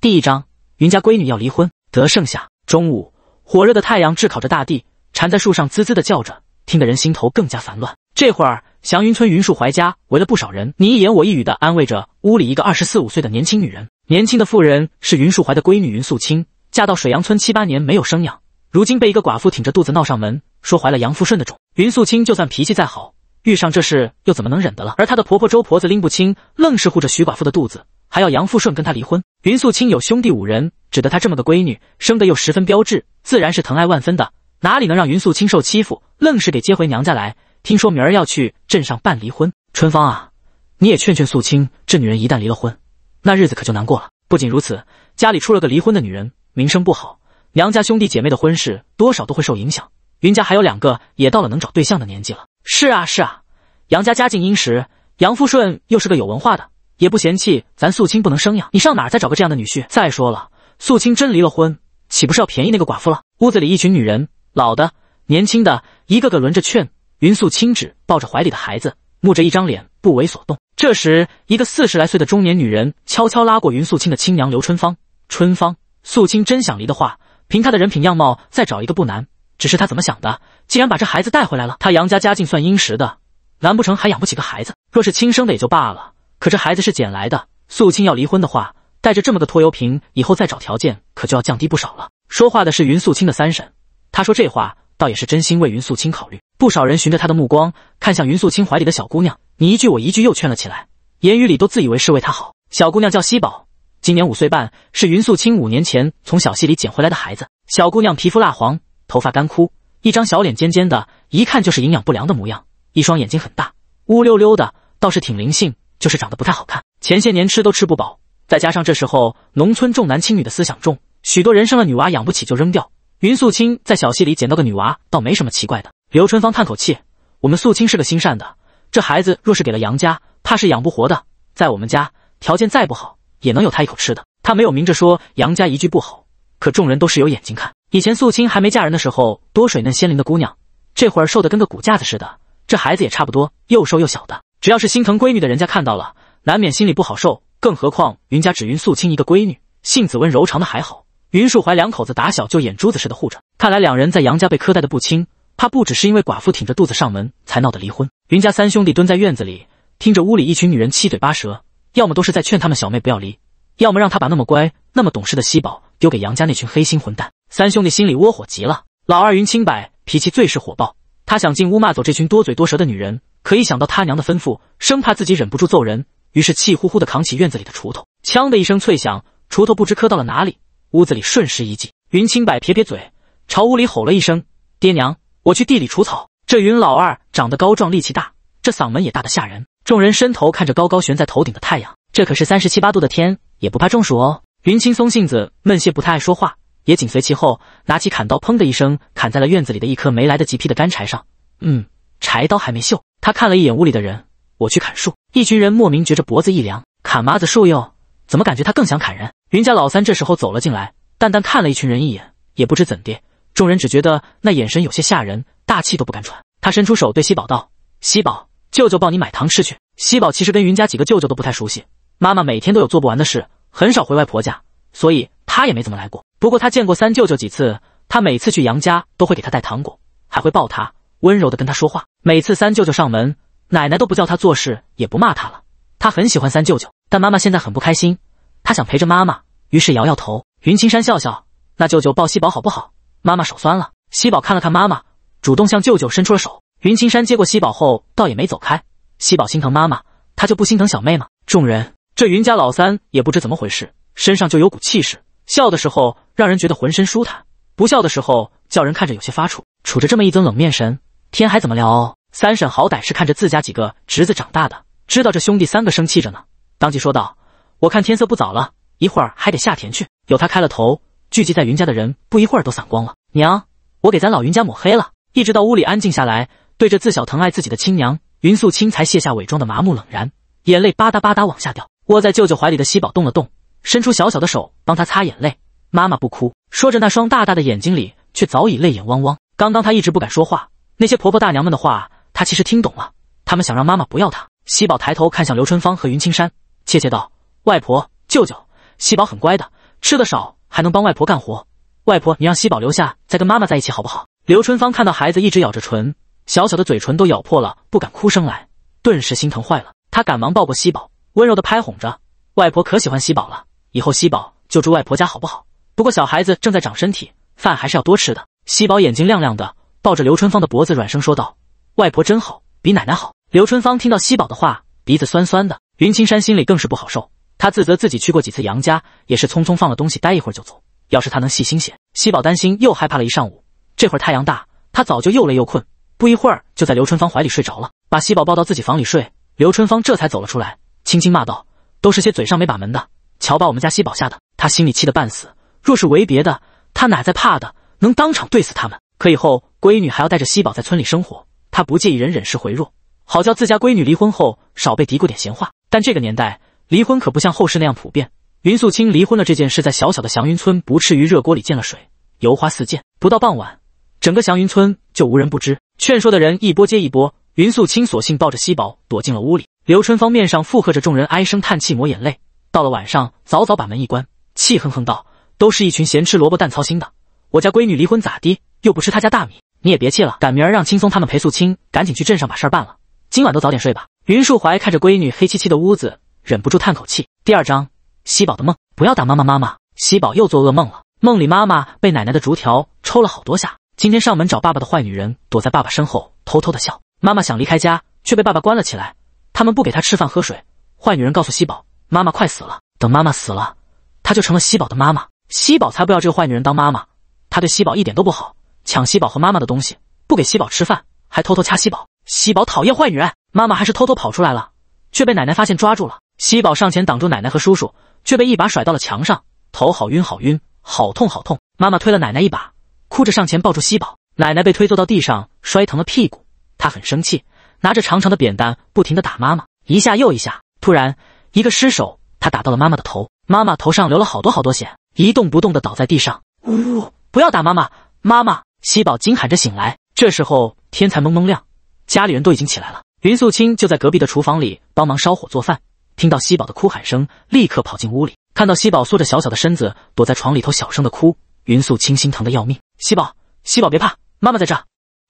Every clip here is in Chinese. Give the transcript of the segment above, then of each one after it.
第一章，云家闺女要离婚。得盛夏中午，火热的太阳炙烤着大地，蝉在树上滋滋的叫着，听得人心头更加烦乱。这会儿，祥云村云树怀家围了不少人，你一言我一语的安慰着屋里一个二十四五岁的年轻女人。年轻的妇人是云树怀的闺女云素清，嫁到水阳村七八年没有生养，如今被一个寡妇挺着肚子闹上门，说怀了杨富顺的种。云素清就算脾气再好，遇上这事又怎么能忍得了？而她的婆婆周婆子拎不清，愣是护着徐寡妇的肚子。还要杨富顺跟他离婚。云素清有兄弟五人，只得她这么个闺女，生得又十分标致，自然是疼爱万分的。哪里能让云素清受欺负？愣是给接回娘家来。听说明儿要去镇上办离婚。春芳啊，你也劝劝素清，这女人一旦离了婚，那日子可就难过了。不仅如此，家里出了个离婚的女人，名声不好，娘家兄弟姐妹的婚事多少都会受影响。云家还有两个也到了能找对象的年纪了。是啊，是啊，杨家家境殷实，杨富顺又是个有文化的。也不嫌弃咱素清不能生养。你上哪儿再找个这样的女婿？再说了，素清真离了婚，岂不是要便宜那个寡妇了？屋子里一群女人，老的、年轻的，一个个轮着劝。云素清只抱着怀里的孩子，木着一张脸，不为所动。这时，一个四十来岁的中年女人悄悄拉过云素清的亲娘刘春芳：“春芳，素清真想离的话，凭她的人品样貌，再找一个不难。只是她怎么想的？竟然把这孩子带回来了？她杨家家境算殷实的，难不成还养不起个孩子？若是亲生的也就罢了。”可这孩子是捡来的，素清要离婚的话，带着这么个拖油瓶，以后再找条件可就要降低不少了。说话的是云素清的三婶，她说这话倒也是真心为云素清考虑。不少人循着她的目光看向云素清怀里的小姑娘，你一句我一句又劝了起来，言语里都自以为是为她好。小姑娘叫西宝，今年五岁半，是云素清五年前从小溪里捡回来的孩子。小姑娘皮肤蜡黄，头发干枯，一张小脸尖尖的，一看就是营养不良的模样。一双眼睛很大，乌溜溜的，倒是挺灵性。就是长得不太好看，前些年吃都吃不饱，再加上这时候农村重男轻女的思想重，许多人生了女娃养不起就扔掉。云素清在小溪里捡到个女娃，倒没什么奇怪的。刘春芳叹口气：“我们素清是个心善的，这孩子若是给了杨家，怕是养不活的。在我们家，条件再不好，也能有她一口吃的。她没有明着说杨家一句不好，可众人都是有眼睛看。以前素清还没嫁人的时候，多水嫩鲜灵的姑娘，这会儿瘦得跟个骨架子似的。这孩子也差不多，又瘦又小的。”只要是心疼闺女的人家看到了，难免心里不好受。更何况云家只云素清一个闺女，性子温柔长得还好。云树怀两口子打小就眼珠子似的护着，看来两人在杨家被苛待的不轻。怕不只是因为寡妇挺着肚子上门才闹得离婚。云家三兄弟蹲在院子里，听着屋里一群女人七嘴八舌，要么都是在劝他们小妹不要离，要么让他把那么乖、那么懂事的西宝丢给杨家那群黑心混蛋。三兄弟心里窝火极了。老二云清柏脾气最是火爆，他想进屋骂走这群多嘴多舌的女人。可一想到他娘的吩咐，生怕自己忍不住揍人，于是气呼呼的扛起院子里的锄头，枪的一声脆响，锄头不知磕到了哪里，屋子里瞬时一静。云清柏撇撇嘴，朝屋里吼了一声：“爹娘，我去地里除草。”这云老二长得高壮，力气大，这嗓门也大得吓人。众人伸头看着高高悬在头顶的太阳，这可是三十七八度的天，也不怕中暑哦。云青松性子闷些，不太爱说话，也紧随其后，拿起砍刀，砰的一声砍在了院子里的一棵没来得及劈的干柴上。嗯，柴刀还没锈。他看了一眼屋里的人，我去砍树。一群人莫名觉着脖子一凉，砍麻子树哟，怎么感觉他更想砍人？云家老三这时候走了进来，淡淡看了一群人一眼，也不知怎地，众人只觉得那眼神有些吓人，大气都不敢喘。他伸出手对西宝道：“西宝，舅舅抱你买糖吃去。”西宝其实跟云家几个舅舅都不太熟悉，妈妈每天都有做不完的事，很少回外婆家，所以他也没怎么来过。不过他见过三舅舅几次，他每次去杨家都会给他带糖果，还会抱他。温柔的跟他说话。每次三舅舅上门，奶奶都不叫他做事，也不骂他了。他很喜欢三舅舅，但妈妈现在很不开心，他想陪着妈妈，于是摇摇头。云青山笑笑，那舅舅抱西宝好不好？妈妈手酸了。西宝看了看妈妈，主动向舅舅伸出了手。云青山接过西宝后，倒也没走开。西宝心疼妈妈，他就不心疼小妹吗？众人，这云家老三也不知怎么回事，身上就有股气势，笑的时候让人觉得浑身舒坦，不笑的时候叫人看着有些发怵，杵着这么一尊冷面神。天还怎么聊哦？三婶好歹是看着自家几个侄子长大的，知道这兄弟三个生气着呢，当即说道：“我看天色不早了，一会儿还得下田去。”有他开了头，聚集在云家的人不一会儿都散光了。娘，我给咱老云家抹黑了。一直到屋里安静下来，对着自小疼爱自己的亲娘云素清才卸下伪装的麻木冷然，眼泪吧嗒吧嗒往下掉。窝在舅舅怀里的西宝动了动，伸出小小的手帮他擦眼泪：“妈妈不哭。”说着，那双大大的眼睛里却早已泪眼汪汪。刚刚他一直不敢说话。那些婆婆大娘们的话，她其实听懂了。他们想让妈妈不要她。西宝抬头看向刘春芳和云青山，怯怯道：“外婆，舅舅，西宝很乖的，吃的少还能帮外婆干活。外婆，你让西宝留下，再跟妈妈在一起好不好？”刘春芳看到孩子一直咬着唇，小小的嘴唇都咬破了，不敢哭声来，顿时心疼坏了。她赶忙抱过西宝，温柔的拍哄着：“外婆可喜欢西宝了，以后西宝就住外婆家好不好？不过小孩子正在长身体，饭还是要多吃的。”西宝眼睛亮亮的。抱着刘春芳的脖子，软声说道：“外婆真好，比奶奶好。”刘春芳听到西宝的话，鼻子酸酸的。云青山心里更是不好受，他自责自己去过几次杨家，也是匆匆放了东西，待一会儿就走。要是他能细心些，西宝担心又害怕了一上午。这会儿太阳大，他早就又累又困，不一会儿就在刘春芳怀里睡着了，把西宝抱到自己房里睡。刘春芳这才走了出来，轻轻骂道：“都是些嘴上没把门的，瞧把我们家西宝吓的！”他心里气得半死。若是为别的，他哪在怕的，能当场怼死他们。可以后，闺女还要带着西宝在村里生活，她不介意人忍事回弱，好叫自家闺女离婚后少被嘀咕点闲话。但这个年代离婚可不像后世那样普遍。云素清离婚了这件事，在小小的祥云村不啻于热锅里溅了水，油花四溅。不到傍晚，整个祥云村就无人不知，劝说的人一波接一波。云素清索性抱着西宝躲进了屋里。刘春芳面上附和着众人，唉声叹气，抹眼泪。到了晚上，早早把门一关，气哼哼道：“都是一群咸吃萝卜淡操心的，我家闺女离婚咋的？”又不吃他家大米，你也别气了。赶明儿让青松他们陪素清，赶紧去镇上把事儿办了。今晚都早点睡吧。云树怀看着闺女黑漆漆的屋子，忍不住叹口气。第二章：西宝的梦。不要打妈妈，妈妈。西宝又做噩梦了，梦里妈妈被奶奶的竹条抽了好多下。今天上门找爸爸的坏女人躲在爸爸身后偷偷的笑。妈妈想离开家，却被爸爸关了起来。他们不给她吃饭喝水。坏女人告诉西宝，妈妈快死了。等妈妈死了，她就成了西宝的妈妈。西宝才不要这个坏女人当妈妈，她对西宝一点都不好。抢希宝和妈妈的东西，不给希宝吃饭，还偷偷掐希宝。希宝讨厌坏女人，妈妈还是偷偷跑出来了，却被奶奶发现抓住了。希宝上前挡住奶奶和叔叔，却被一把甩到了墙上，头好晕好晕，好痛好痛。妈妈推了奶奶一把，哭着上前抱住希宝。奶奶被推坐到地上，摔疼了屁股。她很生气，拿着长长的扁担不停地打妈妈，一下又一下。突然一个失手，她打到了妈妈的头，妈妈头上流了好多好多血，一动不动地倒在地上。呜，不要打妈妈，妈妈。西宝惊喊着醒来，这时候天才蒙蒙亮，家里人都已经起来了。云素清就在隔壁的厨房里帮忙烧火做饭，听到西宝的哭喊声，立刻跑进屋里，看到西宝缩着小小的身子躲在床里头小声的哭，云素清心疼的要命。西宝，西宝别怕，妈妈在这。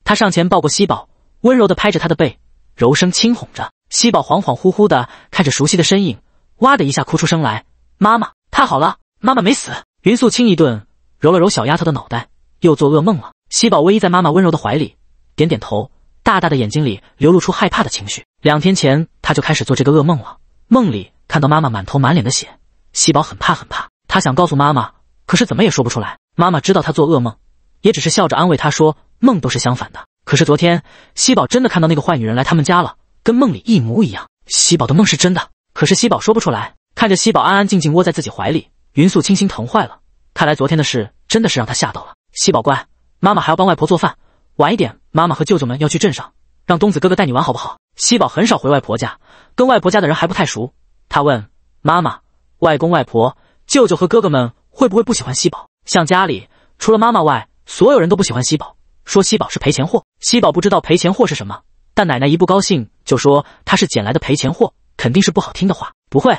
他上前抱过西宝，温柔的拍着她的背，柔声轻哄着。西宝恍恍惚惚的看着熟悉的身影，哇的一下哭出声来。妈妈太好了，妈妈没死。云素清一顿，揉了揉小丫头的脑袋，又做噩梦了。西宝偎依在妈妈温柔的怀里，点点头，大大的眼睛里流露出害怕的情绪。两天前，他就开始做这个噩梦了。梦里看到妈妈满头满脸的血，西宝很怕很怕。他想告诉妈妈，可是怎么也说不出来。妈妈知道他做噩梦，也只是笑着安慰他说梦都是相反的。可是昨天，西宝真的看到那个坏女人来他们家了，跟梦里一模一样。西宝的梦是真的，可是西宝说不出来。看着西宝安安静静窝在自己怀里，云素清心疼坏了。看来昨天的事真的是让他吓到了。西宝乖。妈妈还要帮外婆做饭，晚一点，妈妈和舅舅们要去镇上，让东子哥哥带你玩好不好？西宝很少回外婆家，跟外婆家的人还不太熟。他问妈妈：“外公、外婆、舅舅和哥哥们会不会不喜欢西宝？”像家里除了妈妈外，所有人都不喜欢西宝，说西宝是赔钱货。西宝不知道赔钱货是什么，但奶奶一不高兴就说他是捡来的赔钱货，肯定是不好听的话。不会，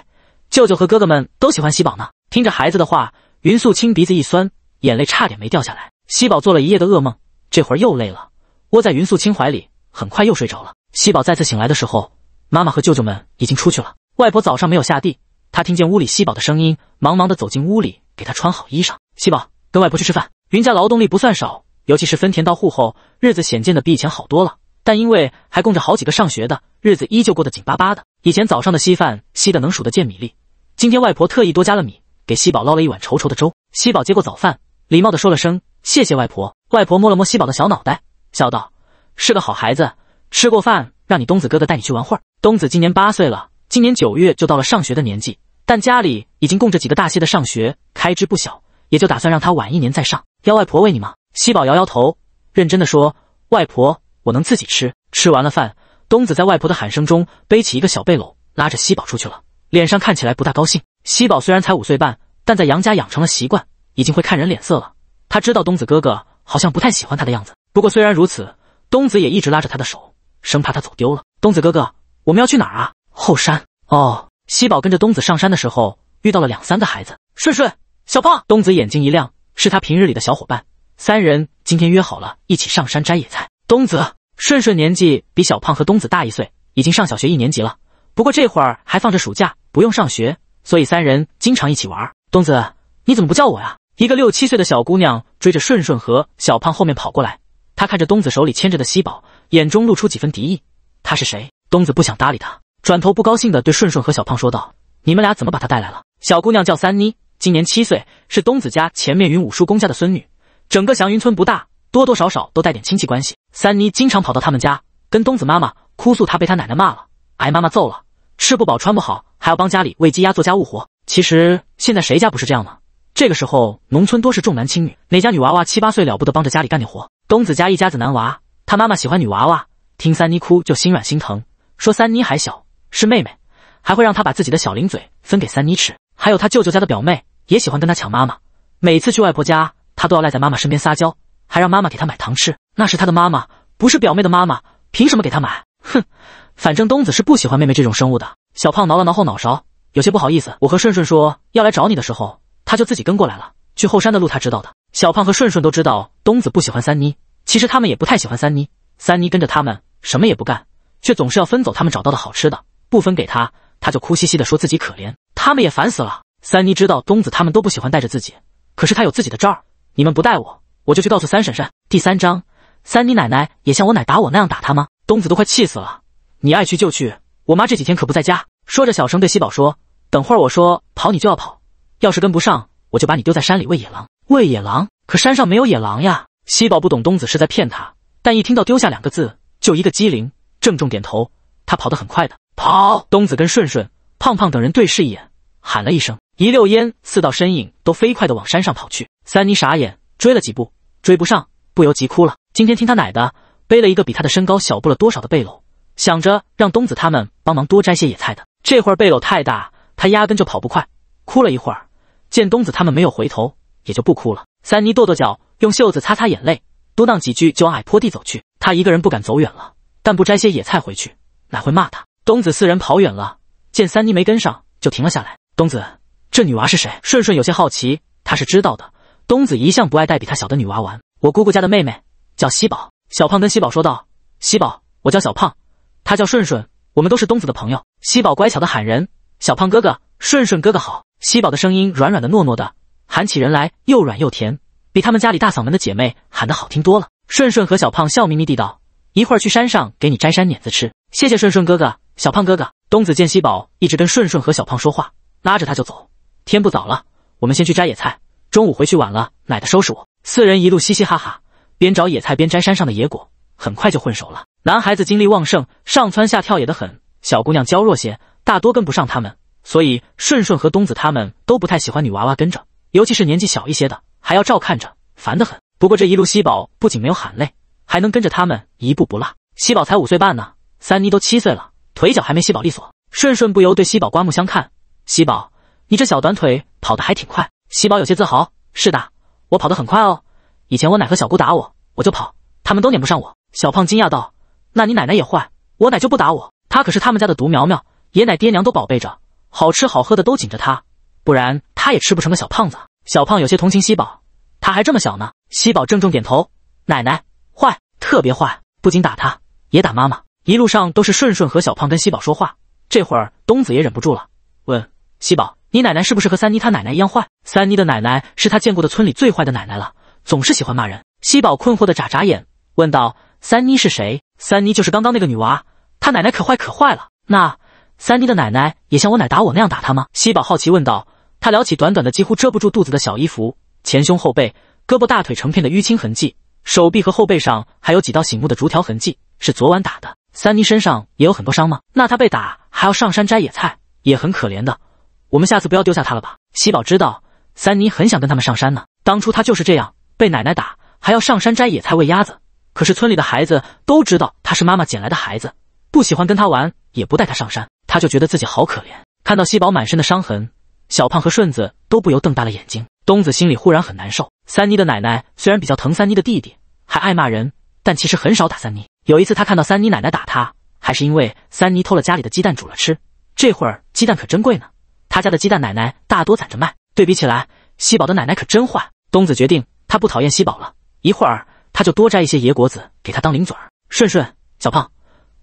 舅舅和哥哥们都喜欢西宝呢。听着孩子的话，云素清鼻子一酸，眼泪差点没掉下来。西宝做了一夜的噩梦，这会儿又累了，窝在云素清怀里，很快又睡着了。西宝再次醒来的时候，妈妈和舅舅们已经出去了。外婆早上没有下地，她听见屋里西宝的声音，忙忙的走进屋里，给他穿好衣裳。西宝跟外婆去吃饭。云家劳动力不算少，尤其是分田到户后，日子显见的比以前好多了。但因为还供着好几个上学的，日子依旧过得紧巴巴的。以前早上的稀饭稀的能数得见米粒，今天外婆特意多加了米，给西宝捞了一碗稠稠的粥。西宝接过早饭，礼貌的说了声。谢谢外婆。外婆摸了摸西宝的小脑袋，笑道：“是个好孩子。”吃过饭，让你东子哥哥带你去玩会儿。东子今年八岁了，今年九月就到了上学的年纪，但家里已经供着几个大些的上学，开支不小，也就打算让他晚一年再上。要外婆喂你吗？西宝摇摇头，认真的说：“外婆，我能自己吃。”吃完了饭，东子在外婆的喊声中背起一个小背篓，拉着西宝出去了，脸上看起来不大高兴。西宝虽然才五岁半，但在杨家养成了习惯，已经会看人脸色了。他知道东子哥哥好像不太喜欢他的样子，不过虽然如此，东子也一直拉着他的手，生怕他走丢了。东子哥哥，我们要去哪啊？后山。哦，西宝跟着东子上山的时候，遇到了两三个孩子。顺顺、小胖。东子眼睛一亮，是他平日里的小伙伴。三人今天约好了一起上山摘野菜。东子，顺顺年纪比小胖和东子大一岁，已经上小学一年级了。不过这会儿还放着暑假，不用上学，所以三人经常一起玩。东子，你怎么不叫我呀？一个六七岁的小姑娘追着顺顺和小胖后面跑过来，她看着东子手里牵着的西宝，眼中露出几分敌意。她是谁？东子不想搭理她，转头不高兴地对顺顺和小胖说道：“你们俩怎么把她带来了？”小姑娘叫三妮，今年七岁，是东子家前面云五叔公家的孙女。整个祥云村不大，多多少少都带点亲戚关系。三妮经常跑到他们家，跟东子妈妈哭诉她被她奶奶骂了，挨妈妈揍了，吃不饱穿不好，还要帮家里喂鸡鸭做家务活。其实现在谁家不是这样吗？这个时候，农村多是重男轻女，哪家女娃娃七八岁了不得，帮着家里干点活。东子家一家子男娃，他妈妈喜欢女娃娃，听三妮哭就心软心疼，说三妮还小，是妹妹，还会让他把自己的小零嘴分给三妮吃。还有他舅舅家的表妹，也喜欢跟他抢妈妈，每次去外婆家，他都要赖在妈妈身边撒娇，还让妈妈给他买糖吃。那是他的妈妈，不是表妹的妈妈，凭什么给他买？哼，反正东子是不喜欢妹妹这种生物的。小胖挠了挠后脑勺，有些不好意思。我和顺顺说要来找你的时候。他就自己跟过来了，去后山的路他知道的。小胖和顺顺都知道东子不喜欢三妮，其实他们也不太喜欢三妮。三妮跟着他们什么也不干，却总是要分走他们找到的好吃的，不分给他，他就哭兮兮的说自己可怜。他们也烦死了。三妮知道东子他们都不喜欢带着自己，可是他有自己的招儿，你们不带我，我就去告诉三婶婶。第三章，三妮奶奶也像我奶打我那样打他吗？东子都快气死了，你爱去就去，我妈这几天可不在家。说着，小声对西宝说：“等会儿我说跑你就要跑。”要是跟不上，我就把你丢在山里喂野狼。喂野狼？可山上没有野狼呀！西宝不懂东子是在骗他，但一听到“丢下”两个字，就一个机灵，郑重点头。他跑得很快的，跑！东子跟顺顺、胖胖等人对视一眼，喊了一声，一溜烟，四道身影都飞快的往山上跑去。三妮傻眼，追了几步，追不上，不由急哭了。今天听他奶的，背了一个比他的身高小不了多少的背篓，想着让东子他们帮忙多摘些野菜的，这会儿背篓太大，他压根就跑不快，哭了一会儿。见东子他们没有回头，也就不哭了。三妮跺跺脚，用袖子擦擦眼泪，嘟囔几句就往矮坡地走去。她一个人不敢走远了，但不摘些野菜回去，哪会骂她？东子四人跑远了，见三妮没跟上，就停了下来。东子，这女娃是谁？顺顺有些好奇，他是知道的。东子一向不爱带比他小的女娃玩。我姑姑家的妹妹叫西宝。小胖跟西宝说道：“西宝，我叫小胖，他叫顺顺，我们都是东子的朋友。”西宝乖巧的喊人：“小胖哥哥，顺顺哥哥好。”西宝的声音软软的、糯糯的，喊起人来又软又甜，比他们家里大嗓门的姐妹喊得好听多了。顺顺和小胖笑眯眯地道：“一会儿去山上给你摘山碾子吃。”谢谢顺顺哥哥、小胖哥哥。东子见西宝一直跟顺顺和小胖说话，拉着他就走。天不早了，我们先去摘野菜，中午回去晚了，奶奶收拾我。四人一路嘻嘻哈哈，边找野菜边摘山上的野果，很快就混熟了。男孩子精力旺盛，上蹿下跳也得很，小姑娘娇弱些，大多跟不上他们。所以顺顺和东子他们都不太喜欢女娃娃跟着，尤其是年纪小一些的，还要照看着，烦得很。不过这一路西宝不仅没有喊累，还能跟着他们一步不落。西宝才五岁半呢，三妮都七岁了，腿脚还没西宝利索。顺顺不由对西宝刮目相看：“西宝，你这小短腿跑得还挺快。”西宝有些自豪：“是的，我跑得很快哦。以前我奶和小姑打我，我就跑，他们都撵不上我。”小胖惊讶道：“那你奶奶也坏？我奶就不打我，她可是他们家的独苗苗，爷奶爹娘都宝贝着。”好吃好喝的都紧着他，不然他也吃不成个小胖子。小胖有些同情西宝，他还这么小呢。西宝郑重点头，奶奶坏，特别坏，不仅打他，也打妈妈。一路上都是顺顺和小胖跟西宝说话，这会儿东子也忍不住了，问西宝：“你奶奶是不是和三妮她奶奶一样坏？三妮的奶奶是他见过的村里最坏的奶奶了，总是喜欢骂人。”西宝困惑的眨眨眼，问道：“三妮是谁？”“三妮就是刚刚那个女娃，她奶奶可坏可坏了。”那。三妮的奶奶也像我奶打我那样打他吗？西宝好奇问道。他撩起短短的、几乎遮不住肚子的小衣服，前胸后背、胳膊、大腿成片的淤青痕迹，手臂和后背上还有几道醒目的竹条痕迹，是昨晚打的。三妮身上也有很多伤吗？那他被打还要上山摘野菜，也很可怜的。我们下次不要丢下他了吧？西宝知道三妮很想跟他们上山呢。当初他就是这样被奶奶打，还要上山摘野菜喂鸭子。可是村里的孩子都知道他是妈妈捡来的孩子，不喜欢跟他玩，也不带他上山。他就觉得自己好可怜。看到西宝满身的伤痕，小胖和顺子都不由瞪大了眼睛。东子心里忽然很难受。三妮的奶奶虽然比较疼三妮的弟弟，还爱骂人，但其实很少打三妮。有一次他看到三妮奶奶打他，还是因为三妮偷了家里的鸡蛋煮了吃。这会儿鸡蛋可珍贵呢，他家的鸡蛋奶奶大多攒着卖。对比起来，西宝的奶奶可真坏。东子决定，他不讨厌西宝了。一会儿他就多摘一些野果子给他当零嘴儿。顺顺，小胖，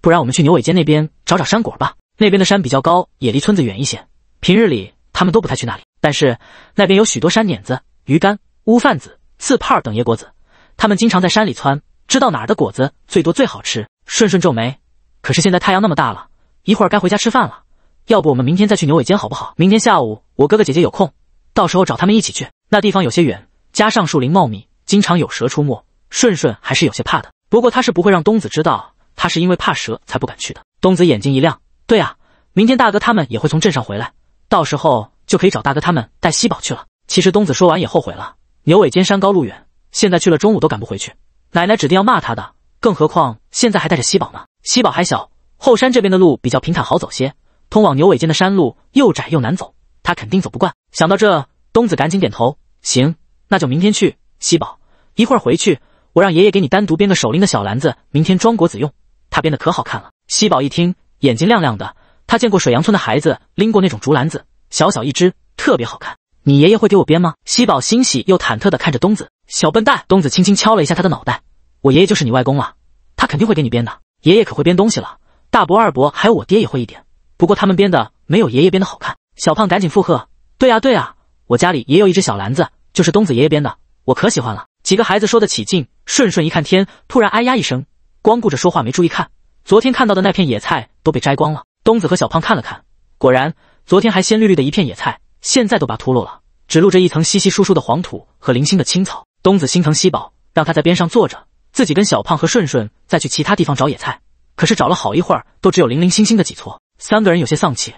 不然我们去牛尾街那边找找山果吧。那边的山比较高，也离村子远一些。平日里他们都不太去那里，但是那边有许多山碾子、鱼竿、乌饭子、刺泡等野果子，他们经常在山里窜，知道哪儿的果子最多最好吃。顺顺皱眉，可是现在太阳那么大了，一会儿该回家吃饭了。要不我们明天再去牛尾尖好不好？明天下午我哥哥姐姐有空，到时候找他们一起去。那地方有些远，加上树林茂密，经常有蛇出没，顺顺还是有些怕的。不过他是不会让东子知道他是因为怕蛇才不敢去的。东子眼睛一亮。对啊，明天大哥他们也会从镇上回来，到时候就可以找大哥他们带西宝去了。其实东子说完也后悔了，牛尾尖山高路远，现在去了中午都赶不回去，奶奶指定要骂他的。更何况现在还带着西宝呢，西宝还小，后山这边的路比较平坦好走些，通往牛尾尖的山路又窄又难走，他肯定走不惯。想到这，东子赶紧点头，行，那就明天去。西宝，一会儿回去我让爷爷给你单独编个手拎的小篮子，明天装果子用，他编的可好看了。西宝一听。眼睛亮亮的，他见过水阳村的孩子拎过那种竹篮子，小小一只，特别好看。你爷爷会给我编吗？西宝欣喜又忐忑地看着东子。小笨蛋！东子轻轻敲了一下他的脑袋。我爷爷就是你外公了，他肯定会给你编的。爷爷可会编东西了，大伯、二伯还有我爹也会一点，不过他们编的没有爷爷编的好看。小胖赶紧附和。对呀对呀，我家里也有一只小篮子，就是东子爷爷编的，我可喜欢了。几个孩子说得起劲，顺顺一看天，突然哎呀一声，光顾着说话没注意看。昨天看到的那片野菜都被摘光了。东子和小胖看了看，果然昨天还鲜绿绿的一片野菜，现在都拔秃噜了，只露着一层稀稀疏疏的黄土和零星的青草。东子心疼西宝，让他在边上坐着，自己跟小胖和顺顺再去其他地方找野菜。可是找了好一会儿，都只有零零星星的几撮，三个人有些丧气，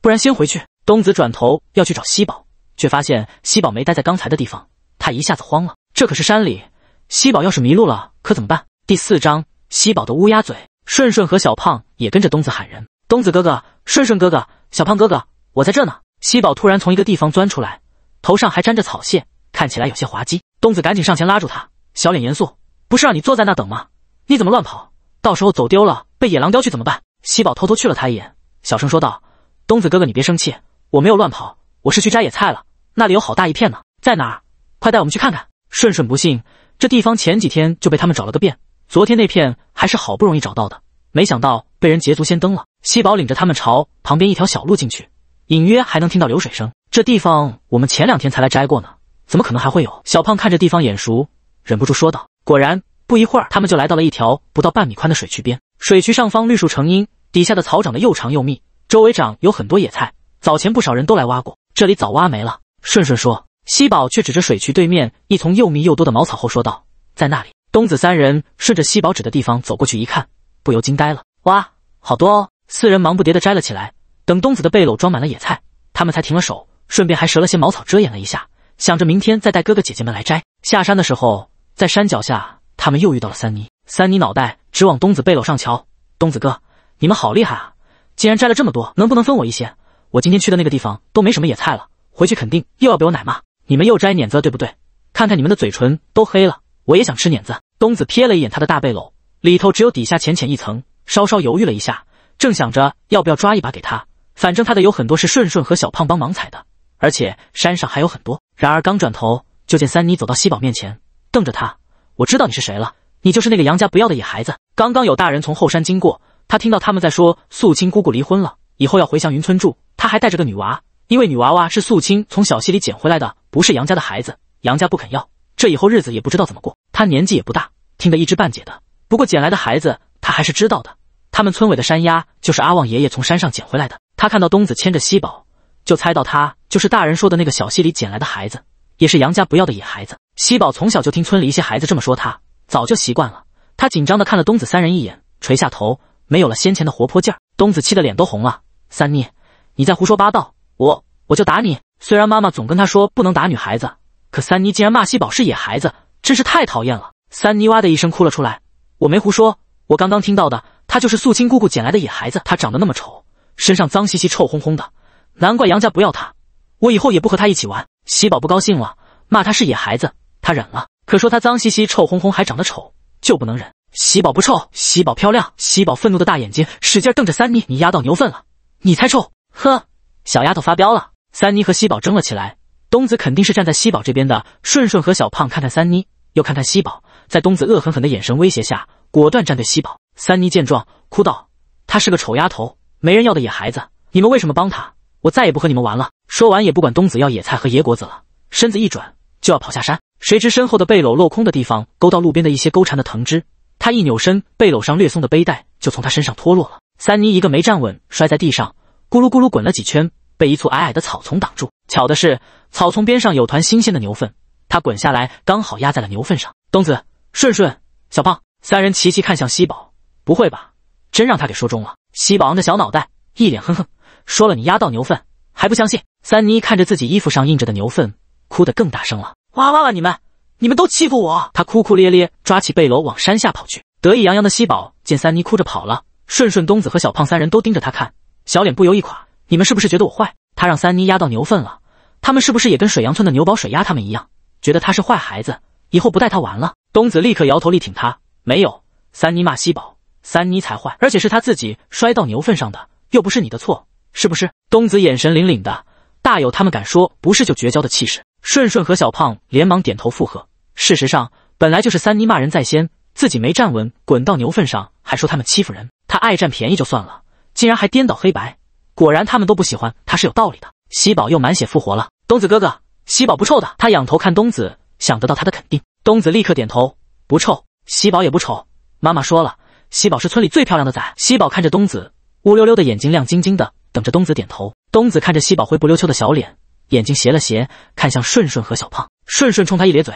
不然先回去。东子转头要去找西宝，却发现西宝没待在刚才的地方，他一下子慌了。这可是山里，西宝要是迷路了，可怎么办？第四章：西宝的乌鸦嘴。顺顺和小胖也跟着东子喊人：“东子哥哥，顺顺哥哥，小胖哥哥，我在这呢。”西宝突然从一个地方钻出来，头上还沾着草屑，看起来有些滑稽。东子赶紧上前拉住他，小脸严肃：“不是让你坐在那等吗？你怎么乱跑？到时候走丢了，被野狼叼去怎么办？”西宝偷偷去了他一眼，小声说道：“东子哥哥，你别生气，我没有乱跑，我是去摘野菜了，那里有好大一片呢，在哪儿？快带我们去看看。”顺顺不信，这地方前几天就被他们找了个遍。昨天那片还是好不容易找到的，没想到被人捷足先登了。西宝领着他们朝旁边一条小路进去，隐约还能听到流水声。这地方我们前两天才来摘过呢，怎么可能还会有？小胖看着地方眼熟，忍不住说道。果然，不一会儿他们就来到了一条不到半米宽的水渠边。水渠上方绿树成荫，底下的草长得又长又密，周围长有很多野菜。早前不少人都来挖过，这里早挖没了。顺顺说，西宝却指着水渠对面一丛又密又多的茅草后说道：“在那里。”东子三人顺着吸报纸的地方走过去，一看，不由惊呆了。哇，好多哦！四人忙不迭的摘了起来。等东子的背篓装满了野菜，他们才停了手，顺便还折了些茅草遮掩了一下，想着明天再带哥哥姐姐们来摘。下山的时候，在山脚下，他们又遇到了三妮。三妮脑袋直往东子背篓上瞧。东子哥，你们好厉害啊！竟然摘了这么多，能不能分我一些？我今天去的那个地方都没什么野菜了，回去肯定又要被我奶骂。你们又摘碾子了，对不对？看看你们的嘴唇都黑了。我也想吃碾子。东子瞥了一眼他的大背篓，里头只有底下浅浅一层。稍稍犹豫了一下，正想着要不要抓一把给他，反正他的有很多是顺顺和小胖帮忙采的，而且山上还有很多。然而刚转头，就见三妮走到西宝面前，瞪着他：“我知道你是谁了，你就是那个杨家不要的野孩子。刚刚有大人从后山经过，他听到他们在说素清姑姑离婚了，以后要回祥云村住，他还带着个女娃，因为女娃娃是素清从小溪里捡回来的，不是杨家的孩子，杨家不肯要。”这以后日子也不知道怎么过。他年纪也不大，听得一知半解的。不过捡来的孩子，他还是知道的。他们村尾的山丫就是阿旺爷爷从山上捡回来的。他看到东子牵着西宝，就猜到他就是大人说的那个小溪里捡来的孩子，也是杨家不要的野孩子。西宝从小就听村里一些孩子这么说他，早就习惯了。他紧张的看了东子三人一眼，垂下头，没有了先前的活泼劲儿。东子气得脸都红了：“三妮，你在胡说八道，我我就打你！虽然妈妈总跟他说不能打女孩子。”可三妮竟然骂西宝是野孩子，真是太讨厌了。三妮哇的一声哭了出来。我没胡说，我刚刚听到的，他就是素清姑姑捡来的野孩子。他长得那么丑，身上脏兮兮、臭烘烘的，难怪杨家不要他。我以后也不和他一起玩。西宝不高兴了，骂他是野孩子。他忍了，可说他脏兮兮、臭烘烘，还长得丑，就不能忍。喜宝不臭，喜宝漂亮。喜宝愤怒的大眼睛使劲瞪着三妮，你压到牛粪了，你才臭。呵，小丫头发飙了。三妮和西宝争了起来。东子肯定是站在西宝这边的。顺顺和小胖看看三妮，又看看西宝，在东子恶狠狠的眼神威胁下，果断站对西宝。三妮见状，哭道：“她是个丑丫头，没人要的野孩子，你们为什么帮她？我再也不和你们玩了！”说完，也不管东子要野菜和野果子了，身子一转就要跑下山。谁知身后的背篓镂空的地方勾到路边的一些勾缠的藤枝，他一扭身，背篓上略松的背带就从他身上脱落了。三妮一个没站稳，摔在地上，咕噜咕噜滚了几圈。被一簇矮矮的草丛挡住。巧的是，草丛边上有团新鲜的牛粪，他滚下来刚好压在了牛粪上。东子、顺顺、小胖三人齐齐看向西宝，不会吧？真让他给说中了！西宝昂着小脑袋，一脸哼哼，说了你压到牛粪还不相信？三妮看着自己衣服上印着的牛粪，哭得更大声了，哇哇哇！你们、你们都欺负我！他哭哭咧咧，抓起背篓往山下跑去。得意洋洋的西宝见三妮哭着跑了，顺顺、东子和小胖三人都盯着他看，小脸不由一垮。你们是不是觉得我坏？他让三妮压到牛粪了，他们是不是也跟水阳村的牛宝、水鸭他们一样，觉得他是坏孩子，以后不带他玩了？东子立刻摇头力挺他，没有。三妮骂西宝，三妮才坏，而且是他自己摔到牛粪上的，又不是你的错，是不是？东子眼神凛凛的，大有他们敢说不是就绝交的气势。顺顺和小胖连忙点头附和。事实上，本来就是三妮骂人在先，自己没站稳滚到牛粪上，还说他们欺负人。他爱占便宜就算了，竟然还颠倒黑白。果然，他们都不喜欢他，是有道理的。喜宝又满血复活了。东子哥哥，喜宝不臭的。他仰头看东子，想得到他的肯定。东子立刻点头，不臭。喜宝也不丑。妈妈说了，喜宝是村里最漂亮的崽。喜宝看着东子乌溜溜的眼睛，亮晶晶的，等着东子点头。东子看着喜宝灰不溜秋的小脸，眼睛斜了斜，看向顺顺和小胖。顺顺冲他一咧嘴，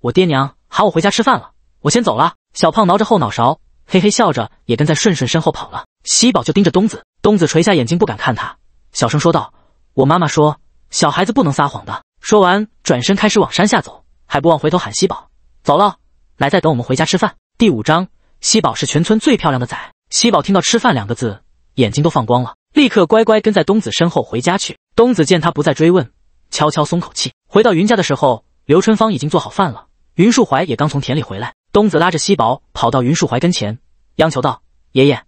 我爹娘喊我回家吃饭了，我先走了。小胖挠着后脑勺，嘿嘿笑着，也跟在顺顺身后跑了。西宝就盯着东子，东子垂下眼睛，不敢看他，小声说道：“我妈妈说，小孩子不能撒谎的。”说完，转身开始往山下走，还不忘回头喊西宝：“走了，来再等我们回家吃饭。”第五章，西宝是全村最漂亮的崽。西宝听到“吃饭”两个字，眼睛都放光了，立刻乖乖跟在东子身后回家去。东子见他不再追问，悄悄松口气。回到云家的时候，刘春芳已经做好饭了，云树怀也刚从田里回来。东子拉着西宝跑到云树怀跟前，央求道：“爷爷。”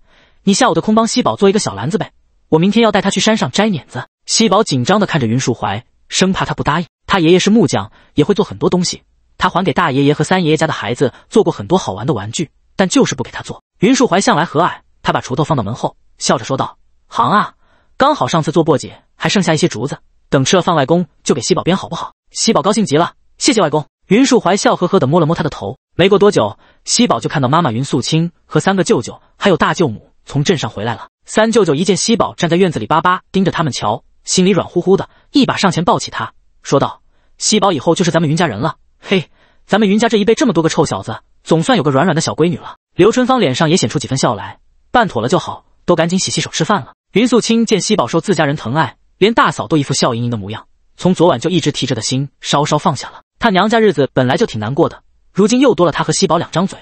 你下午的空帮西宝做一个小篮子呗，我明天要带他去山上摘碾子。西宝紧张的看着云树怀，生怕他不答应。他爷爷是木匠，也会做很多东西，他还给大爷爷和三爷爷家的孩子做过很多好玩的玩具，但就是不给他做。云树怀向来和蔼，他把锄头放到门后，笑着说道：“行啊，刚好上次做簸箕还剩下一些竹子，等吃了饭外公就给西宝编好不好？”西宝高兴极了，谢谢外公。云树怀笑呵呵的摸了摸他的头。没过多久，西宝就看到妈妈云素清和三个舅舅还有大舅母。从镇上回来了，三舅舅一见西宝站在院子里，巴巴盯着他们瞧，心里软乎乎的，一把上前抱起他，说道：“西宝以后就是咱们云家人了。嘿，咱们云家这一辈这么多个臭小子，总算有个软软的小闺女了。”刘春芳脸上也显出几分笑来，办妥了就好，都赶紧洗洗手吃饭了。云素清见西宝受自家人疼爱，连大嫂都一副笑盈盈的模样，从昨晚就一直提着的心稍稍放下了。他娘家日子本来就挺难过的，如今又多了他和西宝两张嘴，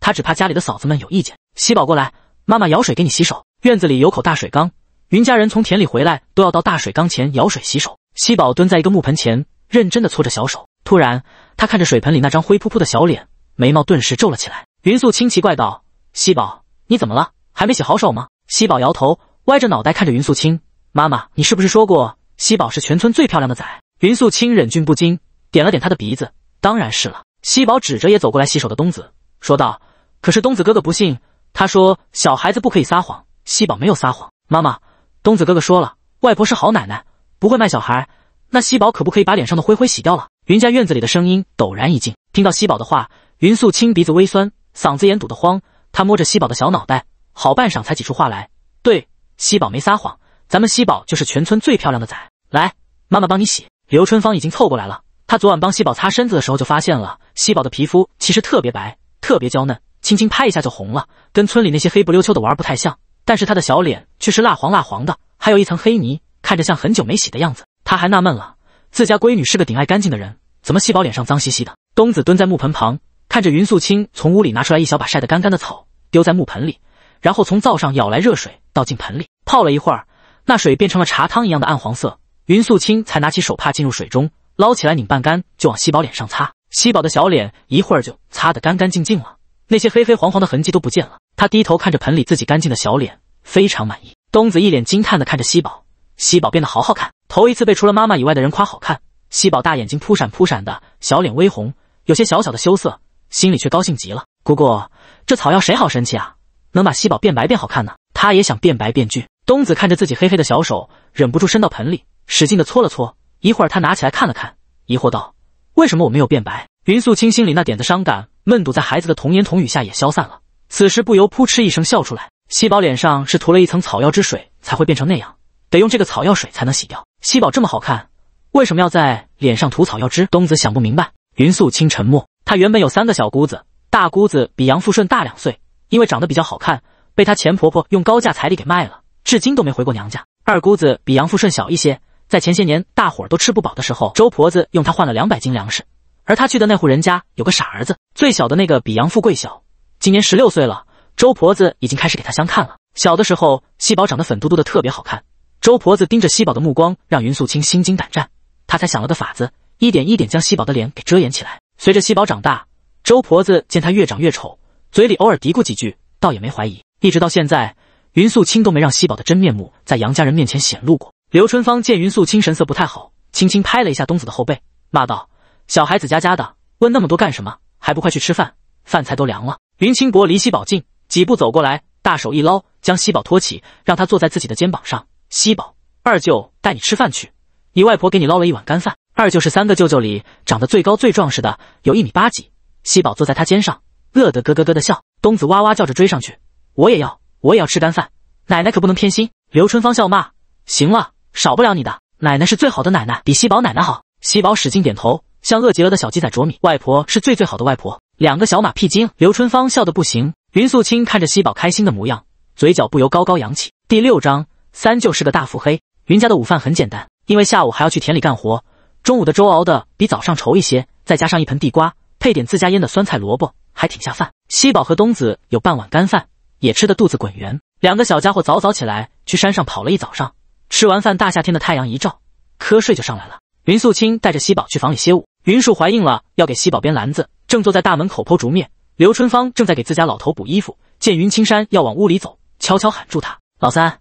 他只怕家里的嫂子们有意见。西宝过来。妈妈舀水给你洗手。院子里有口大水缸，云家人从田里回来都要到大水缸前舀水洗手。西宝蹲在一个木盆前，认真的搓着小手。突然，他看着水盆里那张灰扑扑的小脸，眉毛顿时皱了起来。云素清奇怪道：“西宝，你怎么了？还没洗好手吗？”西宝摇头，歪着脑袋看着云素清：“妈妈，你是不是说过西宝是全村最漂亮的仔？”云素清忍俊不禁，点了点他的鼻子：“当然是了。”西宝指着也走过来洗手的东子，说道：“可是东子哥哥不信。”他说：“小孩子不可以撒谎。”西宝没有撒谎。妈妈，东子哥哥说了，外婆是好奶奶，不会卖小孩。那西宝可不可以把脸上的灰灰洗掉了？云家院子里的声音陡然一静。听到西宝的话，云素清鼻子微酸，嗓子眼堵得慌。她摸着西宝的小脑袋，好半晌才挤出话来：“对，西宝没撒谎。咱们西宝就是全村最漂亮的崽。来，妈妈帮你洗。”刘春芳已经凑过来了。她昨晚帮西宝擦身子的时候就发现了，西宝的皮肤其实特别白，特别娇嫩。轻轻拍一下就红了，跟村里那些黑不溜秋的娃不太像，但是他的小脸却是蜡黄蜡黄的，还有一层黑泥，看着像很久没洗的样子。他还纳闷了，自家闺女是个顶爱干净的人，怎么西宝脸上脏兮兮的？东子蹲在木盆旁，看着云素清从屋里拿出来一小把晒得干干的草，丢在木盆里，然后从灶上舀来热水倒进盆里，泡了一会儿，那水变成了茶汤一样的暗黄色。云素清才拿起手帕进入水中，捞起来拧半干就往西宝脸上擦，西宝的小脸一会儿就擦得干干净净了。那些黑黑黄黄的痕迹都不见了，他低头看着盆里自己干净的小脸，非常满意。东子一脸惊叹的看着西宝，西宝变得好好看，头一次被除了妈妈以外的人夸好看。西宝大眼睛扑闪扑闪的，小脸微红，有些小小的羞涩，心里却高兴极了。姑姑，这草药谁好神奇啊，能把西宝变白变好看呢？他也想变白变俊。东子看着自己黑黑的小手，忍不住伸到盆里，使劲的搓了搓。一会儿，他拿起来看了看，疑惑道：“为什么我没有变白？”云素清心里那点子伤感。闷堵在孩子的童言童语下也消散了，此时不由扑哧一声笑出来。西宝脸上是涂了一层草药之水才会变成那样，得用这个草药水才能洗掉。西宝这么好看，为什么要在脸上涂草药汁？东子想不明白。云素清沉默。她原本有三个小姑子，大姑子比杨富顺大两岁，因为长得比较好看，被她前婆婆用高价彩礼给卖了，至今都没回过娘家。二姑子比杨富顺小一些，在前些年大伙儿都吃不饱的时候，周婆子用她换了两百斤粮食。而他去的那户人家有个傻儿子，最小的那个比杨富贵小，今年十六岁了。周婆子已经开始给他相看了。小的时候，西宝长得粉嘟嘟的，特别好看。周婆子盯着西宝的目光让云素清心惊胆战。他才想了个法子，一点一点将西宝的脸给遮掩起来。随着西宝长大，周婆子见他越长越丑，嘴里偶尔嘀咕几句，倒也没怀疑。一直到现在，云素清都没让西宝的真面目在杨家人面前显露过。刘春芳见云素清神色不太好，轻轻拍了一下东子的后背，骂道。小孩子家家的，问那么多干什么？还不快去吃饭，饭菜都凉了。云清博离西宝近，几步走过来，大手一捞，将西宝托起，让他坐在自己的肩膀上。西宝，二舅带你吃饭去，你外婆给你捞了一碗干饭。二舅是三个舅舅里长得最高最壮实的，有一米八几。西宝坐在他肩上，乐得咯咯咯的笑。东子哇哇叫着追上去，我也要，我也要吃干饭，奶奶可不能偏心。刘春芳笑骂：行了，少不了你的。奶奶是最好的奶奶，比西宝奶奶好。西宝使劲点头。像饿极了的小鸡仔啄米，外婆是最最好的外婆。两个小马屁精，刘春芳笑得不行。云素清看着西宝开心的模样，嘴角不由高高扬起。第六章三舅是个大腹黑。云家的午饭很简单，因为下午还要去田里干活，中午的粥熬的比早上稠一些，再加上一盆地瓜，配点自家腌的酸菜萝卜，还挺下饭。西宝和冬子有半碗干饭，也吃得肚子滚圆。两个小家伙早早起来去山上跑了一早上，吃完饭，大夏天的太阳一照，瞌睡就上来了。云素清带着西宝去房里歇午。云树怀孕了，要给西宝编篮子，正坐在大门口剖竹面。刘春芳正在给自家老头补衣服，见云青山要往屋里走，悄悄喊住他：“老三，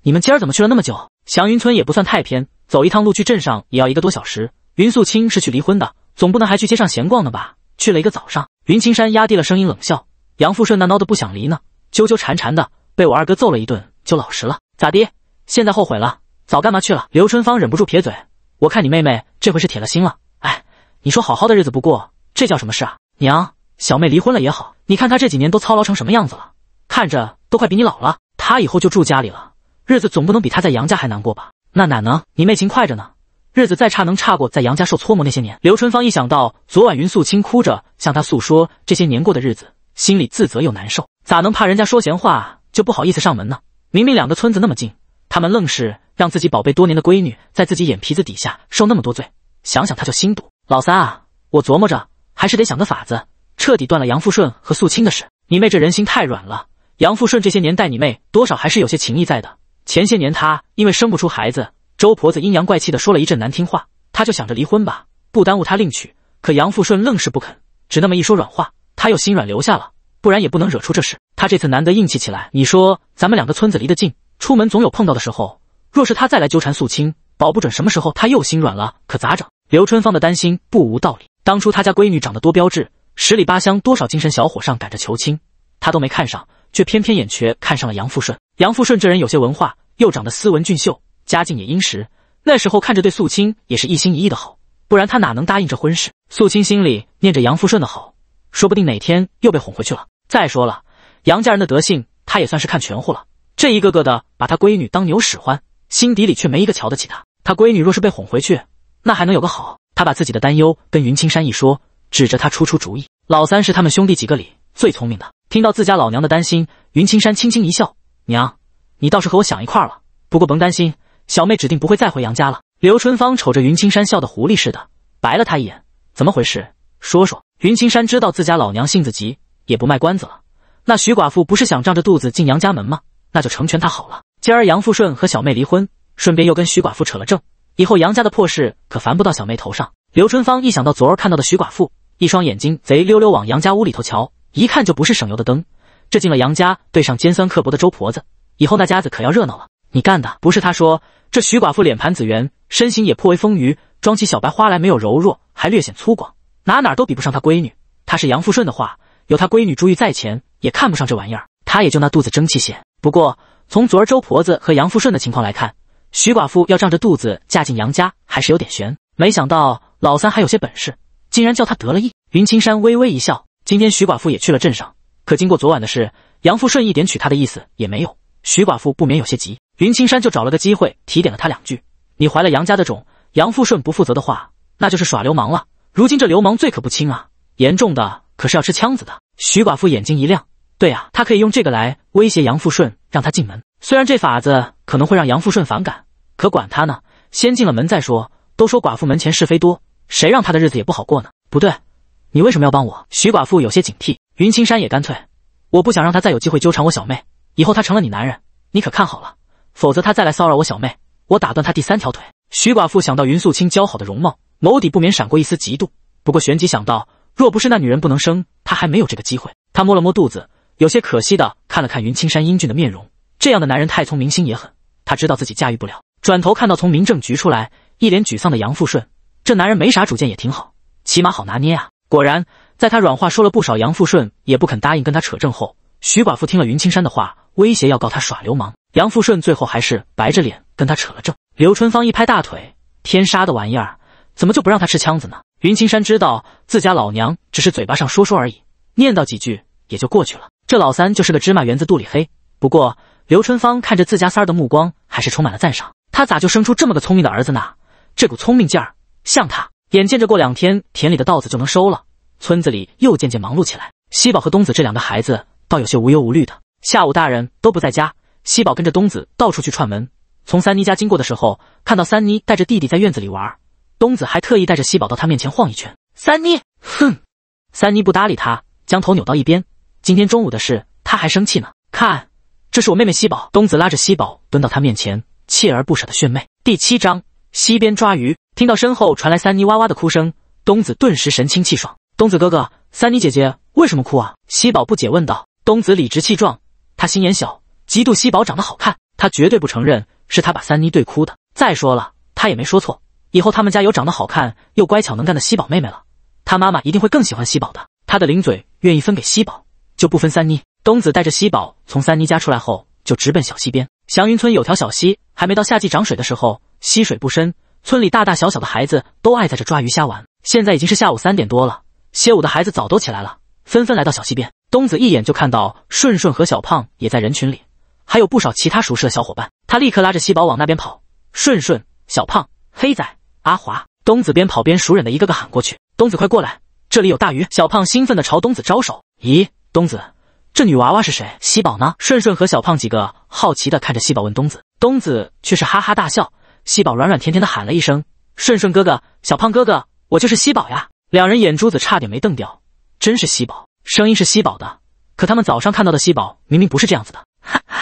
你们今儿怎么去了那么久？祥云村也不算太偏，走一趟路去镇上也要一个多小时。”云素清是去离婚的，总不能还去街上闲逛呢吧？去了一个早上。云青山压低了声音冷笑：“杨富顺那孬的不想离呢，纠纠缠缠的，被我二哥揍了一顿就老实了。咋的？现在后悔了？早干嘛去了？”刘春芳忍不住撇嘴：“我看你妹妹这回是铁了心了。”你说好好的日子不过，这叫什么事啊？娘，小妹离婚了也好，你看她这几年都操劳成什么样子了，看着都快比你老了。她以后就住家里了，日子总不能比她在杨家还难过吧？那哪能？你妹勤快着呢，日子再差能差过在杨家受搓磨那些年？刘春芳一想到昨晚云素清哭着向她诉说这些年过的日子，心里自责又难受，咋能怕人家说闲话就不好意思上门呢？明明两个村子那么近，他们愣是让自己宝贝多年的闺女在自己眼皮子底下受那么多罪，想想他就心堵。老三啊，我琢磨着还是得想个法子，彻底断了杨富顺和素清的事。你妹这人心太软了，杨富顺这些年待你妹多少还是有些情谊在的。前些年他因为生不出孩子，周婆子阴阳怪气的说了一阵难听话，他就想着离婚吧，不耽误他另娶。可杨富顺愣是不肯，只那么一说软话，他又心软留下了，不然也不能惹出这事。他这次难得硬气起来，你说咱们两个村子离得近，出门总有碰到的时候。若是他再来纠缠素清，保不准什么时候他又心软了，可咋整？刘春芳的担心不无道理。当初她家闺女长得多标致，十里八乡多少精神小伙上赶着求亲，她都没看上，却偏偏眼瘸看上了杨富顺。杨富顺这人有些文化，又长得斯文俊秀，家境也殷实。那时候看着对素清也是一心一意的好，不然她哪能答应这婚事？素清心里念着杨富顺的好，说不定哪天又被哄回去了。再说了，杨家人的德性她也算是看全乎了，这一个个的把她闺女当牛使唤，心底里却没一个瞧得起她。她闺女若是被哄回去，那还能有个好？他把自己的担忧跟云青山一说，指着他出出主意。老三是他们兄弟几个里最聪明的。听到自家老娘的担心，云青山轻轻一笑：“娘，你倒是和我想一块儿了。不过甭担心，小妹指定不会再回杨家了。”刘春芳瞅着云青山笑得狐狸似的，白了他一眼：“怎么回事？说说。”云青山知道自家老娘性子急，也不卖关子了。那徐寡妇不是想仗着肚子进杨家门吗？那就成全她好了。今儿杨富顺和小妹离婚，顺便又跟徐寡妇扯了证。以后杨家的破事可烦不到小妹头上。刘春芳一想到昨儿看到的徐寡妇，一双眼睛贼溜溜往杨家屋里头瞧，一看就不是省油的灯。这进了杨家，对上尖酸刻薄的周婆子，以后那家子可要热闹了。你干的不是？他说这徐寡妇脸盘子圆，身形也颇为丰腴，装起小白花来没有柔弱，还略显粗犷，哪哪都比不上他闺女。他是杨富顺的话，有他闺女朱玉在前，也看不上这玩意儿。他也就那肚子争气些。不过从昨儿周婆子和杨富顺的情况来看。徐寡妇要仗着肚子嫁进杨家，还是有点悬。没想到老三还有些本事，竟然叫他得了意。云青山微微一笑，今天徐寡妇也去了镇上。可经过昨晚的事，杨富顺一点娶她的意思也没有。徐寡妇不免有些急，云青山就找了个机会提点了他两句：“你怀了杨家的种，杨富顺不负责的话，那就是耍流氓了。如今这流氓罪可不轻啊，严重的可是要吃枪子的。”徐寡妇眼睛一亮：“对啊，他可以用这个来威胁杨富顺，让他进门。虽然这法子……”可能会让杨富顺反感，可管他呢，先进了门再说。都说寡妇门前是非多，谁让他的日子也不好过呢？不对，你为什么要帮我？徐寡妇有些警惕。云青山也干脆，我不想让他再有机会纠缠我小妹。以后他成了你男人，你可看好了，否则他再来骚扰我小妹，我打断他第三条腿。徐寡妇想到云素清姣好的容貌，眸底不免闪过一丝嫉妒。不过旋即想到，若不是那女人不能生，她还没有这个机会。她摸了摸肚子，有些可惜的看了看云青山英俊的面容，这样的男人太聪明，心也狠。他知道自己驾驭不了，转头看到从民政局出来一脸沮丧的杨富顺，这男人没啥主见也挺好，起码好拿捏啊。果然，在他软话说了不少，杨富顺也不肯答应跟他扯证后，徐寡妇听了云青山的话，威胁要告他耍流氓，杨富顺最后还是白着脸跟他扯了证。刘春芳一拍大腿，天杀的玩意儿，怎么就不让他吃枪子呢？云青山知道自家老娘只是嘴巴上说说而已，念叨几句也就过去了。这老三就是个芝麻园子肚里黑，不过。刘春芳看着自家三儿的目光，还是充满了赞赏。他咋就生出这么个聪明的儿子呢？这股聪明劲儿，像他。眼见着过两天田里的稻子就能收了，村子里又渐渐忙碌起来。西宝和东子这两个孩子倒有些无忧无虑的。下午大人都不在家，西宝跟着东子到处去串门。从三妮家经过的时候，看到三妮带着弟弟在院子里玩，东子还特意带着西宝到他面前晃一圈。三妮，哼！三妮不搭理他，将头扭到一边。今天中午的事，他还生气呢。看。这是我妹妹西宝，东子拉着西宝蹲到他面前，锲而不舍的炫妹。第七章，溪边抓鱼，听到身后传来三妮哇哇的哭声，东子顿时神清气爽。东子哥哥，三妮姐姐为什么哭啊？西宝不解问道。东子理直气壮，他心眼小，嫉妒西宝长得好看，他绝对不承认是他把三妮对哭的。再说了，他也没说错，以后他们家有长得好看又乖巧能干的西宝妹妹了，他妈妈一定会更喜欢西宝的，他的零嘴愿意分给西宝，就不分三妮。东子带着西宝从三妮家出来后，就直奔小溪边。祥云村有条小溪，还没到夏季涨水的时候，溪水不深，村里大大小小的孩子都爱在这抓鱼虾玩。现在已经是下午三点多了，歇午的孩子早都起来了，纷纷来到小溪边。东子一眼就看到顺顺和小胖也在人群里，还有不少其他熟识的小伙伴。他立刻拉着西宝往那边跑。顺顺、小胖、黑仔、阿华，东子边跑边熟忍的一个个喊过去：“东子，快过来，这里有大鱼！”小胖兴奋地朝东子招手：“咦，东子！”这女娃娃是谁？西宝呢？顺顺和小胖几个好奇的看着西宝，问东子。东子却是哈哈大笑。西宝软软甜甜的喊了一声：“顺顺哥哥，小胖哥哥，我就是西宝呀！”两人眼珠子差点没瞪掉，真是西宝，声音是西宝的，可他们早上看到的西宝明明不是这样子的。哈哈，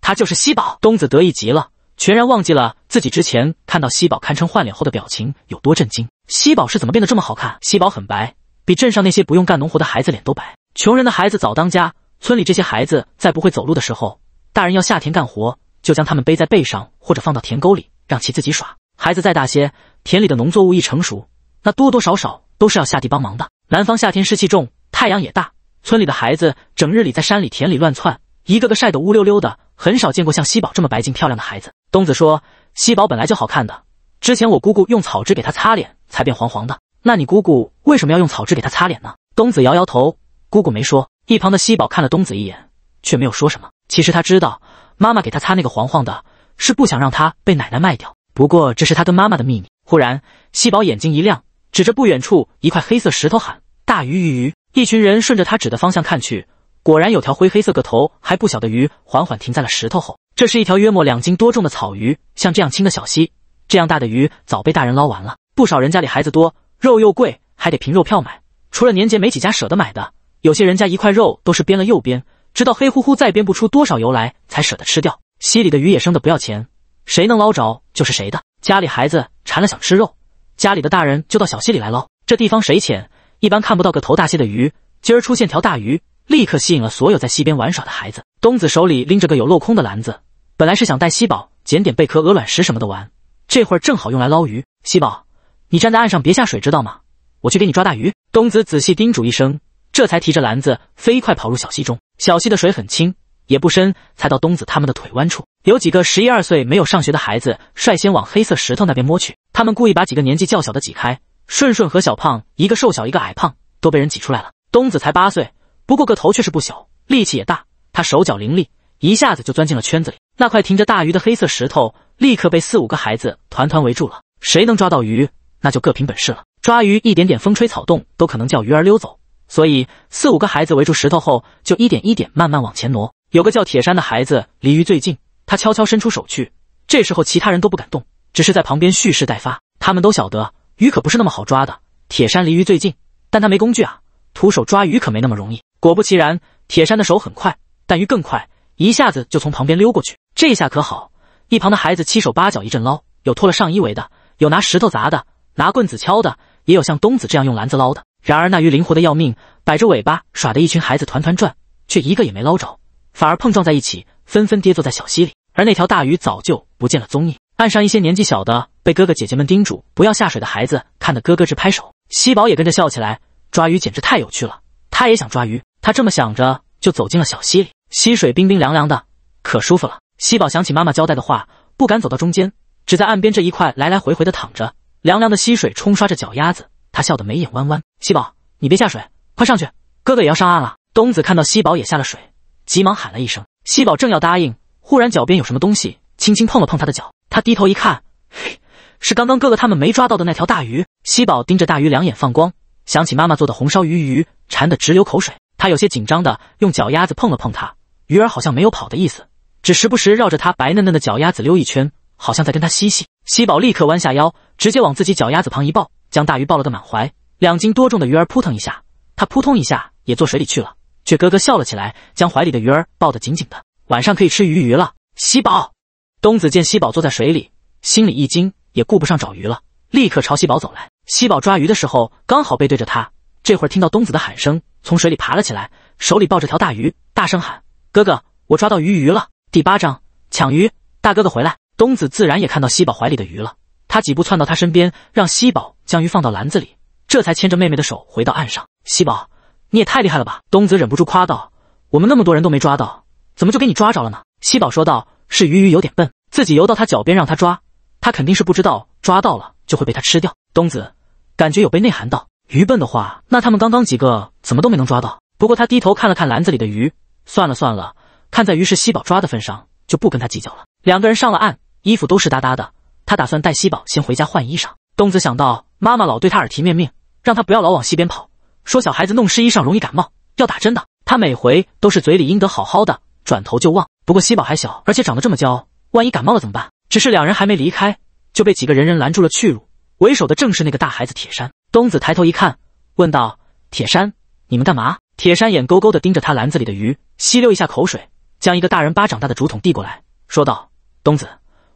他就是西宝。东子得意极了，全然忘记了自己之前看到西宝堪称换脸后的表情有多震惊。西宝是怎么变得这么好看？西宝很白，比镇上那些不用干农活的孩子脸都白。穷人的孩子早当家。村里这些孩子在不会走路的时候，大人要下田干活，就将他们背在背上或者放到田沟里，让其自己耍。孩子再大些，田里的农作物一成熟，那多多少少都是要下地帮忙的。南方夏天湿气重，太阳也大，村里的孩子整日里在山里田里乱窜，一个个晒得乌溜溜的，很少见过像西宝这么白净漂亮的孩子。东子说：“西宝本来就好看的，之前我姑姑用草汁给他擦脸才变黄黄的。那你姑姑为什么要用草汁给他擦脸呢？”东子摇摇头：“姑姑没说。”一旁的西宝看了东子一眼，却没有说什么。其实他知道，妈妈给他擦那个黄黄的，是不想让他被奶奶卖掉。不过这是他跟妈妈的秘密。忽然，西宝眼睛一亮，指着不远处一块黑色石头喊：“大鱼鱼鱼！”一群人顺着他指的方向看去，果然有条灰黑色、个头还不小的鱼缓缓停在了石头后。这是一条约莫两斤多重的草鱼。像这样轻的小溪，这样大的鱼早被大人捞完了。不少人家里孩子多，肉又贵，还得凭肉票买，除了年节，没几家舍得买的。有些人家一块肉都是煸了又煸，直到黑乎乎再煸不出多少油来，才舍得吃掉。溪里的鱼野生的不要钱，谁能捞着就是谁的。家里孩子馋了想吃肉，家里的大人就到小溪里来捞。这地方水浅，一般看不到个头大些的鱼。今儿出现条大鱼，立刻吸引了所有在溪边玩耍的孩子。东子手里拎着个有镂空的篮子，本来是想带西宝捡点贝壳、鹅卵石什么的玩，这会儿正好用来捞鱼。西宝，你站在岸上别下水，知道吗？我去给你抓大鱼。东子仔细叮嘱一声。这才提着篮子飞快跑入小溪中，小溪的水很清，也不深，才到冬子他们的腿弯处。有几个十一二岁没有上学的孩子率先往黑色石头那边摸去，他们故意把几个年纪较小的挤开。顺顺和小胖，一个瘦小，一个矮胖，都被人挤出来了。冬子才八岁，不过个头却是不小，力气也大。他手脚灵利，一下子就钻进了圈子里。那块停着大鱼的黑色石头立刻被四五个孩子团团围住了。谁能抓到鱼，那就各凭本事了。抓鱼一点点风吹草动都可能叫鱼儿溜走。所以，四五个孩子围住石头后，就一点一点慢慢往前挪。有个叫铁山的孩子离鱼最近，他悄悄伸出手去。这时候，其他人都不敢动，只是在旁边蓄势待发。他们都晓得鱼可不是那么好抓的。铁山离鱼最近，但他没工具啊，徒手抓鱼可没那么容易。果不其然，铁山的手很快，但鱼更快，一下子就从旁边溜过去。这下可好，一旁的孩子七手八脚一阵捞，有脱了上衣围的，有拿石头砸的，拿棍子敲的，也有像东子这样用篮子捞的。然而那鱼灵活的要命，摆着尾巴耍的一群孩子团团转，却一个也没捞着，反而碰撞在一起，纷纷跌坐在小溪里。而那条大鱼早就不见了踪影。岸上一些年纪小的，被哥哥姐姐们叮嘱不要下水的孩子，看得咯咯直拍手。西宝也跟着笑起来，抓鱼简直太有趣了。他也想抓鱼，他这么想着就走进了小溪里。溪水冰冰凉凉的，可舒服了。西宝想起妈妈交代的话，不敢走到中间，只在岸边这一块来来回回的躺着，凉凉的溪水冲刷着脚丫子。他笑得眉眼弯弯，西宝，你别下水，快上去，哥哥也要上岸了。东子看到西宝也下了水，急忙喊了一声。西宝正要答应，忽然脚边有什么东西轻轻碰了碰他的脚，他低头一看，嘿，是刚刚哥哥他们没抓到的那条大鱼。西宝盯着大鱼，两眼放光，想起妈妈做的红烧鱼鱼，馋得直流口水。他有些紧张的用脚丫子碰了碰它，鱼儿好像没有跑的意思，只时不时绕着他白嫩嫩的脚丫子溜一圈，好像在跟他嬉戏。西宝立刻弯下腰，直接往自己脚丫子旁一抱。将大鱼抱了个满怀，两斤多重的鱼儿扑腾一下，他扑通一下也坐水里去了，却咯咯笑了起来，将怀里的鱼儿抱得紧紧的。晚上可以吃鱼鱼了，喜宝。东子见喜宝坐在水里，心里一惊，也顾不上找鱼了，立刻朝喜宝走来。喜宝抓鱼的时候刚好背对着他，这会儿听到东子的喊声，从水里爬了起来，手里抱着条大鱼，大声喊：“哥哥，我抓到鱼鱼了！”第八章抢鱼，大哥哥回来。东子自然也看到喜宝怀里的鱼了。他几步窜到他身边，让西宝将鱼放到篮子里，这才牵着妹妹的手回到岸上。西宝，你也太厉害了吧！东子忍不住夸道。我们那么多人都没抓到，怎么就给你抓着了呢？西宝说道：“是鱼鱼有点笨，自己游到他脚边让他抓，他肯定是不知道抓到了就会被他吃掉。”东子感觉有被内涵到，鱼笨的话，那他们刚刚几个怎么都没能抓到？不过他低头看了看篮子里的鱼，算了算了，看在鱼是西宝抓的份上，就不跟他计较了。两个人上了岸，衣服都湿哒哒的。他打算带西宝先回家换衣裳。东子想到妈妈老对他耳提面命，让他不要老往西边跑，说小孩子弄湿衣裳容易感冒，要打针的。他每回都是嘴里应得好好的，转头就忘。不过西宝还小，而且长得这么娇，万一感冒了怎么办？只是两人还没离开，就被几个人人拦住了去路。为首的正是那个大孩子铁山。东子抬头一看，问道：“铁山，你们干嘛？”铁山眼勾勾的盯着他篮子里的鱼，吸溜一下口水，将一个大人巴掌大的竹筒递过来，说道：“东子，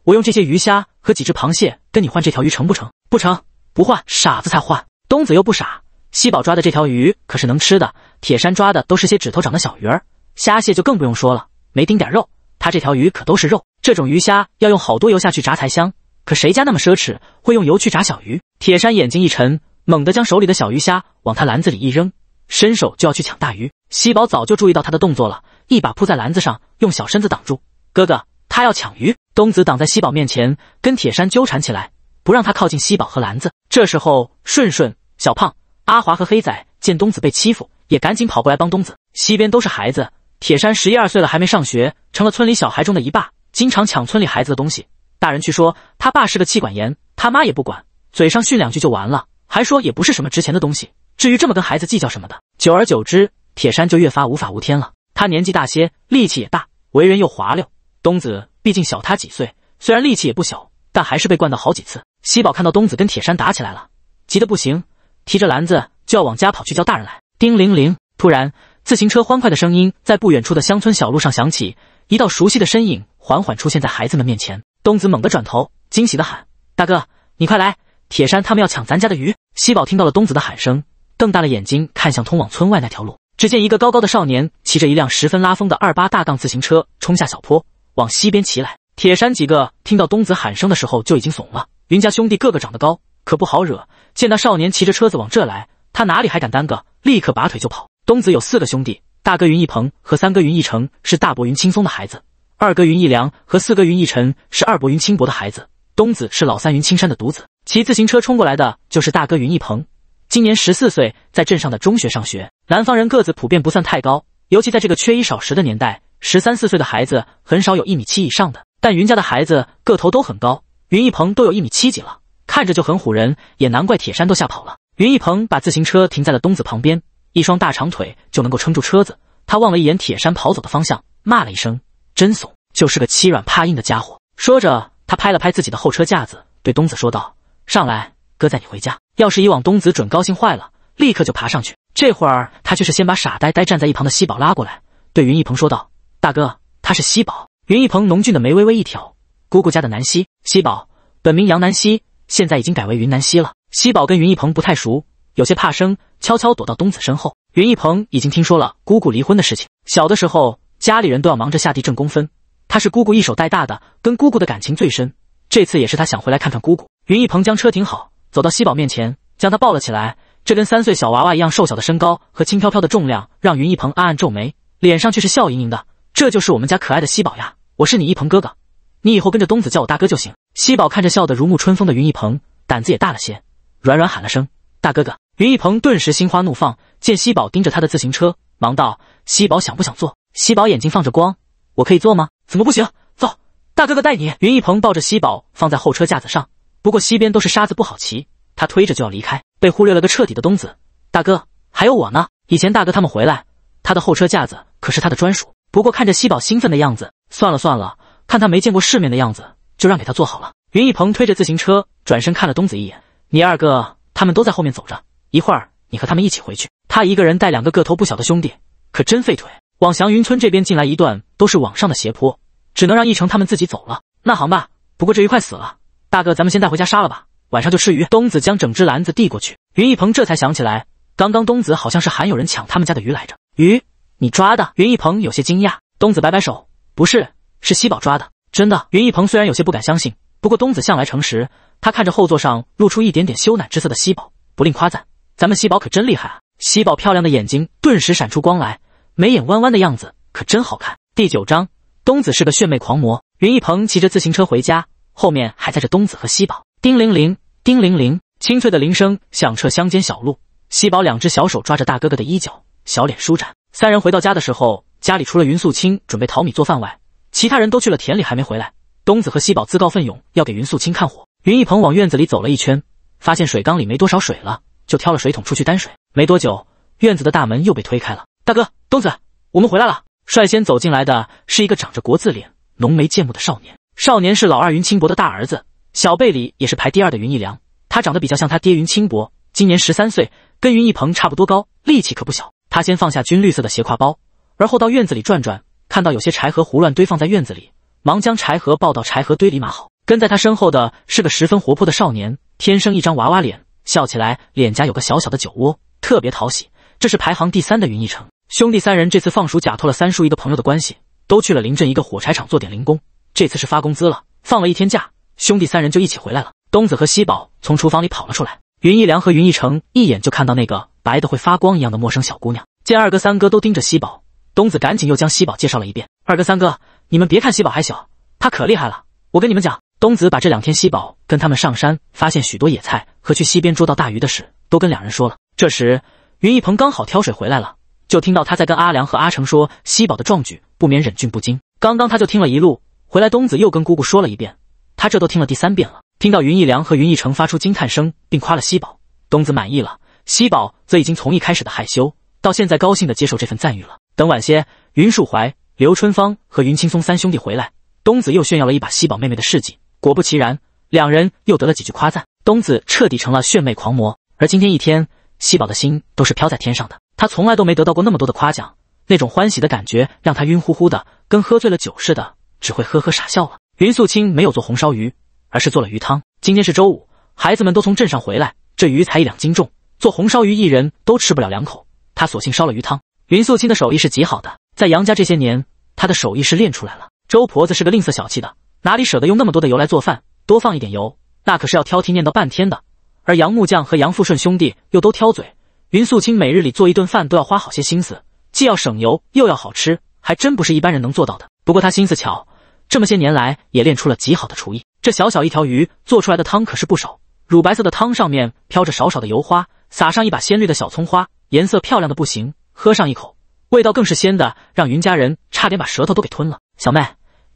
我用这些鱼虾。”和几只螃蟹跟你换这条鱼成不成？不成，不换，傻子才换。东子又不傻，西宝抓的这条鱼可是能吃的。铁山抓的都是些指头长的小鱼儿，虾蟹就更不用说了，没丁点肉。他这条鱼可都是肉，这种鱼虾要用好多油下去炸才香。可谁家那么奢侈，会用油去炸小鱼？铁山眼睛一沉，猛地将手里的小鱼虾往他篮子里一扔，伸手就要去抢大鱼。西宝早就注意到他的动作了，一把扑在篮子上，用小身子挡住，哥哥。他要抢鱼，东子挡在西宝面前，跟铁山纠缠起来，不让他靠近西宝和篮子。这时候，顺顺、小胖、阿华和黑仔见东子被欺负，也赶紧跑过来帮东子。西边都是孩子，铁山十一二岁了，还没上学，成了村里小孩中的一霸，经常抢村里孩子的东西。大人却说他爸是个妻管严，他妈也不管，嘴上训两句就完了，还说也不是什么值钱的东西。至于这么跟孩子计较什么的，久而久之，铁山就越发无法无天了。他年纪大些，力气也大，为人又滑溜。东子毕竟小他几岁，虽然力气也不小，但还是被灌到好几次。西宝看到东子跟铁山打起来了，急得不行，提着篮子就要往家跑去叫大人来。叮铃铃！突然，自行车欢快的声音在不远处的乡村小路上响起，一道熟悉的身影缓缓出现在孩子们面前。东子猛地转头，惊喜的喊：“大哥，你快来！铁山他们要抢咱家的鱼！”西宝听到了东子的喊声，瞪大了眼睛看向通往村外那条路，只见一个高高的少年骑着一辆十分拉风的二八大杠自行车冲下小坡。往西边骑来，铁山几个听到东子喊声的时候就已经怂了。云家兄弟个个长得高，可不好惹。见那少年骑着车子往这来，他哪里还敢耽搁，立刻拔腿就跑。东子有四个兄弟，大哥云逸鹏和三哥云逸成是大伯云青松的孩子，二哥云逸良和四哥云逸晨是二伯云青柏的孩子。东子是老三云青山的独子。骑自行车冲过来的就是大哥云逸鹏，今年十四岁，在镇上的中学上学。南方人个子普遍不算太高，尤其在这个缺衣少食的年代。十三四岁的孩子很少有一米七以上的，但云家的孩子个头都很高，云一鹏都有一米七几了，看着就很唬人，也难怪铁山都吓跑了。云一鹏把自行车停在了东子旁边，一双大长腿就能够撑住车子。他望了一眼铁山跑走的方向，骂了一声：“真怂，就是个欺软怕硬的家伙。”说着，他拍了拍自己的后车架子，对东子说道：“上来，哥载你回家。”要是以往，东子准高兴坏了，立刻就爬上去。这会儿，他却是先把傻呆呆站在一旁的西宝拉过来，对云一鹏说道。大哥，他是西宝。云一鹏浓俊的眉微微一挑，姑姑家的南希，西宝本名杨南希，现在已经改为云南希了。西宝跟云一鹏不太熟，有些怕生，悄悄躲到东子身后。云一鹏已经听说了姑姑离婚的事情。小的时候，家里人都要忙着下地挣工分，他是姑姑一手带大的，跟姑姑的感情最深。这次也是他想回来看看姑姑。云一鹏将车停好，走到西宝面前，将他抱了起来。这跟三岁小娃娃一样瘦小的身高和轻飘飘的重量，让云一鹏暗暗皱眉，脸上却是笑盈盈的。这就是我们家可爱的西宝呀！我是你一鹏哥哥，你以后跟着东子叫我大哥就行。西宝看着笑得如沐春风的云一鹏，胆子也大了些，软软喊了声“大哥哥”。云一鹏顿时心花怒放，见西宝盯着他的自行车，忙道：“西宝想不想坐？”西宝眼睛放着光：“我可以坐吗？怎么不行？走，大哥哥带你。”云一鹏抱着西宝放在后车架子上，不过西边都是沙子，不好骑。他推着就要离开，被忽略了个彻底的东子：“大哥，还有我呢！以前大哥他们回来，他的后车架子可是他的专属。”不过看着西宝兴奋的样子，算了算了，看他没见过世面的样子，就让给他做好了。云逸鹏推着自行车，转身看了东子一眼：“你二哥他们都在后面走着，一会儿你和他们一起回去。他一个人带两个个头不小的兄弟，可真费腿。往祥云村这边进来一段都是往上的斜坡，只能让一成他们自己走了。那行吧，不过这鱼快死了，大哥咱们先带回家杀了吧，晚上就吃鱼。”东子将整只篮子递过去，云逸鹏这才想起来，刚刚东子好像是喊有人抢他们家的鱼来着。鱼。你抓的？云一鹏有些惊讶。东子摆摆手，不是，是西宝抓的，真的。云一鹏虽然有些不敢相信，不过东子向来诚实。他看着后座上露出一点点羞赧之色的西宝，不吝夸赞：“咱们西宝可真厉害啊！”西宝漂亮的眼睛顿时闪出光来，眉眼弯弯的样子可真好看。第九章，东子是个炫妹狂魔。云一鹏骑着自行车回家，后面还载着东子和西宝。叮铃铃，叮铃铃，清脆的铃声响彻乡间小路。西宝两只小手抓着大哥哥的衣角，小脸舒展。三人回到家的时候，家里除了云素清准备淘米做饭外，其他人都去了田里还没回来。东子和西宝自告奋勇要给云素清看火。云一鹏往院子里走了一圈，发现水缸里没多少水了，就挑了水桶出去担水。没多久，院子的大门又被推开了。大哥，东子，我们回来了。率先走进来的是一个长着国字脸、浓眉剑目的少年。少年是老二云清博的大儿子，小辈里也是排第二的云一良。他长得比较像他爹云清博，今年十三岁，跟云一鹏差不多高，力气可不小。他先放下军绿色的斜挎包，而后到院子里转转，看到有些柴禾胡乱堆放在院子里，忙将柴禾抱到柴禾堆里码好。跟在他身后的是个十分活泼的少年，天生一张娃娃脸，笑起来脸颊有个小小的酒窝，特别讨喜。这是排行第三的云逸城兄弟三人这次放暑假，托了三叔一个朋友的关系，都去了临镇一个火柴厂做点零工。这次是发工资了，放了一天假，兄弟三人就一起回来了。东子和西宝从厨房里跑了出来。云逸良和云逸成一眼就看到那个白的会发光一样的陌生小姑娘。见二哥、三哥都盯着西宝，东子赶紧又将西宝介绍了一遍。二哥、三哥，你们别看西宝还小，他可厉害了。我跟你们讲，东子把这两天西宝跟他们上山发现许多野菜和去溪边捉到大鱼的事都跟两人说了。这时，云逸鹏刚好挑水回来了，就听到他在跟阿良和阿成说西宝的壮举，不免忍俊不禁。刚刚他就听了一路回来，东子又跟姑姑说了一遍，他这都听了第三遍了。听到云逸良和云逸城发出惊叹声，并夸了西宝，东子满意了。西宝则已经从一开始的害羞，到现在高兴的接受这份赞誉了。等晚些，云树怀、刘春芳和云青松三兄弟回来，东子又炫耀了一把西宝妹妹的事迹。果不其然，两人又得了几句夸赞。东子彻底成了炫妹狂魔。而今天一天，西宝的心都是飘在天上的。他从来都没得到过那么多的夸奖，那种欢喜的感觉让他晕乎乎的，跟喝醉了酒似的，只会呵呵傻笑了。云素清没有做红烧鱼。而是做了鱼汤。今天是周五，孩子们都从镇上回来，这鱼才一两斤重，做红烧鱼一人都吃不了两口。他索性烧了鱼汤。云素清的手艺是极好的，在杨家这些年，他的手艺是练出来了。周婆子是个吝啬小气的，哪里舍得用那么多的油来做饭？多放一点油，那可是要挑剔念叨半天的。而杨木匠和杨富顺兄弟又都挑嘴，云素清每日里做一顿饭都要花好些心思，既要省油又要好吃，还真不是一般人能做到的。不过他心思巧，这么些年来也练出了极好的厨艺。这小小一条鱼做出来的汤可是不少，乳白色的汤上面飘着少少的油花，撒上一把鲜绿的小葱花，颜色漂亮的不行。喝上一口，味道更是鲜的，让云家人差点把舌头都给吞了。小妹，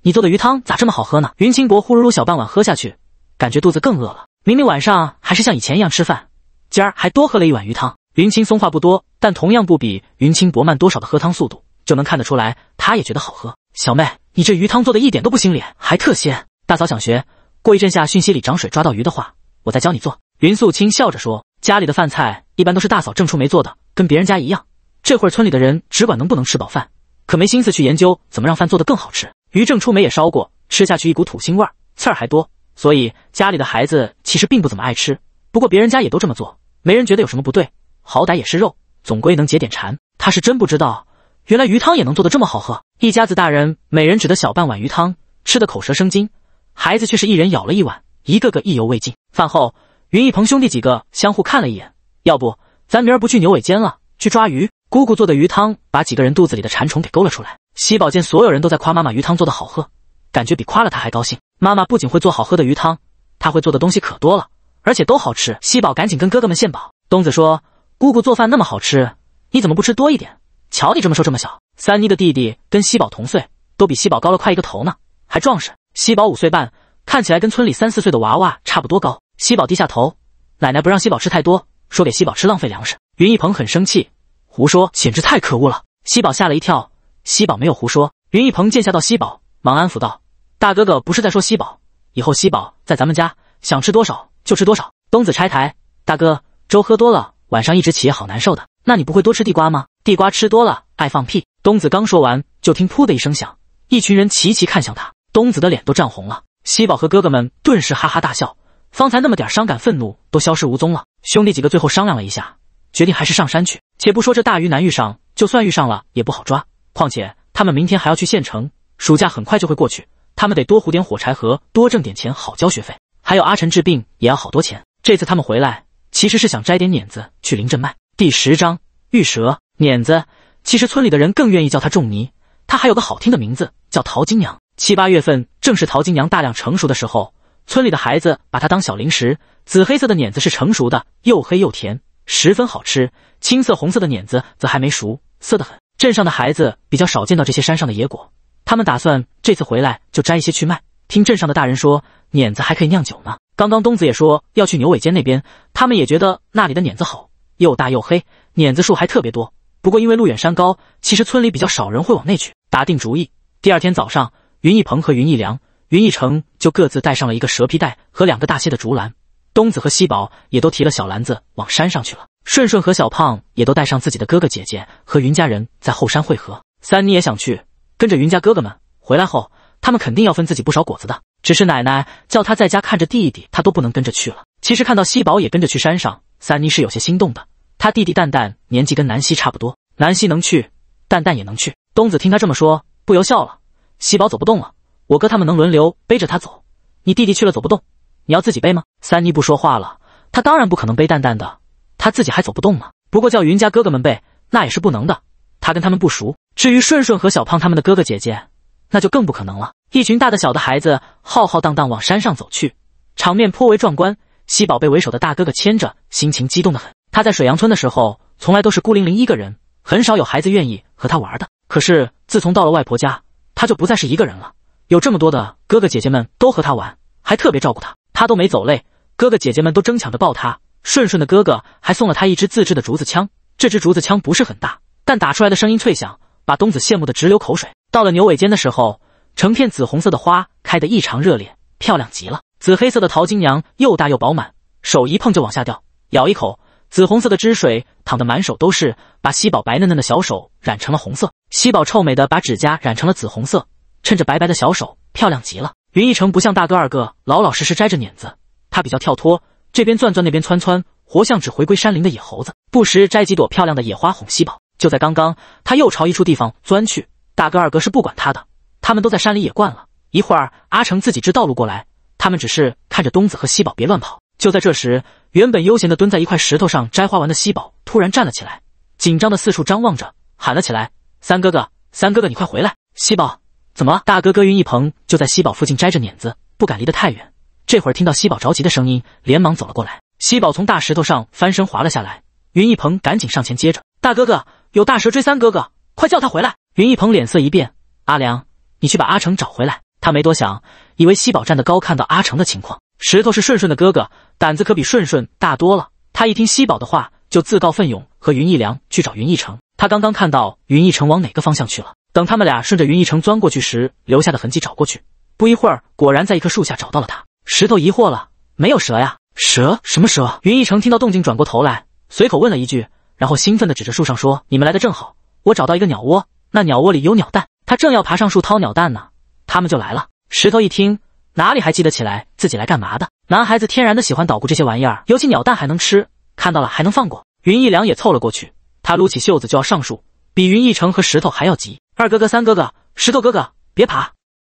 你做的鱼汤咋这么好喝呢？云清博呼噜噜小半碗喝下去，感觉肚子更饿了。明明晚上还是像以前一样吃饭，今儿还多喝了一碗鱼汤。云清松话不多，但同样不比云清博慢多少的喝汤速度，就能看得出来，他也觉得好喝。小妹，你这鱼汤做的一点都不腥，脸还特鲜。大嫂想学，过一阵下讯息里涨水抓到鱼的话，我再教你做。云素清笑着说：“家里的饭菜一般都是大嫂郑出梅做的，跟别人家一样。这会儿村里的人只管能不能吃饱饭，可没心思去研究怎么让饭做得更好吃。鱼正出梅也烧过，吃下去一股土腥味，刺儿还多，所以家里的孩子其实并不怎么爱吃。不过别人家也都这么做，没人觉得有什么不对。好歹也是肉，总归能解点馋。他是真不知道，原来鱼汤也能做得这么好喝。一家子大人每人只得小半碗鱼汤，吃得口舌生津。”孩子却是一人咬了一碗，一个个意犹未尽。饭后，云逸鹏兄弟几个相互看了一眼，要不咱明儿不去牛尾尖了，去抓鱼。姑姑做的鱼汤把几个人肚子里的馋虫给勾了出来。西宝见所有人都在夸妈妈鱼汤做的好喝，感觉比夸了他还高兴。妈妈不仅会做好喝的鱼汤，她会做的东西可多了，而且都好吃。西宝赶紧跟哥哥们献宝。东子说：“姑姑做饭那么好吃，你怎么不吃多一点？瞧你这么瘦这么小。”三妮的弟弟跟西宝同岁，都比西宝高了快一个头呢，还壮实。西宝五岁半，看起来跟村里三四岁的娃娃差不多高。西宝低下头，奶奶不让西宝吃太多，说给西宝吃浪费粮食。云一鹏很生气，胡说，简直太可恶了！西宝吓了一跳，西宝没有胡说。云一鹏见吓到西宝，忙安抚道：“大哥哥不是在说西宝，以后西宝在咱们家想吃多少就吃多少。”东子拆台，大哥粥喝多了，晚上一直起夜，好难受的。那你不会多吃地瓜吗？地瓜吃多了爱放屁。东子刚说完，就听噗的一声响，一群人齐齐看向他。东子的脸都涨红了，西宝和哥哥们顿时哈哈大笑，方才那么点伤感、愤怒都消失无踪了。兄弟几个最后商量了一下，决定还是上山去。且不说这大鱼难遇上，就算遇上了也不好抓，况且他们明天还要去县城，暑假很快就会过去，他们得多糊点火柴盒，多挣点钱好交学费，还有阿晨治病也要好多钱。这次他们回来其实是想摘点碾子去林镇卖。第十章玉蛇碾子，其实村里的人更愿意叫他仲尼，他还有个好听的名字叫陶金娘。七八月份正是桃金娘大量成熟的时候，村里的孩子把它当小零食。紫黑色的碾子是成熟的，又黑又甜，十分好吃。青色、红色的碾子则还没熟，涩得很。镇上的孩子比较少见到这些山上的野果，他们打算这次回来就摘一些去卖。听镇上的大人说，碾子还可以酿酒呢。刚刚东子也说要去牛尾尖那边，他们也觉得那里的碾子好，又大又黑，碾子树还特别多。不过因为路远山高，其实村里比较少人会往那去。打定主意，第二天早上。云逸鹏和云逸良、云逸成就各自带上了一个蛇皮袋和两个大些的竹篮，东子和西宝也都提了小篮子往山上去了。顺顺和小胖也都带上自己的哥哥姐姐和云家人在后山汇合。三妮也想去，跟着云家哥哥们回来后，他们肯定要分自己不少果子的。只是奶奶叫他在家看着弟弟，他都不能跟着去了。其实看到西宝也跟着去山上，三妮是有些心动的。他弟弟蛋蛋年纪跟南希差不多，南希能去，蛋蛋也能去。东子听他这么说，不由笑了。西宝走不动了，我哥他们能轮流背着他走。你弟弟去了走不动，你要自己背吗？三妮不说话了，他当然不可能背。蛋蛋的，他自己还走不动吗？不过叫云家哥哥们背，那也是不能的。他跟他们不熟。至于顺顺和小胖他们的哥哥姐姐，那就更不可能了。一群大的小的孩子浩浩荡荡往山上走去，场面颇为壮观。西宝被为首的大哥哥牵着，心情激动的很。他在水阳村的时候，从来都是孤零零一个人，很少有孩子愿意和他玩的。可是自从到了外婆家，他就不再是一个人了，有这么多的哥哥姐姐们都和他玩，还特别照顾他，他都没走累。哥哥姐姐们都争抢着抱他，顺顺的哥哥还送了他一支自制的竹子枪。这支竹子枪不是很大，但打出来的声音脆响，把东子羡慕的直流口水。到了牛尾尖的时候，成片紫红色的花开得异常热烈，漂亮极了。紫黑色的桃金娘又大又饱满，手一碰就往下掉，咬一口。紫红色的汁水淌得满手都是，把西宝白嫩嫩的小手染成了红色。西宝臭美的把指甲染成了紫红色，衬着白白的小手，漂亮极了。云逸成不像大哥二哥老老实实摘着碾子，他比较跳脱，这边钻钻那边窜窜，活像只回归山林的野猴子。不时摘几朵漂亮的野花哄西宝。就在刚刚，他又朝一处地方钻去。大哥二哥是不管他的，他们都在山里野惯了。一会儿阿成自己知道路过来，他们只是看着东子和西宝别乱跑。就在这时，原本悠闲的蹲在一块石头上摘花丸的西宝突然站了起来，紧张的四处张望着，喊了起来：“三哥哥，三哥哥，你快回来！”西宝怎么了？大哥哥云逸鹏就在西宝附近摘着碾子，不敢离得太远。这会儿听到西宝着急的声音，连忙走了过来。西宝从大石头上翻身滑了下来，云逸鹏赶紧上前接着。大哥哥，有大蛇追三哥哥，快叫他回来！云逸鹏脸色一变：“阿良，你去把阿成找回来。”他没多想，以为西宝站得高，看到阿成的情况。石头是顺顺的哥哥，胆子可比顺顺大多了。他一听西宝的话，就自告奋勇和云逸良去找云逸成。他刚刚看到云逸成往哪个方向去了，等他们俩顺着云逸成钻过去时留下的痕迹找过去，不一会儿果然在一棵树下找到了他。石头疑惑了：“没有蛇呀？蛇什么蛇？”云逸成听到动静转过头来，随口问了一句，然后兴奋地指着树上说：“你们来的正好，我找到一个鸟窝，那鸟窝里有鸟蛋。他正要爬上树掏鸟蛋呢，他们就来了。”石头一听。哪里还记得起来自己来干嘛的？男孩子天然的喜欢捣鼓这些玩意儿，尤其鸟蛋还能吃，看到了还能放过。云一良也凑了过去，他撸起袖子就要上树，比云一城和石头还要急。二哥哥、三哥哥、石头哥哥，别爬！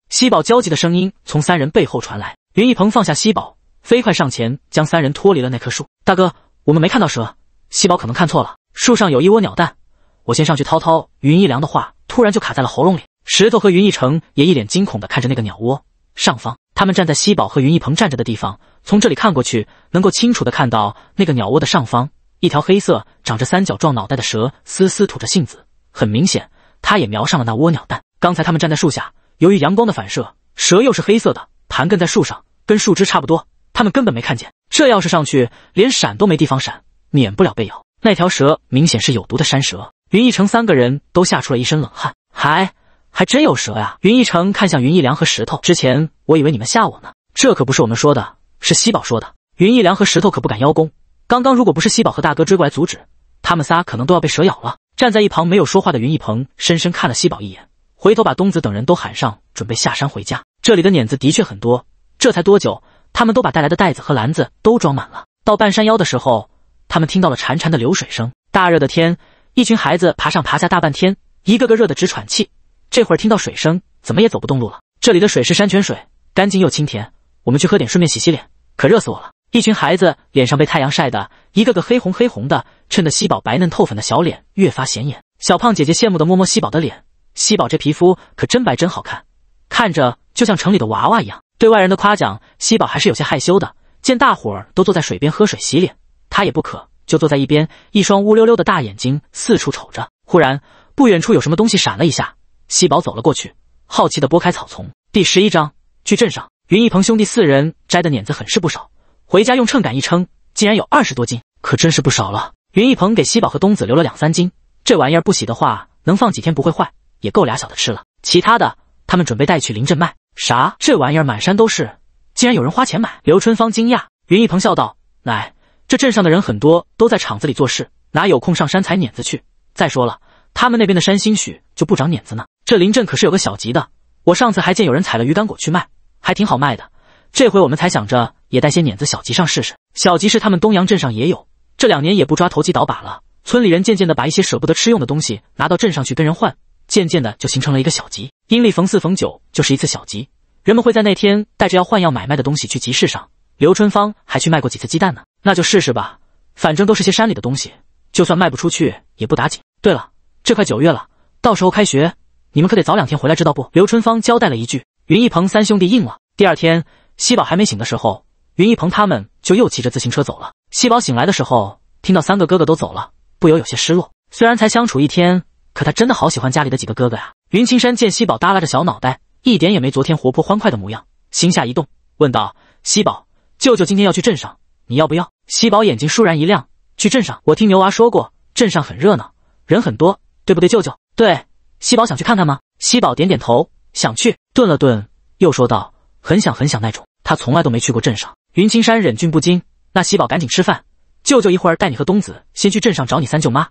西宝焦急的声音从三人背后传来。云一鹏放下西宝，飞快上前将三人脱离了那棵树。大哥，我们没看到蛇，西宝可能看错了。树上有一窝鸟蛋，我先上去掏掏。云一良的话突然就卡在了喉咙里，石头和云一城也一脸惊恐的看着那个鸟窝。上方，他们站在西宝和云逸鹏站着的地方，从这里看过去，能够清楚的看到那个鸟窝的上方，一条黑色、长着三角状脑袋的蛇，丝丝吐着信子。很明显，它也瞄上了那窝鸟蛋。刚才他们站在树下，由于阳光的反射，蛇又是黑色的，盘根在树上，跟树枝差不多，他们根本没看见。这要是上去，连闪都没地方闪，免不了被咬。那条蛇明显是有毒的山蛇，云逸城三个人都吓出了一身冷汗。还。还真有蛇呀！云逸城看向云逸良和石头，之前我以为你们吓我呢。这可不是我们说的，是西宝说的。云逸良和石头可不敢邀功。刚刚如果不是西宝和大哥追过来阻止，他们仨可能都要被蛇咬了。站在一旁没有说话的云逸鹏深深看了西宝一眼，回头把东子等人都喊上，准备下山回家。这里的碾子的确很多，这才多久，他们都把带来的袋子和篮子都装满了。到半山腰的时候，他们听到了潺潺的流水声。大热的天，一群孩子爬上爬下大半天，一个个热得直喘气。这会儿听到水声，怎么也走不动路了。这里的水是山泉水，干净又清甜。我们去喝点，顺便洗洗脸。可热死我了！一群孩子脸上被太阳晒得一个个黑红黑红的，衬得西宝白嫩透粉的小脸越发显眼。小胖姐姐羡慕的摸摸西宝的脸，西宝这皮肤可真白真好看，看着就像城里的娃娃一样。对外人的夸奖，西宝还是有些害羞的。见大伙儿都坐在水边喝水洗脸，他也不渴，就坐在一边，一双乌溜溜的大眼睛四处瞅着。忽然，不远处有什么东西闪了一下。西宝走了过去，好奇地拨开草丛。第十一章去镇上，云一鹏兄弟四人摘的碾子很是不少，回家用秤杆一称，竟然有二十多斤，可真是不少了。云一鹏给西宝和东子留了两三斤，这玩意儿不洗的话，能放几天不会坏，也够俩小的吃了。其他的，他们准备带去林镇卖。啥？这玩意儿满山都是，竟然有人花钱买？刘春芳惊讶。云一鹏笑道：“奶，这镇上的人很多都在厂子里做事，哪有空上山采碾子去？再说了，他们那边的山兴许就不长碾子呢。”这林镇可是有个小集的，我上次还见有人采了鱼干果去卖，还挺好卖的。这回我们才想着也带些碾子小集上试试。小集是他们东阳镇上也有，这两年也不抓投机倒把了，村里人渐渐的把一些舍不得吃用的东西拿到镇上去跟人换，渐渐的就形成了一个小集。阴历逢四逢九就是一次小集，人们会在那天带着要换要买卖的东西去集市上。刘春芳还去卖过几次鸡蛋呢。那就试试吧，反正都是些山里的东西，就算卖不出去也不打紧。对了，这快九月了，到时候开学。你们可得早两天回来，知道不？刘春芳交代了一句。云一鹏三兄弟应了。第二天，西宝还没醒的时候，云一鹏他们就又骑着自行车走了。西宝醒来的时候，听到三个哥哥都走了，不由有些失落。虽然才相处一天，可他真的好喜欢家里的几个哥哥呀。云青山见西宝耷拉着小脑袋，一点也没昨天活泼欢快的模样，心下一动，问道：“西宝，舅舅今天要去镇上，你要不要？”西宝眼睛倏然一亮：“去镇上？我听牛娃说过，镇上很热闹，人很多，对不对，舅舅？”“对。”西宝想去看看吗？西宝点点头，想去。顿了顿，又说道：“很想很想那种。他从来都没去过镇上。”云青山忍俊不禁。那西宝赶紧吃饭。舅舅一会儿带你和东子先去镇上找你三舅妈。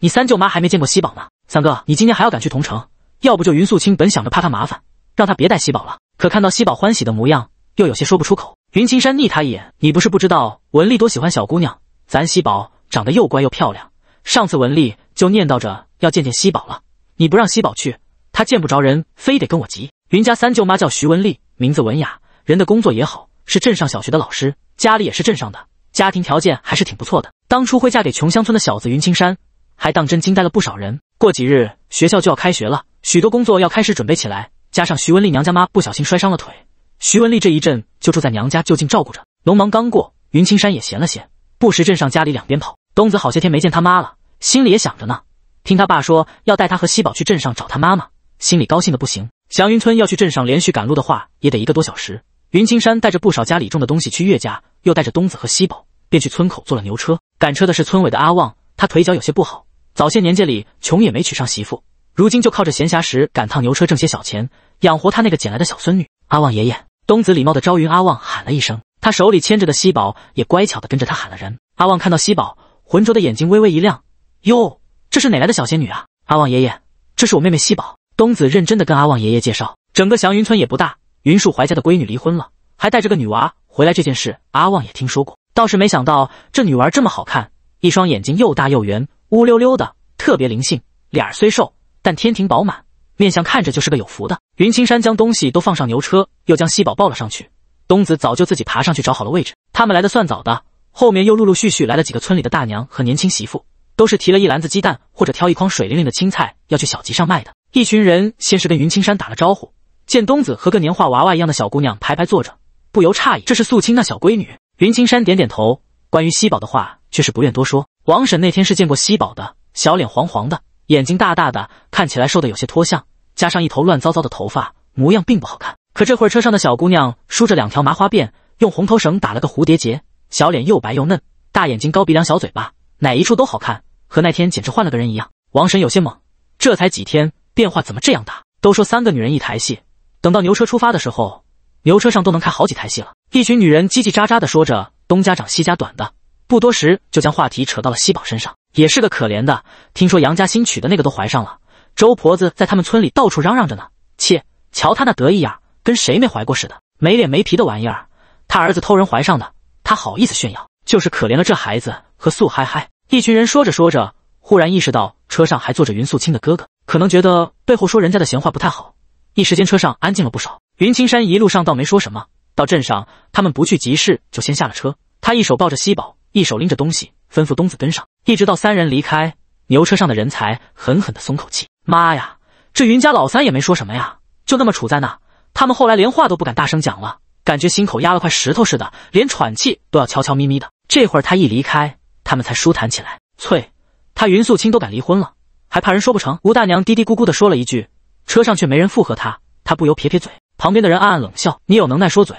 你三舅妈还没见过西宝呢。三哥，你今天还要赶去桐城，要不就云素清本想着怕他麻烦，让他别带西宝了。可看到西宝欢喜的模样，又有些说不出口。云青山睨他一眼：“你不是不知道文丽多喜欢小姑娘，咱西宝长得又乖又漂亮，上次文丽就念叨着要见见西宝了。”你不让西宝去，他见不着人，非得跟我急。云家三舅妈叫徐文丽，名字文雅，人的工作也好，是镇上小学的老师，家里也是镇上的，家庭条件还是挺不错的。当初会嫁给穷乡村的小子云青山，还当真惊呆了不少人。过几日学校就要开学了，许多工作要开始准备起来，加上徐文丽娘家妈不小心摔伤了腿，徐文丽这一阵就住在娘家，就近照顾着。农忙刚过，云青山也闲了些，不时镇上家里两边跑。东子好些天没见他妈了，心里也想着呢。听他爸说要带他和西宝去镇上找他妈妈，心里高兴的不行。祥云村要去镇上，连续赶路的话也得一个多小时。云青山带着不少家里种的东西去岳家，又带着东子和西宝，便去村口坐了牛车。赶车的是村委的阿旺，他腿脚有些不好，早些年间里穷也没娶上媳妇，如今就靠着闲暇时赶趟牛车挣些小钱，养活他那个捡来的小孙女。阿旺爷爷，东子礼貌的朝云阿旺喊了一声，他手里牵着的西宝也乖巧的跟着他喊了人。阿旺看到西宝浑浊的眼睛微微一亮，哟。这是哪来的小仙女啊，阿旺爷爷，这是我妹妹西宝。东子认真的跟阿旺爷爷介绍，整个祥云村也不大，云树怀家的闺女离婚了，还带着个女娃回来，这件事阿旺也听说过，倒是没想到这女娃这么好看，一双眼睛又大又圆，乌溜溜的，特别灵性，脸虽瘦，但天庭饱满，面相看着就是个有福的。云青山将东西都放上牛车，又将西宝抱了上去，东子早就自己爬上去找好了位置。他们来的算早的，后面又陆陆续续来了几个村里的大娘和年轻媳妇。都是提了一篮子鸡蛋，或者挑一筐水灵灵的青菜要去小集上卖的。一群人先是跟云青山打了招呼，见冬子和个年画娃娃一样的小姑娘排排坐着，不由诧异，这是素清那小闺女。云青山点点头，关于西宝的话却是不愿多说。王婶那天是见过西宝的，小脸黄黄的，眼睛大大的，看起来瘦的有些脱相，加上一头乱糟糟的头发，模样并不好看。可这会儿车上的小姑娘梳着两条麻花辫，用红头绳打了个蝴蝶结，小脸又白又嫩，大眼睛、高鼻梁、小嘴巴。哪一处都好看，和那天简直换了个人一样。王婶有些懵，这才几天，变化怎么这样大？都说三个女人一台戏，等到牛车出发的时候，牛车上都能开好几台戏了。一群女人叽叽喳喳的说着东家长西家短的，不多时就将话题扯到了西宝身上。也是个可怜的，听说杨家新娶的那个都怀上了，周婆子在他们村里到处嚷嚷着呢。切，瞧他那得意样，跟谁没怀过似的，没脸没皮的玩意儿。他儿子偷人怀上的，他好意思炫耀？就是可怜了这孩子。和素嗨嗨，一群人说着说着，忽然意识到车上还坐着云素清的哥哥，可能觉得背后说人家的闲话不太好，一时间车上安静了不少。云青山一路上倒没说什么，到镇上他们不去集市，就先下了车。他一手抱着西宝，一手拎着东西，吩咐东子跟上，一直到三人离开，牛车上的人才狠狠地松口气。妈呀，这云家老三也没说什么呀，就那么杵在那。他们后来连话都不敢大声讲了，感觉心口压了块石头似的，连喘气都要悄悄咪咪的。这会儿他一离开。他们才舒坦起来。翠，她云素清都敢离婚了，还怕人说不成？吴大娘嘀嘀咕咕地说了一句，车上却没人附和她，她不由撇撇嘴。旁边的人暗暗冷笑：你有能耐说嘴，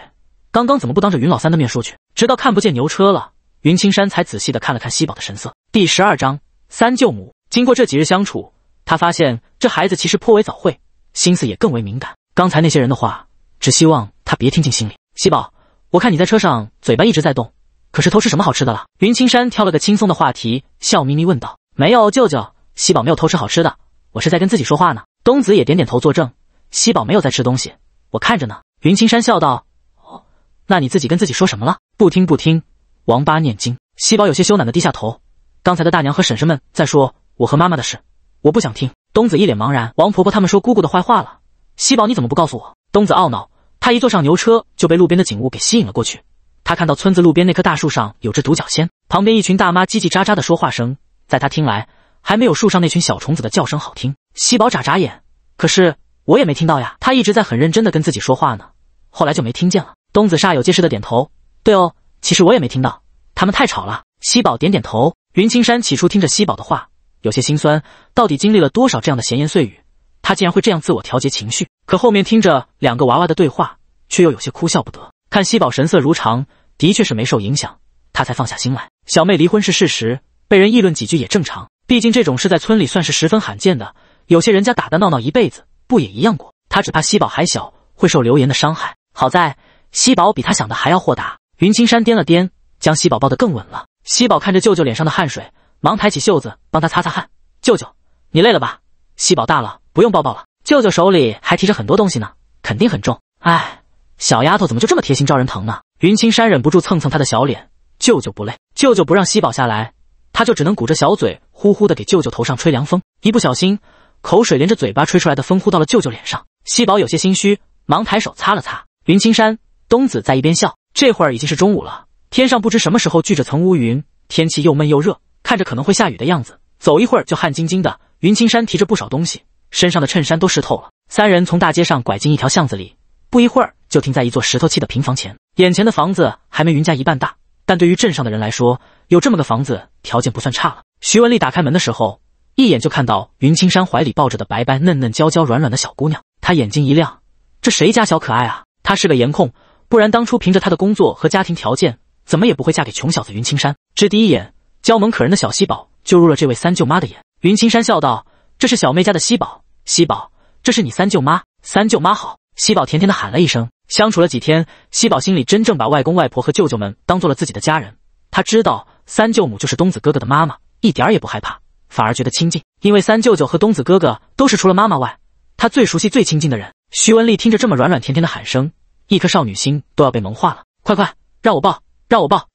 刚刚怎么不当着云老三的面说去？直到看不见牛车了，云青山才仔细地看了看西宝的神色。第十二章三舅母。经过这几日相处，他发现这孩子其实颇为早慧，心思也更为敏感。刚才那些人的话，只希望他别听进心里。西宝，我看你在车上嘴巴一直在动。可是偷吃什么好吃的了？云青山挑了个轻松的话题，笑眯眯问道：“没有，舅舅，西宝没有偷吃好吃的，我是在跟自己说话呢。”东子也点点头作证：“西宝没有在吃东西，我看着呢。”云青山笑道：“哦，那你自己跟自己说什么了？不听不听，王八念经。”西宝有些羞赧的低下头：“刚才的大娘和婶婶们在说我和妈妈的事，我不想听。”东子一脸茫然：“王婆婆他们说姑姑的坏话了，西宝你怎么不告诉我？”东子懊恼，他一坐上牛车就被路边的景物给吸引了过去。他看到村子路边那棵大树上有只独角仙，旁边一群大妈叽叽喳喳的说话声，在他听来还没有树上那群小虫子的叫声好听。西宝眨眨眼，可是我也没听到呀，他一直在很认真的跟自己说话呢，后来就没听见了。东子煞有介事的点头，对哦，其实我也没听到，他们太吵了。西宝点点头。云青山起初听着西宝的话有些心酸，到底经历了多少这样的闲言碎语，他竟然会这样自我调节情绪？可后面听着两个娃娃的对话，却又有些哭笑不得。看西宝神色如常，的确是没受影响，他才放下心来。小妹离婚是事实，被人议论几句也正常，毕竟这种事在村里算是十分罕见的。有些人家打打闹闹一辈子，不也一样过？他只怕西宝还小，会受流言的伤害。好在西宝比他想的还要豁达。云青山颠了颠，将西宝抱得更稳了。西宝看着舅舅脸上的汗水，忙抬起袖子帮他擦擦汗。舅舅，你累了吧？西宝大了，不用抱抱了。舅舅手里还提着很多东西呢，肯定很重。唉。小丫头怎么就这么贴心、招人疼呢？云青山忍不住蹭蹭她的小脸。舅舅不累，舅舅不让西宝下来，他就只能鼓着小嘴呼呼的给舅舅头上吹凉风。一不小心，口水连着嘴巴吹出来的风呼到了舅舅脸上。西宝有些心虚，忙抬手擦了擦。云青山、冬子在一边笑。这会儿已经是中午了，天上不知什么时候聚着层乌云，天气又闷又热，看着可能会下雨的样子，走一会儿就汗津津的。云青山提着不少东西，身上的衬衫都湿透了。三人从大街上拐进一条巷子里，不一会儿。就停在一座石头砌的平房前，眼前的房子还没云家一半大，但对于镇上的人来说，有这么个房子，条件不算差了。徐文丽打开门的时候，一眼就看到云青山怀里抱着的白白嫩嫩、娇娇软软的小姑娘，她眼睛一亮：“这谁家小可爱啊？”她是个颜控，不然当初凭着她的工作和家庭条件，怎么也不会嫁给穷小子云青山。只第一眼，娇萌可人的小西宝就入了这位三舅妈的眼。云青山笑道：“这是小妹家的西宝，西宝，这是你三舅妈，三舅妈好。”西宝甜甜的喊了一声。相处了几天，西宝心里真正把外公外婆和舅舅们当做了自己的家人。他知道三舅母就是东子哥哥的妈妈，一点也不害怕，反而觉得亲近。因为三舅舅和东子哥哥都是除了妈妈外，他最熟悉、最亲近的人。徐文丽听着这么软软甜甜的喊声，一颗少女心都要被萌化了。快快让我抱，让我抱！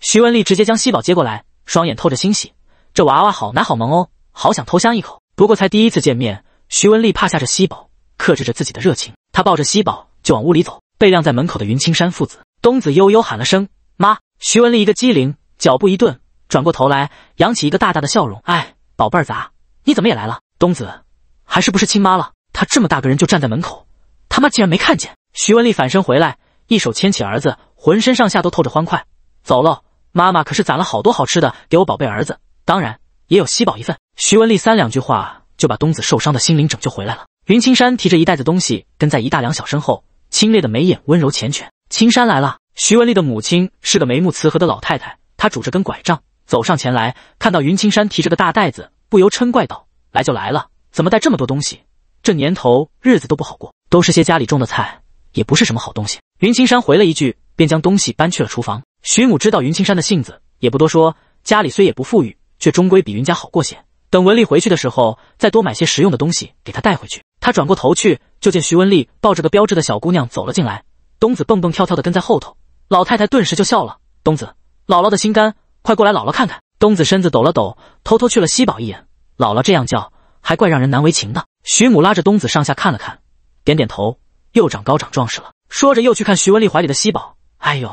徐文丽直接将西宝接过来，双眼透着欣喜。这娃娃好，奶好萌哦，好想偷香一口。不过才第一次见面，徐文丽怕吓着西宝，克制着自己的热情，她抱着西宝。就往屋里走，被晾在门口的云青山父子，东子悠悠喊了声“妈”，徐文丽一个机灵，脚步一顿，转过头来，扬起一个大大的笑容：“哎，宝贝儿咋，你怎么也来了？东子，还是不是亲妈了？他这么大个人就站在门口，他妈竟然没看见。”徐文丽反身回来，一手牵起儿子，浑身上下都透着欢快：“走了，妈妈可是攒了好多好吃的给我宝贝儿子，当然也有西宝一份。”徐文丽三两句话就把东子受伤的心灵拯救回来了。云青山提着一袋子东西跟在一大两小身后。清冽的眉眼温柔缱绻，青山来了。徐文丽的母亲是个眉目慈和的老太太，她拄着根拐杖走上前来，看到云青山提着个大袋子，不由嗔怪道：“来就来了，怎么带这么多东西？这年头日子都不好过，都是些家里种的菜，也不是什么好东西。”云青山回了一句，便将东西搬去了厨房。徐母知道云青山的性子，也不多说。家里虽也不富裕，却终归比云家好过些。等文丽回去的时候，再多买些实用的东西给她带回去。他转过头去，就见徐文丽抱着个标致的小姑娘走了进来，东子蹦蹦跳跳的跟在后头，老太太顿时就笑了。东子，姥姥的心肝，快过来，姥姥看看。东子身子抖了抖，偷偷去了西宝一眼。姥姥这样叫，还怪让人难为情的。徐母拉着东子上下看了看，点点头，又长高长壮实了。说着又去看徐文丽怀里的西宝，哎呦，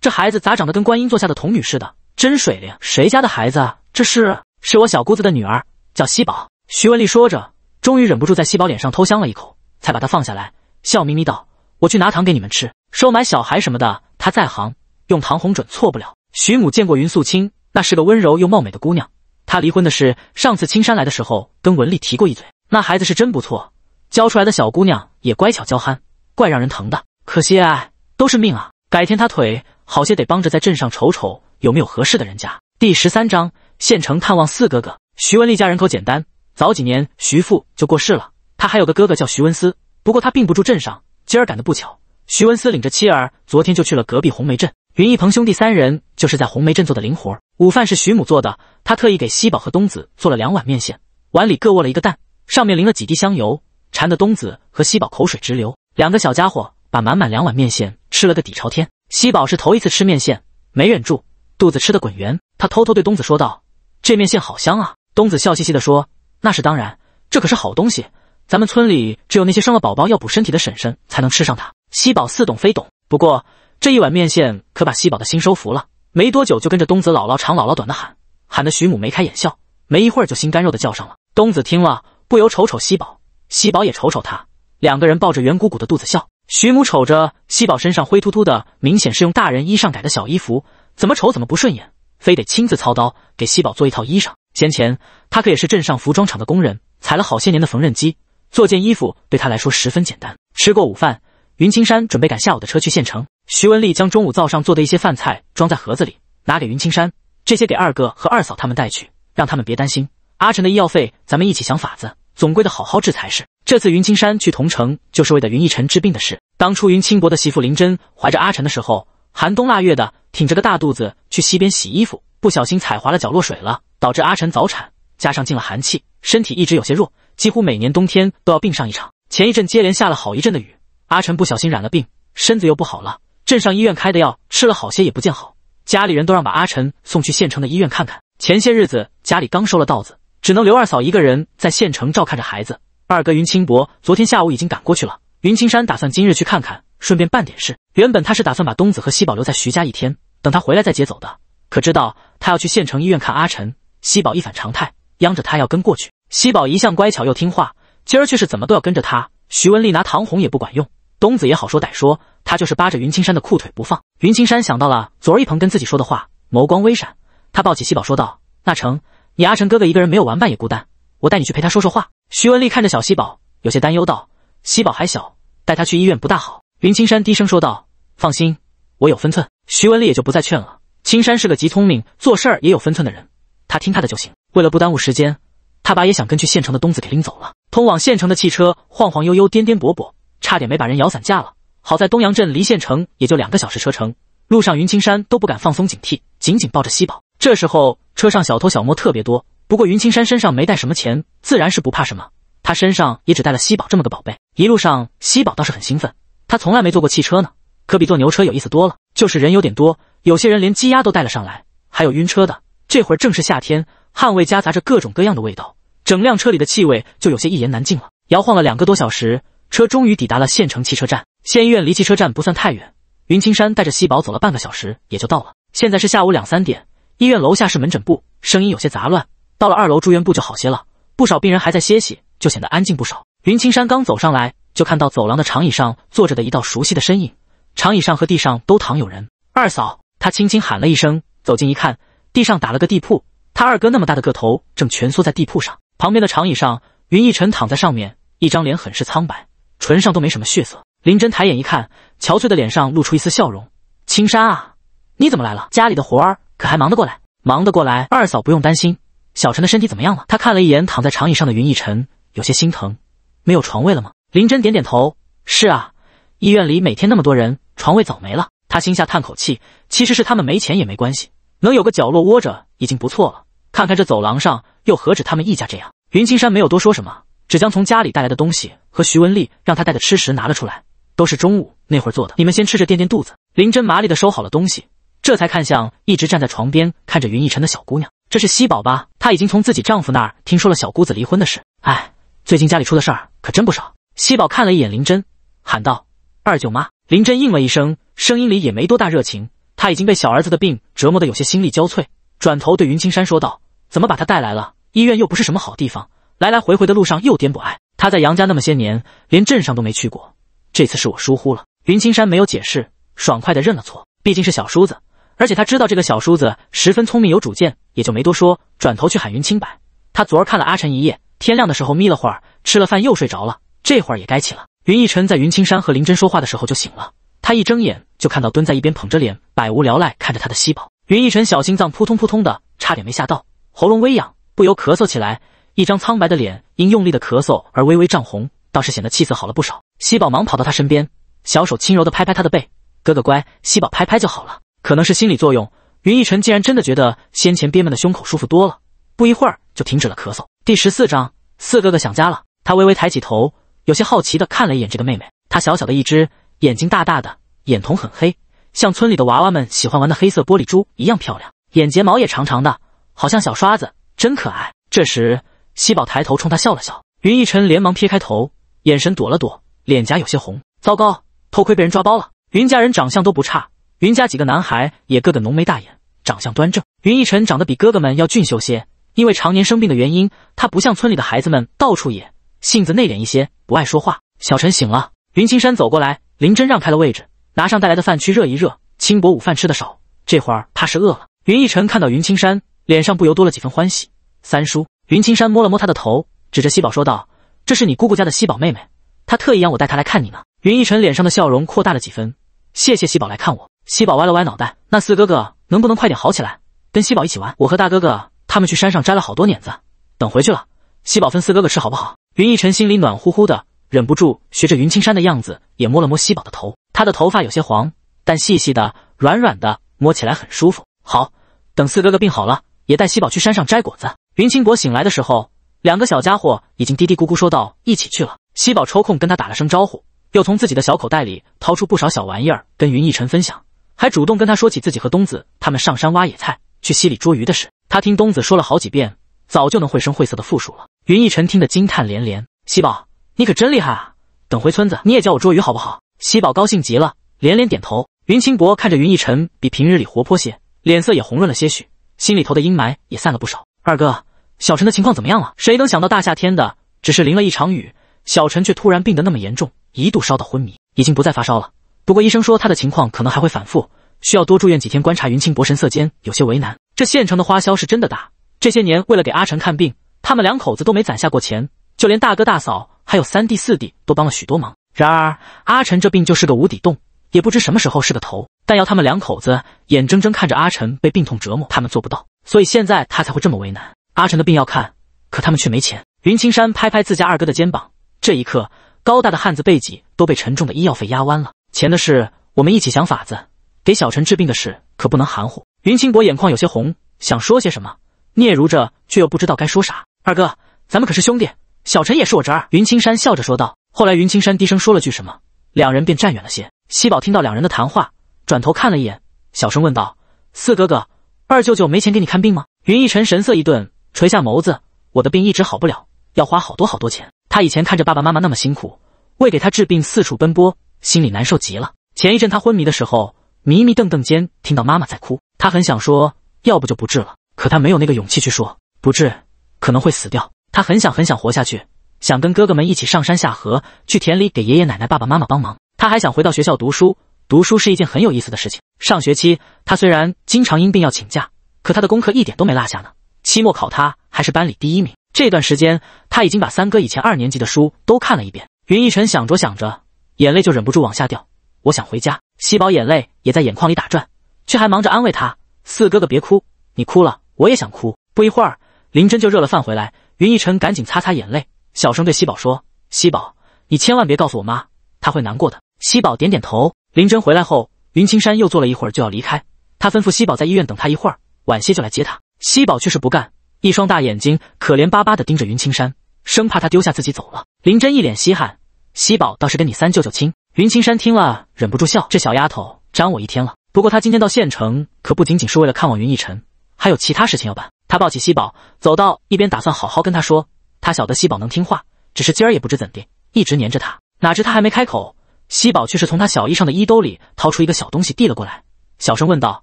这孩子咋长得跟观音座下的童女似的，真水灵。谁家的孩子？这是，是我小姑子的女儿，叫西宝。徐文丽说着。终于忍不住在西宝脸上偷香了一口，才把他放下来，笑眯眯道：“我去拿糖给你们吃，收买小孩什么的，他在行，用糖哄准错不了。”徐母见过云素清，那是个温柔又貌美的姑娘。她离婚的事，上次青山来的时候跟文丽提过一嘴。那孩子是真不错，教出来的小姑娘也乖巧娇憨，怪让人疼的。可惜哎，都是命啊。改天她腿好些，得帮着在镇上瞅瞅有没有合适的人家。第十三章：县城探望四哥哥。徐文丽家人口简单。早几年，徐父就过世了。他还有个哥哥叫徐文思，不过他并不住镇上。今儿赶得不巧，徐文思领着妻儿昨天就去了隔壁红梅镇。云一鹏兄弟三人就是在红梅镇做的零活儿。午饭是徐母做的，他特意给西宝和东子做了两碗面线，碗里各握了一个蛋，上面淋了几滴香油，馋得东子和西宝口水直流。两个小家伙把满满两碗面线吃了个底朝天。西宝是头一次吃面线，没忍住，肚子吃的滚圆。他偷偷对东子说道：“这面线好香啊！”东子笑嘻嘻的说。那是当然，这可是好东西。咱们村里只有那些生了宝宝要补身体的婶婶才能吃上它。西宝似懂非懂，不过这一碗面线可把西宝的心收服了。没多久就跟着东子姥姥长姥姥短的喊，喊得徐母眉开眼笑。没一会儿就心肝肉的叫上了东子，听了不由瞅瞅西宝，西宝也瞅瞅他，两个人抱着圆鼓鼓的肚子笑。徐母瞅着西宝身上灰秃秃的，明显是用大人衣裳改的小衣服，怎么瞅怎么不顺眼，非得亲自操刀给西宝做一套衣裳。先前他可也是镇上服装厂的工人，踩了好些年的缝纫机，做件衣服对他来说十分简单。吃过午饭，云青山准备赶下午的车去县城。徐文丽将中午灶上做的一些饭菜装在盒子里，拿给云青山，这些给二哥和二嫂他们带去，让他们别担心。阿晨的医药费，咱们一起想法子，总归得好好治才是。这次云青山去桐城，就是为了云逸晨治病的事。当初云清博的媳妇林真怀着阿晨的时候，寒冬腊月的，挺着个大肚子去溪边洗衣服，不小心踩滑了脚，落水了。导致阿晨早产，加上进了寒气，身体一直有些弱，几乎每年冬天都要病上一场。前一阵接连下了好一阵的雨，阿晨不小心染了病，身子又不好了。镇上医院开的药吃了好些也不见好，家里人都让把阿晨送去县城的医院看看。前些日子家里刚收了稻子，只能刘二嫂一个人在县城照看着孩子。二哥云清博昨天下午已经赶过去了，云青山打算今日去看看，顺便办点事。原本他是打算把东子和西宝留在徐家一天，等他回来再接走的，可知道他要去县城医院看阿晨。西宝一反常态，央着他要跟过去。西宝一向乖巧又听话，今儿却是怎么都要跟着他。徐文丽拿唐红也不管用，东子也好说歹说，他就是扒着云青山的裤腿不放。云青山想到了昨儿一鹏跟自己说的话，眸光微闪，他抱起西宝说道：“那成，你阿成哥哥一个人没有玩伴也孤单，我带你去陪他说说话。”徐文丽看着小西宝，有些担忧道：“西宝还小，带他去医院不大好。”云青山低声说道：“放心，我有分寸。”徐文丽也就不再劝了。青山是个极聪明，做事儿也有分寸的人。他听他的就行。为了不耽误时间，他把也想跟去县城的东子给拎走了。通往县城的汽车晃晃悠悠、颠颠簸簸，差点没把人摇散架了。好在东阳镇离县城也就两个小时车程，路上云青山都不敢放松警惕，紧紧抱着西宝。这时候车上小偷小摸特别多，不过云青山身上没带什么钱，自然是不怕什么。他身上也只带了西宝这么个宝贝。一路上西宝倒是很兴奋，他从来没坐过汽车呢，可比坐牛车有意思多了。就是人有点多，有些人连鸡鸭都带了上来，还有晕车的。这会儿正是夏天，汗味夹杂着各种各样的味道，整辆车里的气味就有些一言难尽了。摇晃了两个多小时，车终于抵达了县城汽车站。县医院离汽车站不算太远，云青山带着西宝走了半个小时也就到了。现在是下午两三点，医院楼下是门诊部，声音有些杂乱。到了二楼住院部就好些了，不少病人还在歇息，就显得安静不少。云青山刚走上来，就看到走廊的长椅上坐着的一道熟悉的身影。长椅上和地上都躺有人。二嫂，他轻轻喊了一声，走近一看。地上打了个地铺，他二哥那么大的个头，正蜷缩在地铺上。旁边的长椅上，云逸尘躺在上面，一张脸很是苍白，唇上都没什么血色。林真抬眼一看，憔悴的脸上露出一丝笑容：“青山啊，你怎么来了？家里的活儿可还忙得过来？忙得过来。二嫂不用担心，小陈的身体怎么样了？”他看了一眼躺在长椅上的云逸尘，有些心疼：“没有床位了吗？”林真点点头：“是啊，医院里每天那么多人，床位早没了。”他心下叹口气：“其实是他们没钱也没关系。”能有个角落窝着已经不错了。看看这走廊上，又何止他们一家这样？云青山没有多说什么，只将从家里带来的东西和徐文丽让他带的吃食拿了出来，都是中午那会儿做的。你们先吃着垫垫肚子。林真麻利的收好了东西，这才看向一直站在床边看着云逸晨的小姑娘，这是西宝吧？她已经从自己丈夫那儿听说了小姑子离婚的事。哎，最近家里出的事儿可真不少。西宝看了一眼林真，喊道：“二舅妈。”林真应了一声，声音里也没多大热情。他已经被小儿子的病折磨得有些心力交瘁，转头对云青山说道：“怎么把他带来了？医院又不是什么好地方，来来回回的路上又颠簸。哎，他在杨家那么些年，连镇上都没去过，这次是我疏忽了。”云青山没有解释，爽快的认了错，毕竟是小叔子，而且他知道这个小叔子十分聪明有主见，也就没多说，转头去喊云清白。他昨儿看了阿晨一夜，天亮的时候眯了会儿，吃了饭又睡着了，这会儿也该起了。云逸晨在云青山和林真说话的时候就醒了。他一睁眼就看到蹲在一边捧着脸百无聊赖看着他的西宝云逸尘，小心脏扑通扑通的，差点没吓到，喉咙微痒，不由咳嗽起来，一张苍白的脸因用力的咳嗽而微微涨红，倒是显得气色好了不少。西宝忙跑到他身边，小手轻柔的拍拍他的背，哥哥乖，西宝拍拍就好了。可能是心理作用，云逸尘竟然真的觉得先前憋闷的胸口舒服多了，不一会儿就停止了咳嗽。第十四章四哥哥想家了，他微微抬起头，有些好奇的看了一眼这个妹妹，她小小的一只。眼睛大大的，眼瞳很黑，像村里的娃娃们喜欢玩的黑色玻璃珠一样漂亮。眼睫毛也长长的，好像小刷子，真可爱。这时，西宝抬头冲他笑了笑，云逸尘连忙撇开头，眼神躲了躲，脸颊有些红。糟糕，偷窥被人抓包了。云家人长相都不差，云家几个男孩也个个浓眉大眼，长相端正。云逸尘长得比哥哥们要俊秀些，因为常年生病的原因，他不像村里的孩子们到处野，性子内敛一些，不爱说话。小陈醒了，云青山走过来。林真让开了位置，拿上带来的饭去热一热。轻薄午饭吃的少，这会儿怕是饿了。云逸尘看到云青山脸上不由多了几分欢喜。三叔，云青山摸了摸他的头，指着西宝说道：“这是你姑姑家的西宝妹妹，她特意让我带她来看你呢。”云逸尘脸上的笑容扩大了几分，谢谢西宝来看我。西宝歪了歪脑袋，那四哥哥能不能快点好起来，跟西宝一起玩？我和大哥哥他们去山上摘了好多碾子，等回去了，西宝分四哥哥吃好不好？云逸尘心里暖乎乎的。忍不住学着云青山的样子，也摸了摸西宝的头。他的头发有些黄，但细细的、软软的，摸起来很舒服。好，等四哥哥病好了，也带西宝去山上摘果子。云清国醒来的时候，两个小家伙已经嘀嘀咕咕说道一起去了。西宝抽空跟他打了声招呼，又从自己的小口袋里掏出不少小玩意儿跟云逸尘分享，还主动跟他说起自己和东子他们上山挖野菜、去溪里捉鱼的事。他听东子说了好几遍，早就能绘声绘色的复述了。云逸尘听得惊叹连连。西宝。你可真厉害啊！等回村子，你也教我捉鱼好不好？喜宝高兴极了，连连点头。云清博看着云逸尘，比平日里活泼些，脸色也红润了些许，心里头的阴霾也散了不少。二哥，小陈的情况怎么样了？谁能想到大夏天的，只是淋了一场雨，小陈却突然病得那么严重，一度烧到昏迷，已经不再发烧了。不过医生说他的情况可能还会反复，需要多住院几天观察。云清博神色间有些为难，这县城的花销是真的大，这些年为了给阿晨看病，他们两口子都没攒下过钱，就连大哥大嫂。还有三弟四弟都帮了许多忙，然而阿晨这病就是个无底洞，也不知什么时候是个头。但要他们两口子眼睁睁看着阿晨被病痛折磨，他们做不到。所以现在他才会这么为难。阿晨的病要看，可他们却没钱。云青山拍拍自家二哥的肩膀，这一刻，高大的汉子背脊都被沉重的医药费压弯了。钱的事，我们一起想法子。给小陈治病的事，可不能含糊。云清博眼眶有些红，想说些什么，嗫嚅着，却又不知道该说啥。二哥，咱们可是兄弟。小陈也是我侄儿，云青山笑着说道。后来，云青山低声说了句什么，两人便站远了些。西宝听到两人的谈话，转头看了一眼，小声问道：“四哥哥，二舅舅没钱给你看病吗？”云逸尘神色一顿，垂下眸子：“我的病一直好不了，要花好多好多钱。他以前看着爸爸妈妈那么辛苦，为给他治病四处奔波，心里难受极了。前一阵他昏迷的时候，迷迷瞪瞪间听到妈妈在哭，他很想说，要不就不治了。可他没有那个勇气去说，不治可能会死掉。”他很想很想活下去，想跟哥哥们一起上山下河，去田里给爷爷奶奶、爸爸妈妈帮忙。他还想回到学校读书，读书是一件很有意思的事情。上学期他虽然经常因病要请假，可他的功课一点都没落下呢。期末考他还是班里第一名。这段时间他已经把三哥以前二年级的书都看了一遍。云逸晨想着想着，眼泪就忍不住往下掉。我想回家。西宝眼泪也在眼眶里打转，却还忙着安慰他：“四哥哥别哭，你哭了我也想哭。”不一会儿，林真就热了饭回来。云逸晨赶紧擦擦眼泪，小声对西宝说：“西宝，你千万别告诉我妈，她会难过的。”西宝点点头。林真回来后，云青山又坐了一会儿，就要离开。他吩咐西宝在医院等他一会儿，晚些就来接他。西宝却是不干，一双大眼睛可怜巴巴地盯着云青山，生怕他丢下自己走了。林真一脸稀罕：“西宝倒是跟你三舅舅亲。”云青山听了忍不住笑：“这小丫头沾我一天了。”不过他今天到县城可不仅仅是为了看望云逸晨，还有其他事情要办。他抱起西宝，走到一边，打算好好跟他说。他晓得西宝能听话，只是今儿也不知怎的，一直黏着他。哪知他还没开口，西宝却是从他小衣裳的衣兜里掏出一个小东西，递了过来，小声问道：“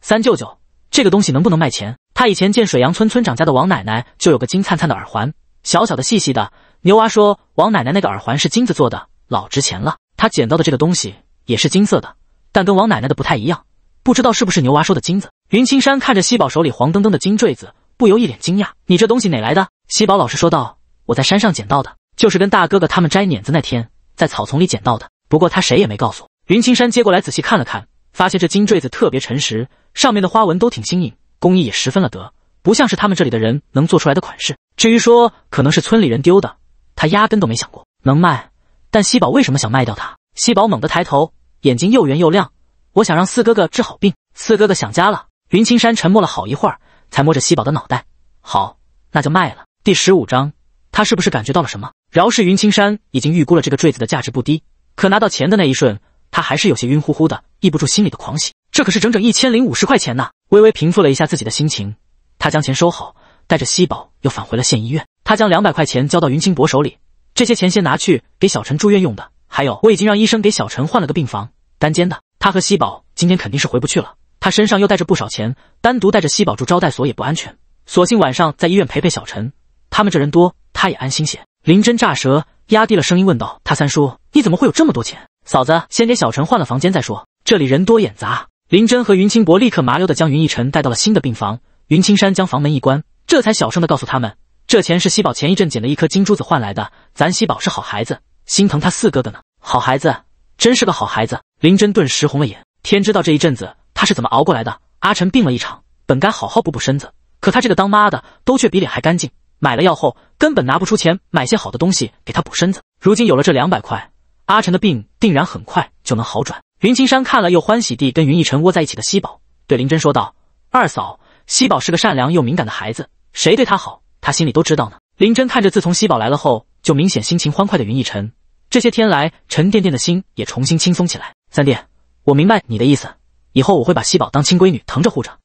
三舅舅，这个东西能不能卖钱？”他以前见水阳村村长家的王奶奶就有个金灿灿的耳环，小小的、细细的。牛娃说王奶奶那个耳环是金子做的，老值钱了。他捡到的这个东西也是金色的，但跟王奶奶的不太一样，不知道是不是牛娃说的金子。云青山看着西宝手里黄澄澄的金坠子。不由一脸惊讶：“你这东西哪来的？”西宝老实说道：“我在山上捡到的，就是跟大哥哥他们摘碾子那天在草丛里捡到的。不过他谁也没告诉。”云青山接过来仔细看了看，发现这金坠子特别诚实，上面的花纹都挺新颖，工艺也十分了得，不像是他们这里的人能做出来的款式。至于说可能是村里人丢的，他压根都没想过能卖。但西宝为什么想卖掉它？西宝猛地抬头，眼睛又圆又亮：“我想让四哥哥治好病，四哥哥想家了。”云青山沉默了好一会儿。才摸着西宝的脑袋，好，那就卖了。第十五章，他是不是感觉到了什么？饶是云青山已经预估了这个坠子的价值不低，可拿到钱的那一瞬，他还是有些晕乎乎的，抑不住心里的狂喜。这可是整整一千零五十块钱呢！微微平复了一下自己的心情，他将钱收好，带着西宝又返回了县医院。他将两百块钱交到云清博手里，这些钱先拿去给小陈住院用的。还有，我已经让医生给小陈换了个病房，单间的。他和西宝今天肯定是回不去了。他身上又带着不少钱，单独带着西宝住招待所也不安全，索性晚上在医院陪陪小陈。他们这人多，他也安心些。林真乍舌，压低了声音问道：“他三叔，你怎么会有这么多钱？”嫂子，先给小陈换了房间再说，这里人多眼杂。林真和云清博立刻麻溜的将云逸尘带到了新的病房。云青山将房门一关，这才小声的告诉他们：“这钱是西宝前一阵捡的一颗金珠子换来的。咱西宝是好孩子，心疼他四哥哥呢。好孩子，真是个好孩子。”林真顿时红了眼，天知道这一阵子。他是怎么熬过来的？阿晨病了一场，本该好好补补身子，可他这个当妈的都却比脸还干净。买了药后，根本拿不出钱买些好的东西给他补身子。如今有了这两百块，阿晨的病定然很快就能好转。云青山看了又欢喜地跟云逸晨窝在一起的希宝，对林真说道：“二嫂，希宝是个善良又敏感的孩子，谁对他好，他心里都知道呢。”林真看着自从希宝来了后就明显心情欢快的云逸晨，这些天来沉甸甸的心也重新轻松起来。三弟，我明白你的意思。以后我会把西宝当亲闺女疼着护着。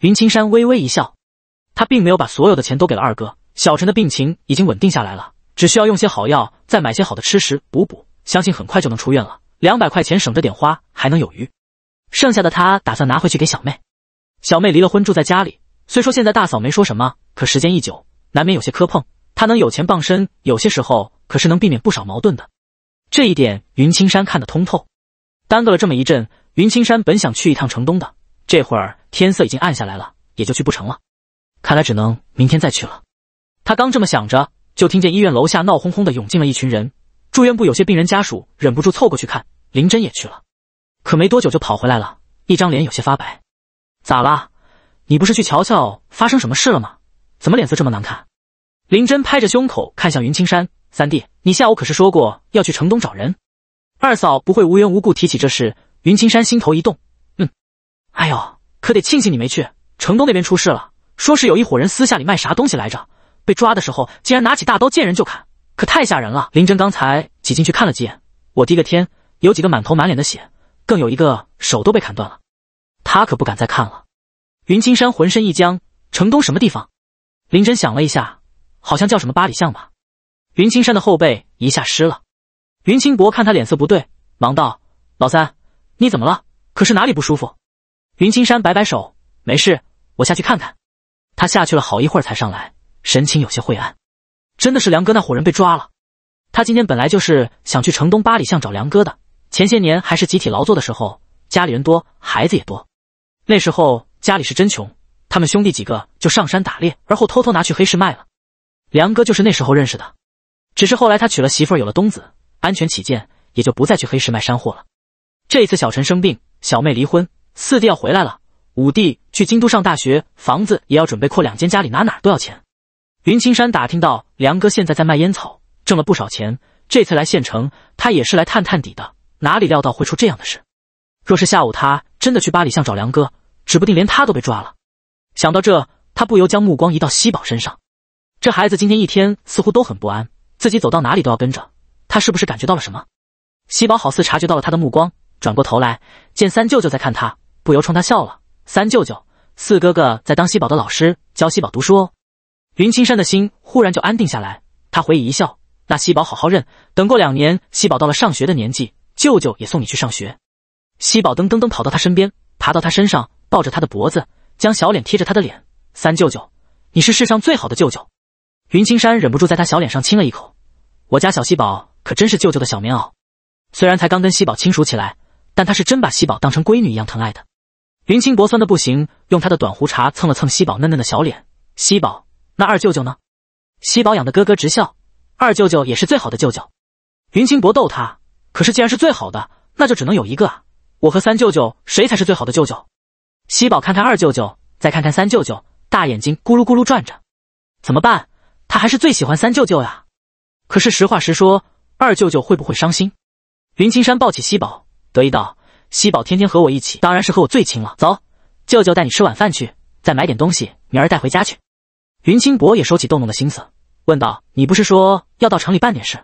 云青山微微一笑，他并没有把所有的钱都给了二哥。小陈的病情已经稳定下来了，只需要用些好药，再买些好的吃食补补，相信很快就能出院了。两百块钱省着点花，还能有余。剩下的他打算拿回去给小妹。小妹离了婚，住在家里。虽说现在大嫂没说什么，可时间一久，难免有些磕碰。她能有钱傍身，有些时候可是能避免不少矛盾的。这一点云青山看得通透。耽搁了这么一阵。云青山本想去一趟城东的，这会儿天色已经暗下来了，也就去不成了。看来只能明天再去了。他刚这么想着，就听见医院楼下闹哄哄的，涌进了一群人。住院部有些病人家属忍不住凑过去看。林真也去了，可没多久就跑回来了，一张脸有些发白。咋啦？你不是去瞧瞧发生什么事了吗？怎么脸色这么难看？林真拍着胸口看向云青山三弟：“你下午可是说过要去城东找人，二嫂不会无缘无故提起这事。”云青山心头一动，嗯，哎呦，可得庆幸你没去城东那边出事了。说是有一伙人私下里卖啥东西来着，被抓的时候竟然拿起大刀见人就砍，可太吓人了。林真刚才挤进去看了几眼，我滴个天，有几个满头满脸的血，更有一个手都被砍断了。他可不敢再看了。云青山浑身一僵，城东什么地方？林真想了一下，好像叫什么八里巷吧。云青山的后背一下湿了。云清博看他脸色不对，忙道：“老三。”你怎么了？可是哪里不舒服？云青山摆摆手，没事，我下去看看。他下去了好一会儿才上来，神情有些晦暗。真的是梁哥那伙人被抓了。他今天本来就是想去城东八里巷找梁哥的。前些年还是集体劳作的时候，家里人多，孩子也多，那时候家里是真穷，他们兄弟几个就上山打猎，而后偷偷拿去黑市卖了。梁哥就是那时候认识的，只是后来他娶了媳妇，有了东子，安全起见，也就不再去黑市卖山货了。这次小陈生病，小妹离婚，四弟要回来了，五弟去京都上大学，房子也要准备扩两间，家里哪哪都要钱。云青山打听到梁哥现在在卖烟草，挣了不少钱。这次来县城，他也是来探探底的。哪里料到会出这样的事？若是下午他真的去八里巷找梁哥，指不定连他都被抓了。想到这，他不由将目光移到西宝身上。这孩子今天一天似乎都很不安，自己走到哪里都要跟着他，是不是感觉到了什么？西宝好似察觉到了他的目光。转过头来，见三舅舅在看他，不由冲他笑了。三舅舅，四哥哥在当西宝的老师，教西宝读书哦。云青山的心忽然就安定下来，他回忆一笑：“那西宝好好认，等过两年，西宝到了上学的年纪，舅舅也送你去上学。”西宝噔噔噔跑到他身边，爬到他身上，抱着他的脖子，将小脸贴着他的脸。三舅舅，你是世上最好的舅舅。云青山忍不住在他小脸上亲了一口：“我家小西宝可真是舅舅的小棉袄。”虽然才刚跟西宝亲熟起来。但他是真把西宝当成闺女一样疼爱的。云清博酸的不行，用他的短胡茬蹭了蹭西宝嫩嫩的小脸。西宝，那二舅舅呢？西宝养的咯咯直笑。二舅舅也是最好的舅舅。云清博逗他，可是既然是最好的，那就只能有一个。啊。我和三舅舅谁才是最好的舅舅？西宝看看二舅舅，再看看三舅舅，大眼睛咕噜咕噜转着。怎么办？他还是最喜欢三舅舅呀。可是实话实说，二舅舅会不会伤心？云青山抱起西宝。得意道：“西宝天天和我一起，当然是和我最亲了。”走，舅舅带你吃晚饭去，再买点东西，明儿带回家去。云清博也收起动动的心思，问道：“你不是说要到城里办点事？”“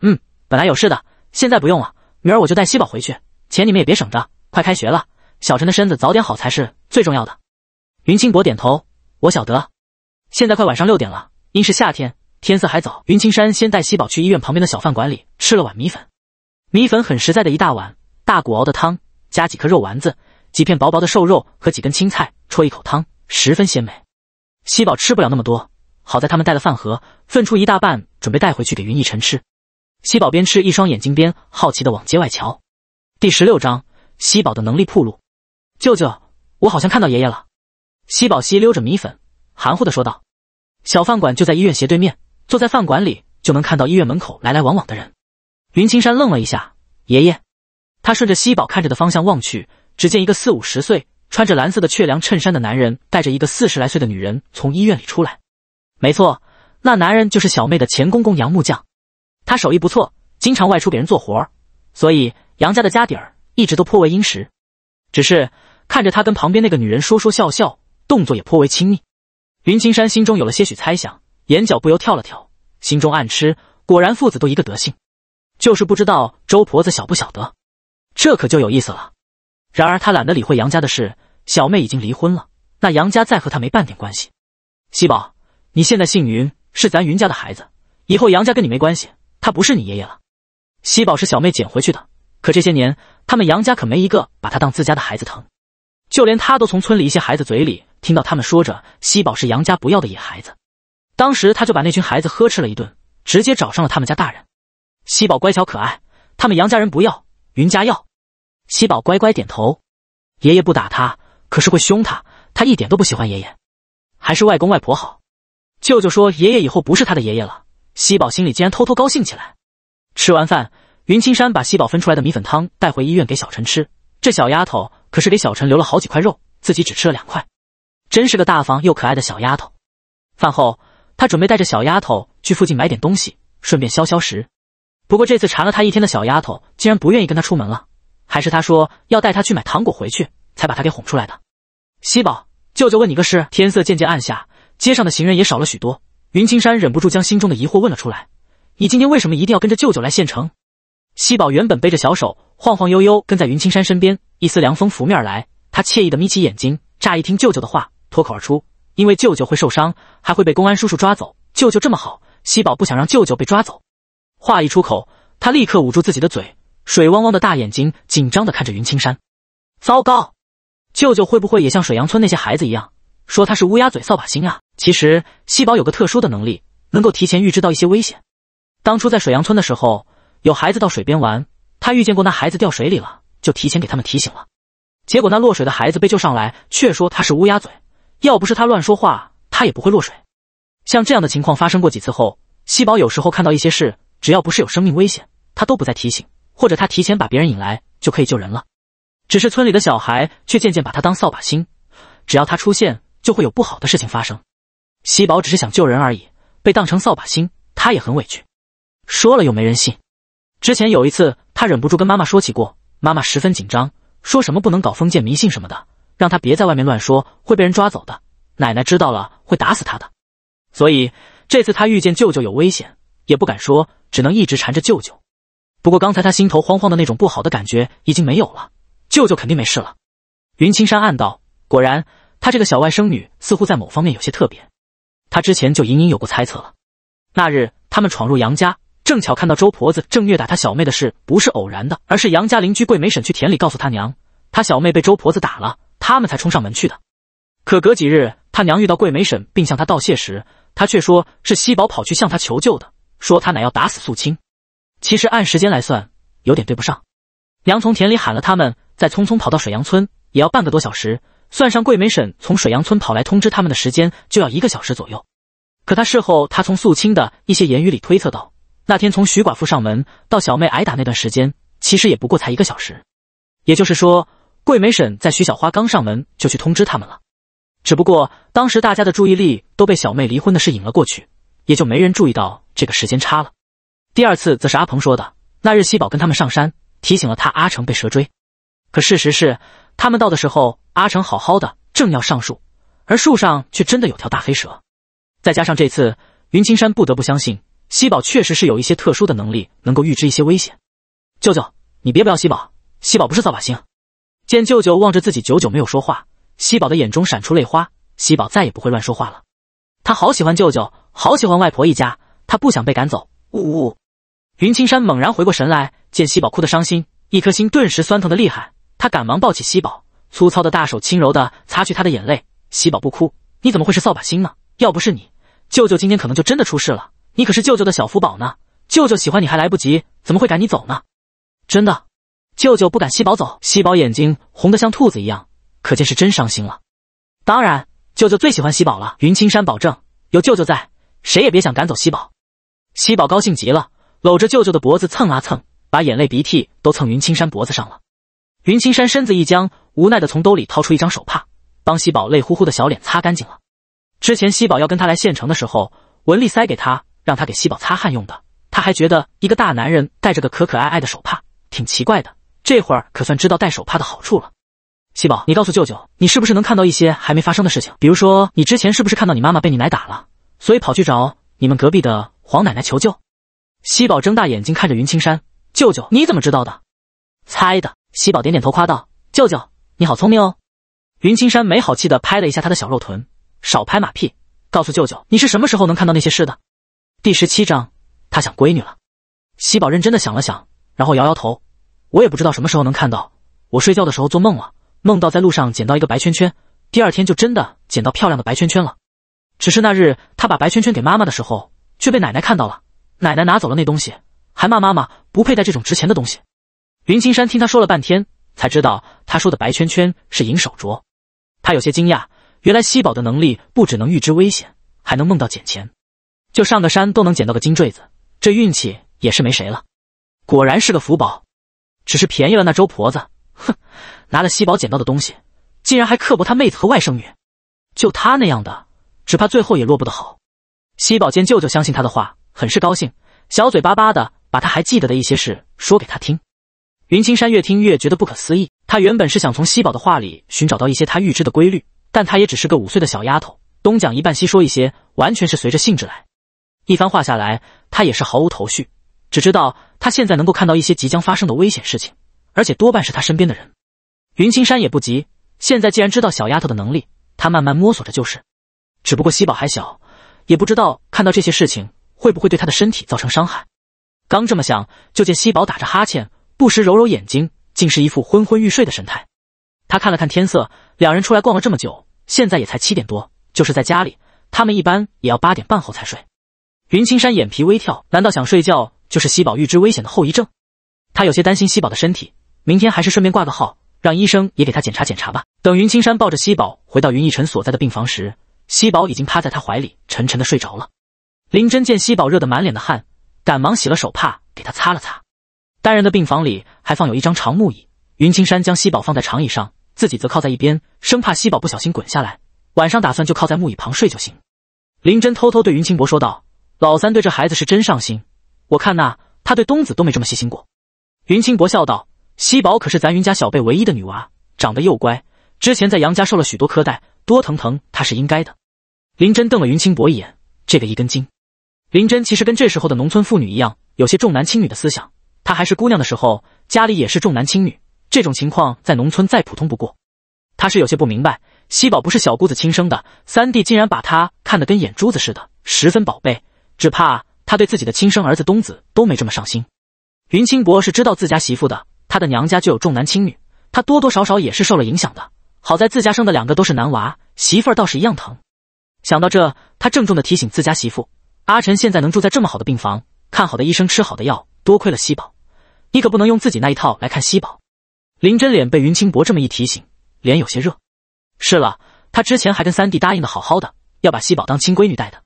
嗯，本来有事的，现在不用了。明儿我就带西宝回去，钱你们也别省着，快开学了，小陈的身子早点好才是最重要的。”云清博点头：“我晓得。”现在快晚上六点了，因是夏天，天色还早，云青山先带西宝去医院旁边的小饭馆里吃了碗米粉，米粉很实在的一大碗。大骨熬的汤，加几颗肉丸子，几片薄薄的瘦肉和几根青菜，戳一口汤，十分鲜美。西宝吃不了那么多，好在他们带了饭盒，分出一大半准备带回去给云逸尘吃。西宝边吃，一双眼睛边好奇的往街外瞧。第十六章：西宝的能力铺路。舅舅，我好像看到爷爷了。西宝吸溜着米粉，含糊的说道：“小饭馆就在医院斜对面，坐在饭馆里就能看到医院门口来来往往的人。”云青山愣了一下：“爷爷？”他顺着西宝看着的方向望去，只见一个四五十岁、穿着蓝色的雀梁衬衫的男人，带着一个四十来岁的女人从医院里出来。没错，那男人就是小妹的前公公杨木匠。他手艺不错，经常外出给人做活，所以杨家的家底儿一直都颇为殷实。只是看着他跟旁边那个女人说说笑笑，动作也颇为亲密，云青山心中有了些许猜想，眼角不由跳了跳，心中暗吃，果然父子都一个德性，就是不知道周婆子晓不晓得。这可就有意思了。然而他懒得理会杨家的事，小妹已经离婚了，那杨家再和他没半点关系。西宝，你现在姓云，是咱云家的孩子，以后杨家跟你没关系，他不是你爷爷了。西宝是小妹捡回去的，可这些年他们杨家可没一个把他当自家的孩子疼，就连他都从村里一些孩子嘴里听到他们说着西宝是杨家不要的野孩子，当时他就把那群孩子呵斥了一顿，直接找上了他们家大人。西宝乖巧可爱，他们杨家人不要。云家耀。西宝乖乖点头。爷爷不打他，可是会凶他。他一点都不喜欢爷爷，还是外公外婆好。舅舅说爷爷以后不是他的爷爷了，西宝心里竟然偷偷高兴起来。吃完饭，云青山把西宝分出来的米粉汤带回医院给小陈吃。这小丫头可是给小陈留了好几块肉，自己只吃了两块，真是个大方又可爱的小丫头。饭后，他准备带着小丫头去附近买点东西，顺便消消食。不过这次缠了他一天的小丫头竟然不愿意跟他出门了，还是他说要带他去买糖果回去才把他给哄出来的。西宝，舅舅问你个事。天色渐渐暗下，街上的行人也少了许多。云青山忍不住将心中的疑惑问了出来：“你今天为什么一定要跟着舅舅来县城？”西宝原本背着小手，晃晃悠悠跟在云青山身边，一丝凉风拂面而来，他惬意的眯起眼睛。乍一听舅舅的话，脱口而出：“因为舅舅会受伤，还会被公安叔叔抓走。舅舅这么好，西宝不想让舅舅被抓走。”话一出口，他立刻捂住自己的嘴，水汪汪的大眼睛紧张的看着云青山。糟糕，舅舅会不会也像水阳村那些孩子一样，说他是乌鸦嘴、扫把星啊？其实西宝有个特殊的能力，能够提前预知到一些危险。当初在水阳村的时候，有孩子到水边玩，他遇见过那孩子掉水里了，就提前给他们提醒了。结果那落水的孩子被救上来，却说他是乌鸦嘴，要不是他乱说话，他也不会落水。像这样的情况发生过几次后，西宝有时候看到一些事。只要不是有生命危险，他都不再提醒，或者他提前把别人引来就可以救人了。只是村里的小孩却渐渐把他当扫把星，只要他出现就会有不好的事情发生。西宝只是想救人而已，被当成扫把星，他也很委屈。说了又没人信。之前有一次，他忍不住跟妈妈说起过，妈妈十分紧张，说什么不能搞封建迷信什么的，让他别在外面乱说，会被人抓走的，奶奶知道了会打死他的。所以这次他遇见舅舅有危险，也不敢说。只能一直缠着舅舅。不过刚才他心头慌慌的那种不好的感觉已经没有了，舅舅肯定没事了。云青山暗道，果然，他这个小外甥女似乎在某方面有些特别。他之前就隐隐有过猜测了。那日他们闯入杨家，正巧看到周婆子正虐打他小妹的事，不是偶然的，而是杨家邻居桂梅婶去田里告诉他娘，他小妹被周婆子打了，他们才冲上门去的。可隔几日，他娘遇到桂梅婶并向她道谢时，她却说是西宝跑去向他求救的。说他乃要打死素清，其实按时间来算，有点对不上。娘从田里喊了他们，再匆匆跑到水阳村，也要半个多小时。算上桂梅婶从水阳村跑来通知他们的时间，就要一个小时左右。可他事后，他从素清的一些言语里推测到，那天从徐寡妇上门到小妹挨打那段时间，其实也不过才一个小时。也就是说，桂梅婶在徐小花刚上门就去通知他们了，只不过当时大家的注意力都被小妹离婚的事引了过去。也就没人注意到这个时间差了。第二次则是阿鹏说的，那日西宝跟他们上山，提醒了他阿成被蛇追。可事实是，他们到的时候，阿成好好的，正要上树，而树上却真的有条大黑蛇。再加上这次，云青山不得不相信，西宝确实是有一些特殊的能力，能够预知一些危险。舅舅，你别不要西宝，西宝不是扫把星。见舅舅望着自己久久没有说话，西宝的眼中闪出泪花。西宝再也不会乱说话了，他好喜欢舅舅。好喜欢外婆一家，他不想被赶走。呜呜，云青山猛然回过神来，见西宝哭得伤心，一颗心顿时酸疼的厉害。他赶忙抱起西宝，粗糙的大手轻柔地擦去他的眼泪。西宝不哭，你怎么会是扫把星呢？要不是你，舅舅今天可能就真的出事了。你可是舅舅的小福宝呢，舅舅喜欢你还来不及，怎么会赶你走呢？真的，舅舅不赶西宝走。西宝眼睛红得像兔子一样，可见是真伤心了。当然，舅舅最喜欢西宝了。云青山保证，有舅舅在。谁也别想赶走西宝，西宝高兴极了，搂着舅舅的脖子蹭啊蹭，把眼泪鼻涕都蹭云青山脖子上了。云青山身子一僵，无奈的从兜里掏出一张手帕，帮西宝累乎乎的小脸擦干净了。之前西宝要跟他来县城的时候，文丽塞给他，让他给西宝擦汗用的。他还觉得一个大男人带着个可可爱爱的手帕挺奇怪的，这会儿可算知道戴手帕的好处了。西宝，你告诉舅舅，你是不是能看到一些还没发生的事情？比如说，你之前是不是看到你妈妈被你奶打了？所以跑去找你们隔壁的黄奶奶求救。西宝睁大眼睛看着云青山舅舅，你怎么知道的？猜的。西宝点点头夸道：“舅舅你好聪明哦。”云青山没好气的拍了一下他的小肉臀，少拍马屁。告诉舅舅，你是什么时候能看到那些事的？第十七章，他想闺女了。西宝认真的想了想，然后摇摇头：“我也不知道什么时候能看到。我睡觉的时候做梦了，梦到在路上捡到一个白圈圈，第二天就真的捡到漂亮的白圈圈了。”只是那日，他把白圈圈给妈妈的时候，却被奶奶看到了。奶奶拿走了那东西，还骂妈妈不佩戴这种值钱的东西。云青山听他说了半天，才知道他说的白圈圈是银手镯。他有些惊讶，原来西宝的能力不只能预知危险，还能梦到捡钱，就上个山都能捡到个金坠子，这运气也是没谁了。果然是个福宝，只是便宜了那周婆子。哼，拿了西宝捡到的东西，竟然还刻薄他妹子和外甥女，就他那样的。只怕最后也落不得好。西宝见舅舅相信他的话，很是高兴，小嘴巴巴的把他还记得的一些事说给他听。云青山越听越觉得不可思议。他原本是想从西宝的话里寻找到一些他预知的规律，但他也只是个五岁的小丫头，东讲一半西说一些，完全是随着兴致来。一番话下来，他也是毫无头绪，只知道他现在能够看到一些即将发生的危险事情，而且多半是他身边的人。云青山也不急，现在既然知道小丫头的能力，他慢慢摸索着就是。只不过西宝还小，也不知道看到这些事情会不会对他的身体造成伤害。刚这么想，就见西宝打着哈欠，不时揉揉眼睛，竟是一副昏昏欲睡的神态。他看了看天色，两人出来逛了这么久，现在也才七点多。就是在家里，他们一般也要八点半后才睡。云青山眼皮微跳，难道想睡觉就是西宝预知危险的后遗症？他有些担心西宝的身体，明天还是顺便挂个号，让医生也给他检查检查吧。等云青山抱着西宝回到云逸尘所在的病房时，西宝已经趴在他怀里，沉沉的睡着了。林真见西宝热得满脸的汗，赶忙洗了手帕给他擦了擦。单人的病房里还放有一张长木椅，云青山将西宝放在长椅上，自己则靠在一边，生怕西宝不小心滚下来。晚上打算就靠在木椅旁睡就行。林真偷偷对云清博说道：“老三对这孩子是真上心，我看呐，他对东子都没这么细心过。”云清博笑道：“西宝可是咱云家小辈唯一的女娃，长得又乖，之前在杨家受了许多苛待，多疼疼她是应该的。”林真瞪了云清博一眼，这个一根筋。林真其实跟这时候的农村妇女一样，有些重男轻女的思想。她还是姑娘的时候，家里也是重男轻女，这种情况在农村再普通不过。她是有些不明白，西宝不是小姑子亲生的，三弟竟然把她看得跟眼珠子似的，十分宝贝，只怕他对自己的亲生儿子东子都没这么上心。云清博是知道自家媳妇的，他的娘家就有重男轻女，他多多少少也是受了影响的。好在自家生的两个都是男娃，媳妇儿倒是一样疼。想到这，他郑重地提醒自家媳妇：“阿晨现在能住在这么好的病房，看好的医生，吃好的药，多亏了西宝。你可不能用自己那一套来看西宝。”林真脸被云清博这么一提醒，脸有些热。是了，他之前还跟三弟答应的好好的，要把西宝当亲闺女带的。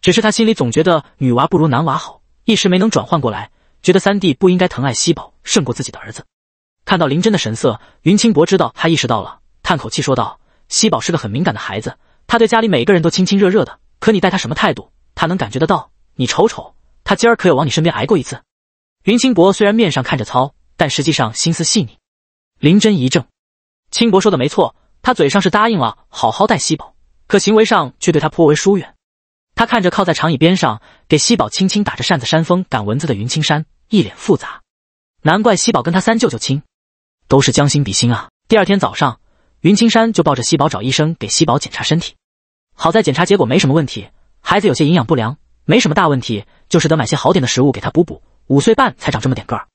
只是他心里总觉得女娃不如男娃好，一时没能转换过来，觉得三弟不应该疼爱西宝胜过自己的儿子。看到林真的神色，云清博知道他意识到了，叹口气说道：“西宝是个很敏感的孩子。”他对家里每个人都亲亲热热的，可你待他什么态度，他能感觉得到。你瞅瞅，他今儿可有往你身边挨过一次？云清博虽然面上看着糙，但实际上心思细腻。林真一怔，清博说的没错，他嘴上是答应了好好待西宝，可行为上却对他颇为疏远。他看着靠在长椅边上，给西宝轻轻打着扇子、扇风、赶蚊子的云青山，一脸复杂。难怪西宝跟他三舅舅亲，都是将心比心啊。第二天早上，云青山就抱着西宝找医生给西宝检查身体。好在检查结果没什么问题，孩子有些营养不良，没什么大问题，就是得买些好点的食物给他补补。五岁半才长这么点个儿，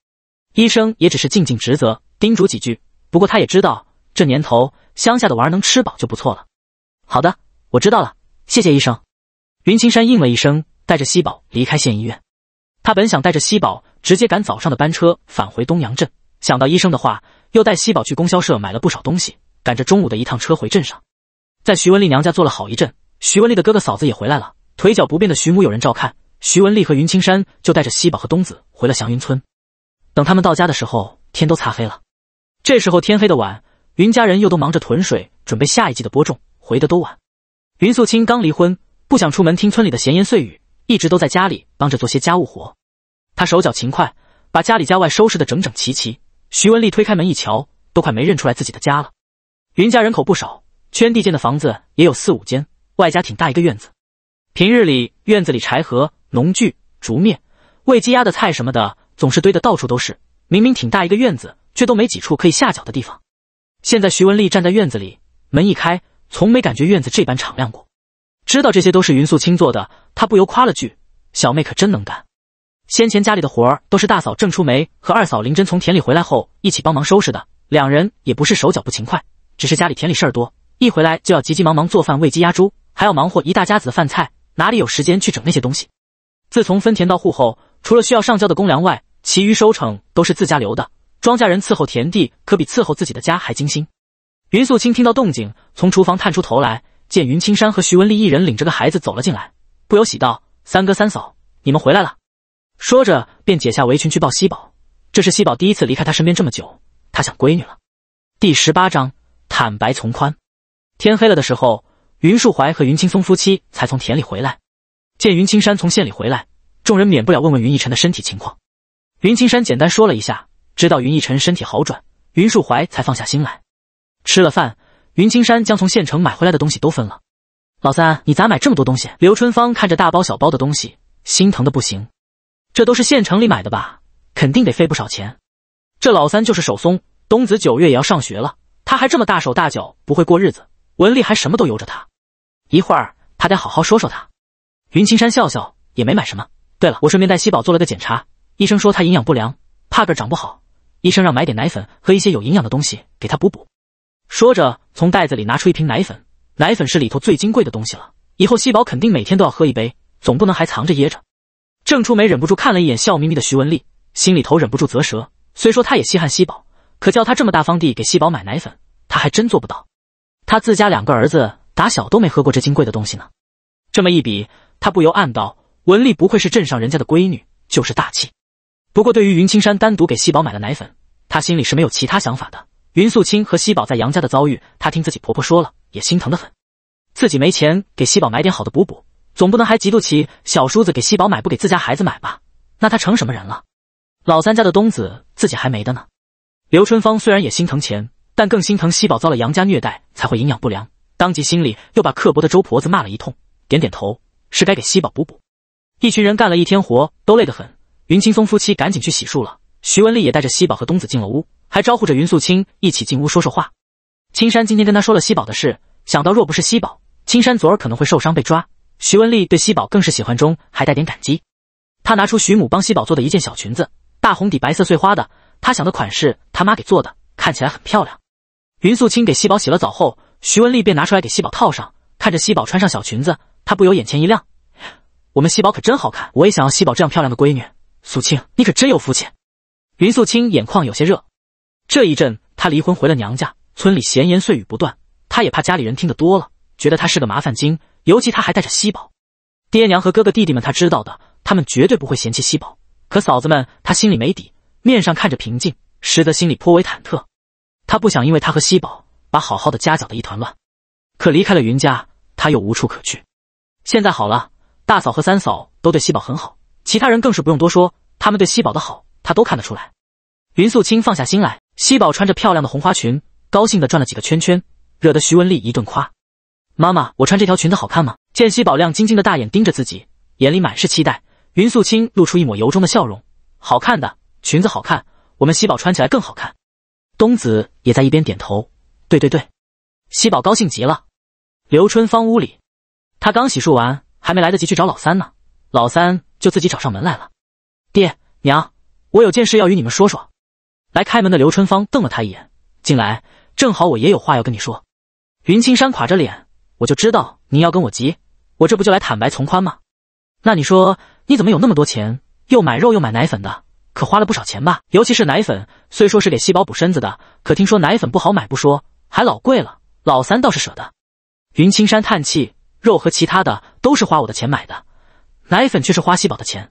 医生也只是尽尽职责，叮嘱几句。不过他也知道，这年头乡下的娃能吃饱就不错了。好的，我知道了，谢谢医生。云青山应了一声，带着西宝离开县医院。他本想带着西宝直接赶早上的班车返回东阳镇，想到医生的话，又带西宝去供销社买了不少东西，赶着中午的一趟车回镇上。在徐文丽娘家坐了好一阵，徐文丽的哥哥嫂子也回来了。腿脚不便的徐母有人照看，徐文丽和云青山就带着西宝和东子回了祥云村。等他们到家的时候，天都擦黑了。这时候天黑的晚，云家人又都忙着囤水，准备下一季的播种，回的都晚。云素清刚离婚，不想出门听村里的闲言碎语，一直都在家里帮着做些家务活。她手脚勤快，把家里家外收拾的整整齐齐。徐文丽推开门一瞧，都快没认出来自己的家了。云家人口不少。圈地建的房子也有四五间，外加挺大一个院子。平日里院子里柴禾、农具、竹篾、喂鸡鸭的菜什么的，总是堆得到处都是。明明挺大一个院子，却都没几处可以下脚的地方。现在徐文丽站在院子里，门一开，从没感觉院子这般敞亮过。知道这些都是云素清做的，她不由夸了句：“小妹可真能干。”先前家里的活儿都是大嫂郑出梅和二嫂林真从田里回来后一起帮忙收拾的，两人也不是手脚不勤快，只是家里田里事儿多。一回来就要急急忙忙做饭喂鸡压猪，还要忙活一大家子的饭菜，哪里有时间去整那些东西？自从分田到户后，除了需要上交的公粮外，其余收成都是自家留的。庄稼人伺候田地可比伺候自己的家还精心。云素清听到动静，从厨房探出头来，见云青山和徐文丽一人领着个孩子走了进来，不由喜道：“三哥三嫂，你们回来了。”说着便解下围裙去抱西宝。这是西宝第一次离开他身边这么久，他想闺女了。第十八章坦白从宽。天黑了的时候，云树怀和云青松夫妻才从田里回来。见云青山从县里回来，众人免不了问问云逸尘的身体情况。云青山简单说了一下，知道云逸尘身体好转，云树怀才放下心来。吃了饭，云青山将从县城买回来的东西都分了。老三，你咋买这么多东西？刘春芳看着大包小包的东西，心疼的不行。这都是县城里买的吧？肯定得费不少钱。这老三就是手松，冬子九月也要上学了，他还这么大手大脚，不会过日子。文丽还什么都由着他，一会儿他得好好说说他。云青山笑笑，也没买什么。对了，我顺便带西宝做了个检查，医生说他营养不良，怕个长不好。医生让买点奶粉和一些有营养的东西给他补补。说着，从袋子里拿出一瓶奶粉，奶粉是里头最金贵的东西了。以后西宝肯定每天都要喝一杯，总不能还藏着掖着。郑初梅忍不住看了一眼笑眯眯的徐文丽，心里头忍不住啧舌。虽说她也稀罕西宝，可叫她这么大方地给西宝买奶粉，她还真做不到。他自家两个儿子打小都没喝过这金贵的东西呢，这么一比，他不由暗道：文丽不愧是镇上人家的闺女，就是大气。不过对于云青山单独给西宝买了奶粉，他心里是没有其他想法的。云素清和西宝在杨家的遭遇，他听自己婆婆说了，也心疼的很。自己没钱给西宝买点好的补补，总不能还嫉妒起小叔子给西宝买不给自家孩子买吧？那他成什么人了？老三家的东子自己还没的呢。刘春芳虽然也心疼钱。但更心疼西宝遭了杨家虐待才会营养不良，当即心里又把刻薄的周婆子骂了一通，点点头，是该给西宝补补。一群人干了一天活，都累得很。云青松夫妻赶紧去洗漱了，徐文丽也带着西宝和东子进了屋，还招呼着云素清一起进屋说说话。青山今天跟他说了西宝的事，想到若不是西宝，青山昨儿可能会受伤被抓。徐文丽对西宝更是喜欢中还带点感激，他拿出徐母帮西宝做的一件小裙子，大红底白色碎花的，他想的款式他妈给做的，看起来很漂亮。云素清给西宝洗了澡后，徐文丽便拿出来给西宝套上。看着西宝穿上小裙子，她不由眼前一亮。我们西宝可真好看，我也想要西宝这样漂亮的闺女。素清，你可真有福气。云素清眼眶有些热。这一阵她离婚回了娘家，村里闲言碎语不断，她也怕家里人听得多了，觉得她是个麻烦精。尤其她还带着西宝，爹娘和哥哥弟弟们，他知道的，他们绝对不会嫌弃西宝。可嫂子们，她心里没底，面上看着平静，实则心里颇为忐忑。他不想因为他和西宝把好好的家搅得一团乱，可离开了云家，他又无处可去。现在好了，大嫂和三嫂都对西宝很好，其他人更是不用多说，他们对西宝的好，他都看得出来。云素清放下心来，西宝穿着漂亮的红花裙，高兴地转了几个圈圈，惹得徐文丽一顿夸。妈妈，我穿这条裙子好看吗？见西宝亮晶晶的大眼盯着自己，眼里满是期待，云素清露出一抹由衷的笑容。好看的裙子好看，我们西宝穿起来更好看。东子也在一边点头，对对对，西宝高兴极了。刘春芳屋里，他刚洗漱完，还没来得及去找老三呢，老三就自己找上门来了。爹娘，我有件事要与你们说说。来开门的刘春芳瞪了他一眼，进来，正好我也有话要跟你说。云青山垮着脸，我就知道您要跟我急，我这不就来坦白从宽吗？那你说你怎么有那么多钱，又买肉又买奶粉的？可花了不少钱吧，尤其是奶粉。虽说是给西宝补身子的，可听说奶粉不好买不说，还老贵了。老三倒是舍得。云青山叹气，肉和其他的都是花我的钱买的，奶粉却是花西宝的钱。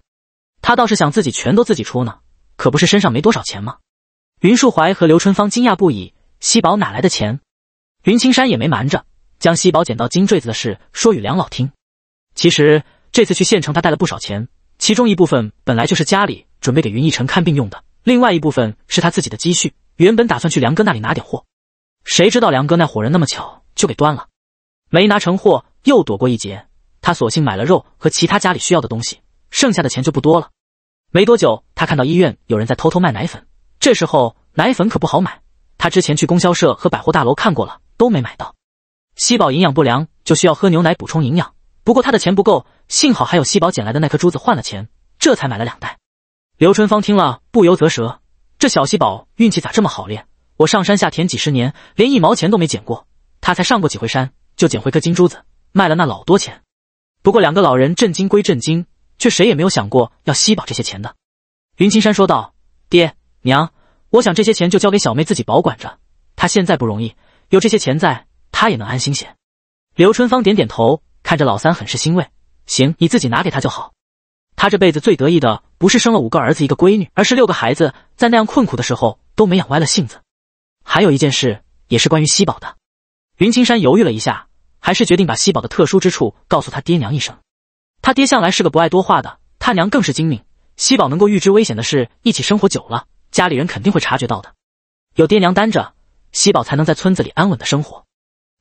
他倒是想自己全都自己出呢，可不是身上没多少钱吗？云树怀和刘春芳惊讶不已，西宝哪来的钱？云青山也没瞒着，将西宝捡到金坠子的事说与梁老听。其实这次去县城，他带了不少钱，其中一部分本来就是家里。准备给云逸尘看病用的，另外一部分是他自己的积蓄。原本打算去梁哥那里拿点货，谁知道梁哥那伙人那么巧就给端了，没拿成货，又躲过一劫。他索性买了肉和其他家里需要的东西，剩下的钱就不多了。没多久，他看到医院有人在偷偷卖奶粉，这时候奶粉可不好买。他之前去供销社和百货大楼看过了，都没买到。西宝营养不良，就需要喝牛奶补充营养。不过他的钱不够，幸好还有西宝捡来的那颗珠子换了钱，这才买了两袋。刘春芳听了，不由啧舌：“这小西宝运气咋这么好咧？我上山下田几十年，连一毛钱都没捡过，他才上过几回山，就捡回颗金珠子，卖了那老多钱。”不过两个老人震惊归震惊，却谁也没有想过要吸饱这些钱的。云青山说道：“爹娘，我想这些钱就交给小妹自己保管着，她现在不容易，有这些钱在，她也能安心些。”刘春芳点点头，看着老三，很是欣慰：“行，你自己拿给他就好。”他这辈子最得意的不是生了五个儿子一个闺女，而是六个孩子在那样困苦的时候都没养歪了性子。还有一件事也是关于西宝的，云青山犹豫了一下，还是决定把西宝的特殊之处告诉他爹娘一声。他爹向来是个不爱多话的，他娘更是精明。西宝能够预知危险的事，一起生活久了，家里人肯定会察觉到的。有爹娘担着，西宝才能在村子里安稳的生活。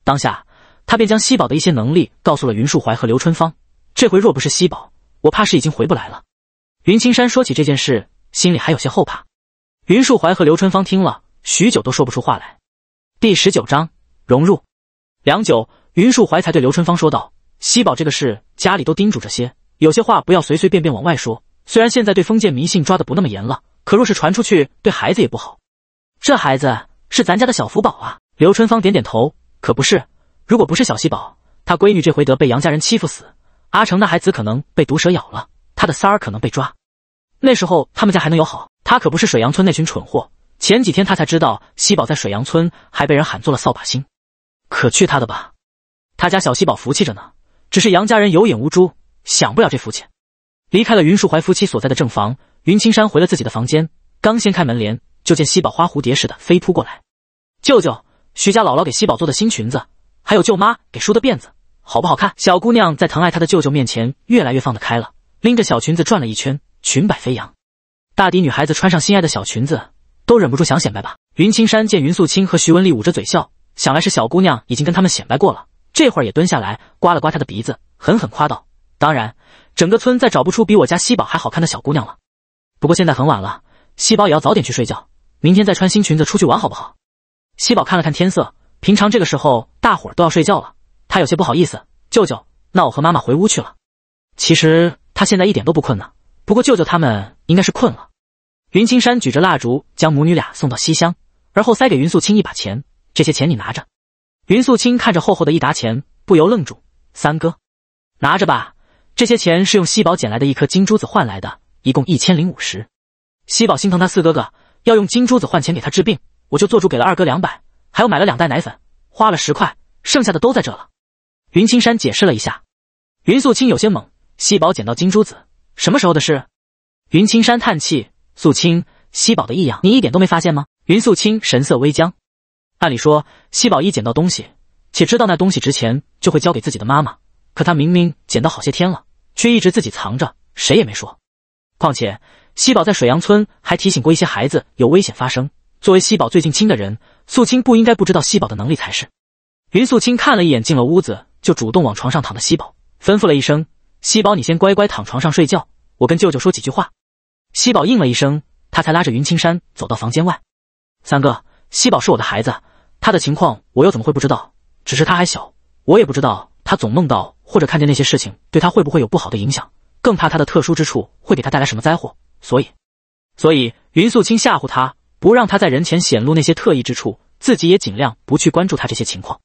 当下，他便将西宝的一些能力告诉了云树怀和刘春芳。这回若不是西宝，我怕是已经回不来了。云青山说起这件事，心里还有些后怕。云树怀和刘春芳听了许久都说不出话来。第十九章融入。良久，云树怀才对刘春芳说道：“西宝这个事，家里都叮嘱着些，有些话不要随随便便往外说。虽然现在对封建迷信抓的不那么严了，可若是传出去，对孩子也不好。这孩子是咱家的小福宝啊。”刘春芳点点头，可不是。如果不是小西宝，他闺女这回得被杨家人欺负死。阿成那孩子可能被毒蛇咬了，他的三儿可能被抓。那时候他们家还能有好？他可不是水阳村那群蠢货。前几天他才知道，西宝在水阳村还被人喊做了扫把星。可去他的吧！他家小西宝福气着呢，只是杨家人有眼无珠，享不了这福气。离开了云树怀夫妻所在的正房，云青山回了自己的房间，刚掀开门帘，就见西宝花蝴蝶似的飞扑过来：“舅舅，徐家姥姥给西宝做的新裙子，还有舅妈给梳的辫子。”好不好看？小姑娘在疼爱她的舅舅面前越来越放得开了，拎着小裙子转了一圈，裙摆飞扬。大抵女孩子穿上心爱的小裙子，都忍不住想显摆吧。云青山见云素清和徐文丽捂着嘴笑，想来是小姑娘已经跟他们显摆过了，这会儿也蹲下来刮了刮她的鼻子，狠狠夸道：“当然，整个村再找不出比我家西宝还好看的小姑娘了。不过现在很晚了，西宝也要早点去睡觉，明天再穿新裙子出去玩好不好？”西宝看了看天色，平常这个时候大伙儿都要睡觉了。他有些不好意思，舅舅，那我和妈妈回屋去了。其实他现在一点都不困呢，不过舅舅他们应该是困了。云青山举着蜡烛将母女俩送到西厢，而后塞给云素清一把钱：“这些钱你拿着。”云素清看着厚厚的一沓钱，不由愣住：“三哥，拿着吧，这些钱是用西宝捡来的一颗金珠子换来的，一共一千零五十。西宝心疼他四哥哥，要用金珠子换钱给他治病，我就做主给了二哥两百，还有买了两袋奶粉，花了十块，剩下的都在这了。”云青山解释了一下，云素清有些懵。西宝捡到金珠子，什么时候的事？云青山叹气：“素清，西宝的异样你一点都没发现吗？”云素清神色微僵。按理说，西宝一捡到东西，且知道那东西值钱，就会交给自己的妈妈。可他明明捡到好些天了，却一直自己藏着，谁也没说。况且，西宝在水阳村还提醒过一些孩子有危险发生。作为西宝最近亲的人，素清不应该不知道西宝的能力才是。云素清看了一眼，进了屋子。就主动往床上躺的西宝，吩咐了一声：“西宝，你先乖乖躺床上睡觉，我跟舅舅说几句话。”西宝应了一声，他才拉着云青山走到房间外。三哥，西宝是我的孩子，他的情况我又怎么会不知道？只是他还小，我也不知道他总梦到或者看见那些事情，对他会不会有不好的影响？更怕他的特殊之处会给他带来什么灾祸，所以，所以云素清吓唬他，不让他在人前显露那些特异之处，自己也尽量不去关注他这些情况。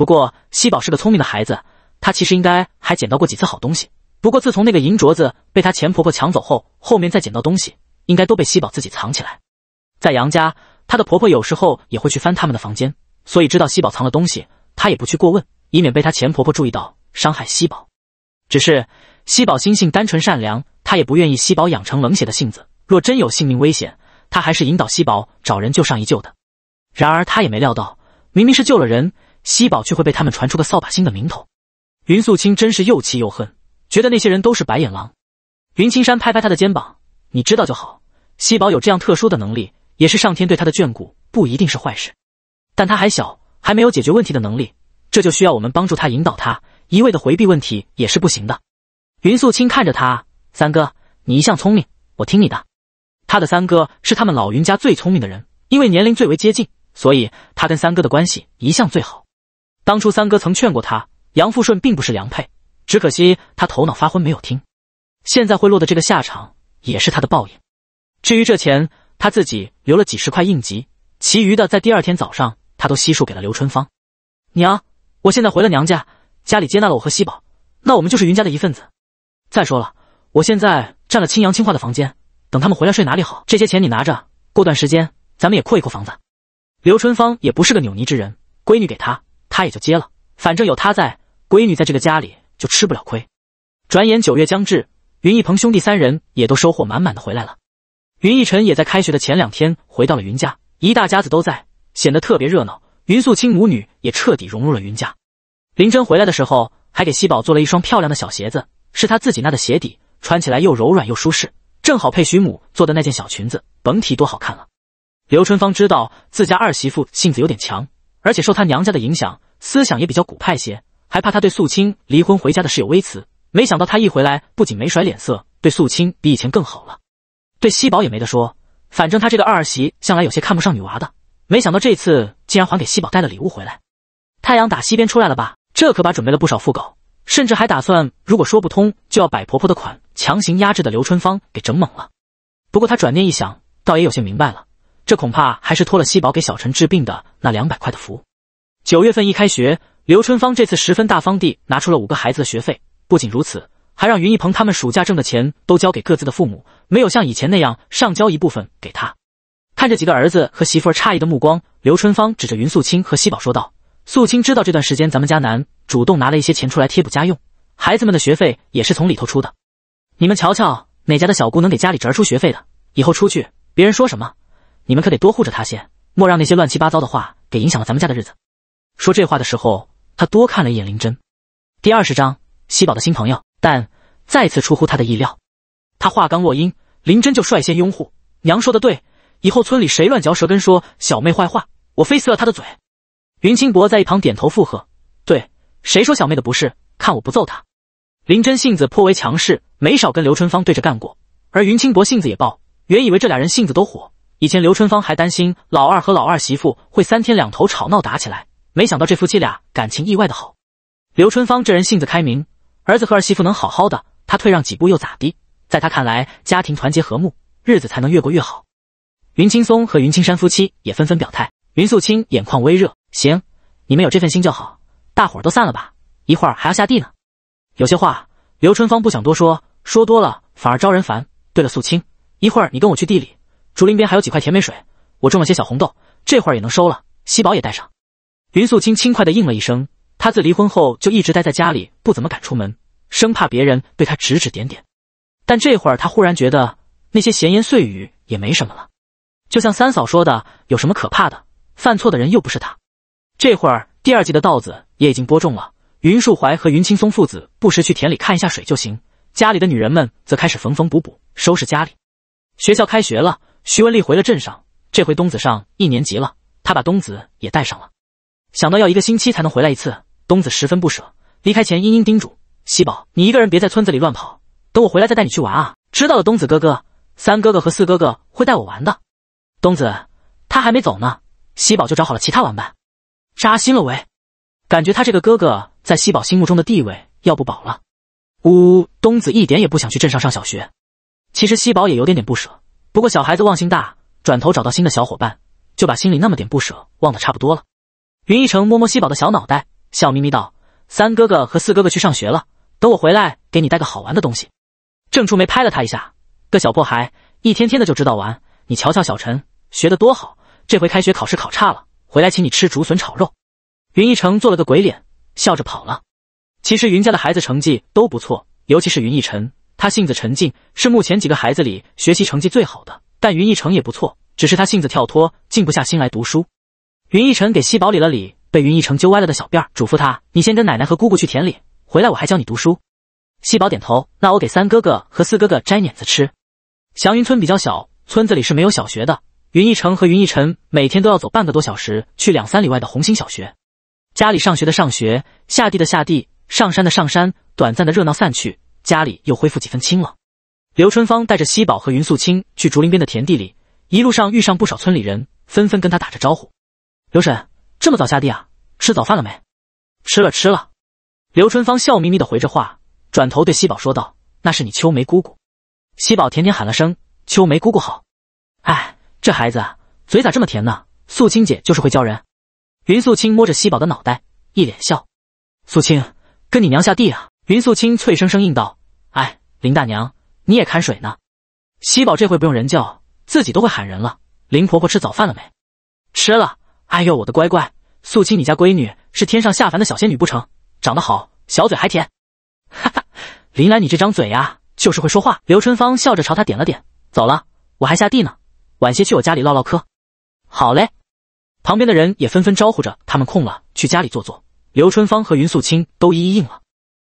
不过，西宝是个聪明的孩子，他其实应该还捡到过几次好东西。不过自从那个银镯子被他前婆婆抢走后，后面再捡到东西，应该都被西宝自己藏起来。在杨家，她的婆婆有时候也会去翻他们的房间，所以知道西宝藏了东西，她也不去过问，以免被她前婆婆注意到伤害西宝。只是西宝心性单纯善良，她也不愿意西宝养成冷血的性子。若真有性命危险，她还是引导西宝找人救上一救的。然而她也没料到，明明是救了人。西宝却会被他们传出个扫把星的名头，云素清真是又气又恨，觉得那些人都是白眼狼。云青山拍拍他的肩膀：“你知道就好，西宝有这样特殊的能力，也是上天对他的眷顾，不一定是坏事。但他还小，还没有解决问题的能力，这就需要我们帮助他，引导他。一味的回避问题也是不行的。”云素清看着他：“三哥，你一向聪明，我听你的。”他的三哥是他们老云家最聪明的人，因为年龄最为接近，所以他跟三哥的关系一向最好。当初三哥曾劝过他，杨富顺并不是良配，只可惜他头脑发昏没有听，现在会落的这个下场也是他的报应。至于这钱，他自己留了几十块应急，其余的在第二天早上他都悉数给了刘春芳。娘，我现在回了娘家，家里接纳了我和西宝，那我们就是云家的一份子。再说了，我现在占了青阳、青化的房间，等他们回来睡哪里好？这些钱你拿着，过段时间咱们也扩一扩房子。刘春芳也不是个忸怩之人，闺女给她。她也就接了，反正有他在，闺女在这个家里就吃不了亏。转眼九月将至，云逸鹏兄弟三人也都收获满满的回来了。云逸尘也在开学的前两天回到了云家，一大家子都在，显得特别热闹。云素清母女也彻底融入了云家。林真回来的时候，还给西宝做了一双漂亮的小鞋子，是她自己纳的鞋底，穿起来又柔软又舒适，正好配徐母做的那件小裙子，甭提多好看了。刘春芳知道自家二媳妇性子有点强，而且受她娘家的影响。思想也比较古派些，还怕他对素清离婚回家的事有微词。没想到他一回来，不仅没甩脸色，对素清比以前更好了，对西宝也没得说。反正他这个二儿媳向来有些看不上女娃的，没想到这次竟然还给西宝带了礼物回来。太阳打西边出来了吧？这可把准备了不少副稿，甚至还打算如果说不通，就要摆婆婆的款强行压制的刘春芳给整懵了。不过他转念一想，倒也有些明白了，这恐怕还是托了西宝给小陈治病的那两百块的福。九月份一开学，刘春芳这次十分大方地拿出了五个孩子的学费。不仅如此，还让云逸鹏他们暑假挣的钱都交给各自的父母，没有像以前那样上交一部分给他。看着几个儿子和媳妇儿诧异的目光，刘春芳指着云素清和西宝说道：“素清知道这段时间咱们家难，主动拿了一些钱出来贴补家用，孩子们的学费也是从里头出的。你们瞧瞧，哪家的小姑能给家里侄出学费的？以后出去，别人说什么，你们可得多护着他些，莫让那些乱七八糟的话给影响了咱们家的日子。”说这话的时候，他多看了一眼林真。第二十章，西宝的新朋友，但再次出乎他的意料。他话刚落音，林真就率先拥护：“娘说的对，以后村里谁乱嚼舌根说小妹坏话，我非撕了他的嘴。”云清博在一旁点头附和：“对，谁说小妹的不是，看我不揍他。”林真性子颇为强势，没少跟刘春芳对着干过。而云清博性子也暴，原以为这俩人性子都火，以前刘春芳还担心老二和老二媳妇会三天两头吵闹打起来。没想到这夫妻俩感情意外的好。刘春芳这人性子开明，儿子和儿媳妇能好好的，他退让几步又咋的？在他看来，家庭团结和睦，日子才能越过越好。云青松和云青山夫妻也纷纷表态。云素清眼眶微热，行，你们有这份心就好。大伙儿都散了吧，一会儿还要下地呢。有些话刘春芳不想多说，说多了反而招人烦。对了，素清，一会儿你跟我去地里，竹林边还有几块甜梅水，我种了些小红豆，这会儿也能收了。西宝也带上。云素清轻快的应了一声，她自离婚后就一直待在家里，不怎么敢出门，生怕别人对她指指点点。但这会儿她忽然觉得那些闲言碎语也没什么了，就像三嫂说的，有什么可怕的？犯错的人又不是她。这会儿第二季的稻子也已经播种了，云树怀和云青松父子不时去田里看一下水就行。家里的女人们则开始缝缝补补，收拾家里。学校开学了，徐文丽回了镇上，这回冬子上一年级了，她把冬子也带上了。想到要一个星期才能回来一次，东子十分不舍。离开前，殷殷叮嘱西宝：“你一个人别在村子里乱跑，等我回来再带你去玩啊。”知道了，东子哥哥、三哥哥和四哥哥会带我玩的。东子，他还没走呢，西宝就找好了其他玩伴，扎心了喂！感觉他这个哥哥在西宝心目中的地位要不保了。呜，东子一点也不想去镇上上小学。其实西宝也有点点不舍，不过小孩子忘性大，转头找到新的小伙伴，就把心里那么点不舍忘得差不多了。云逸城摸摸西宝的小脑袋，笑眯眯道：“三哥哥和四哥哥去上学了，等我回来给你带个好玩的东西。”郑初梅拍了他一下：“个小破孩，一天天的就知道玩。你瞧瞧小陈学的多好，这回开学考试考差了，回来请你吃竹笋炒肉。”云逸城做了个鬼脸，笑着跑了。其实云家的孩子成绩都不错，尤其是云逸成，他性子沉静，是目前几个孩子里学习成绩最好的。但云逸城也不错，只是他性子跳脱，静不下心来读书。云逸晨给西宝理了理被云逸晨揪歪了的小辫儿，嘱咐他：“你先跟奶奶和姑姑去田里，回来我还教你读书。”西宝点头：“那我给三哥哥和四哥哥摘碾子吃。”祥云村比较小，村子里是没有小学的。云逸晨和云逸晨每天都要走半个多小时去两三里外的红星小学。家里上学的上学，下地的下地，上山的上山。短暂的热闹散去，家里又恢复几分清冷。刘春芳带着西宝和云素清去竹林边的田地里，一路上遇上不少村里人，纷纷跟他打着招呼。刘婶这么早下地啊？吃早饭了没？吃了吃了。刘春芳笑眯眯的回着话，转头对西宝说道：“那是你秋梅姑姑。”西宝甜甜喊了声：“秋梅姑姑好。”哎，这孩子嘴咋这么甜呢？素清姐就是会教人。云素清摸着西宝的脑袋，一脸笑。素清，跟你娘下地啊。云素清脆生生应道：“哎，林大娘，你也看水呢。”西宝这回不用人叫，自己都会喊人了。林婆婆吃早饭了没？吃了。哎呦，我的乖乖，素清，你家闺女是天上下凡的小仙女不成？长得好，小嘴还甜，哈哈！林兰，你这张嘴呀，就是会说话。刘春芳笑着朝她点了点，走了。我还下地呢，晚些去我家里唠唠嗑。好嘞。旁边的人也纷纷招呼着他们空了去家里坐坐。刘春芳和云素清都一一应了。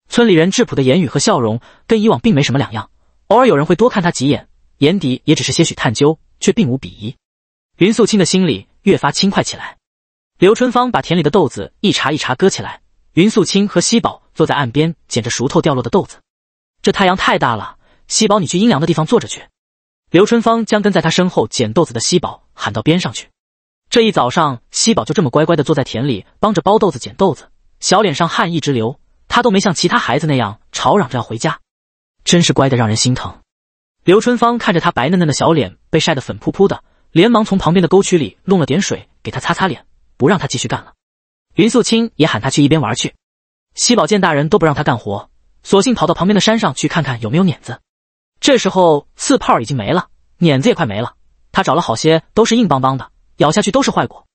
村里人质朴的言语和笑容，跟以往并没什么两样。偶尔有人会多看他几眼，眼底也只是些许探究，却并无鄙夷。云素清的心里。越发轻快起来。刘春芳把田里的豆子一茬一茬割起来，云素清和西宝坐在岸边捡着熟透掉落的豆子。这太阳太大了，西宝，你去阴凉的地方坐着去。刘春芳将跟在她身后捡豆子的西宝喊到边上去。这一早上，西宝就这么乖乖地坐在田里帮着剥豆子、捡豆子，小脸上汗一直流，他都没像其他孩子那样吵嚷着要回家，真是乖的让人心疼。刘春芳看着他白嫩嫩的小脸被晒得粉扑扑的。连忙从旁边的沟渠里弄了点水给他擦擦脸，不让他继续干了。云素清也喊他去一边玩去。西宝见大人都不让他干活，索性跑到旁边的山上去看看有没有碾子。这时候刺泡已经没了，碾子也快没了。他找了好些，都是硬邦邦的，咬下去都是坏果。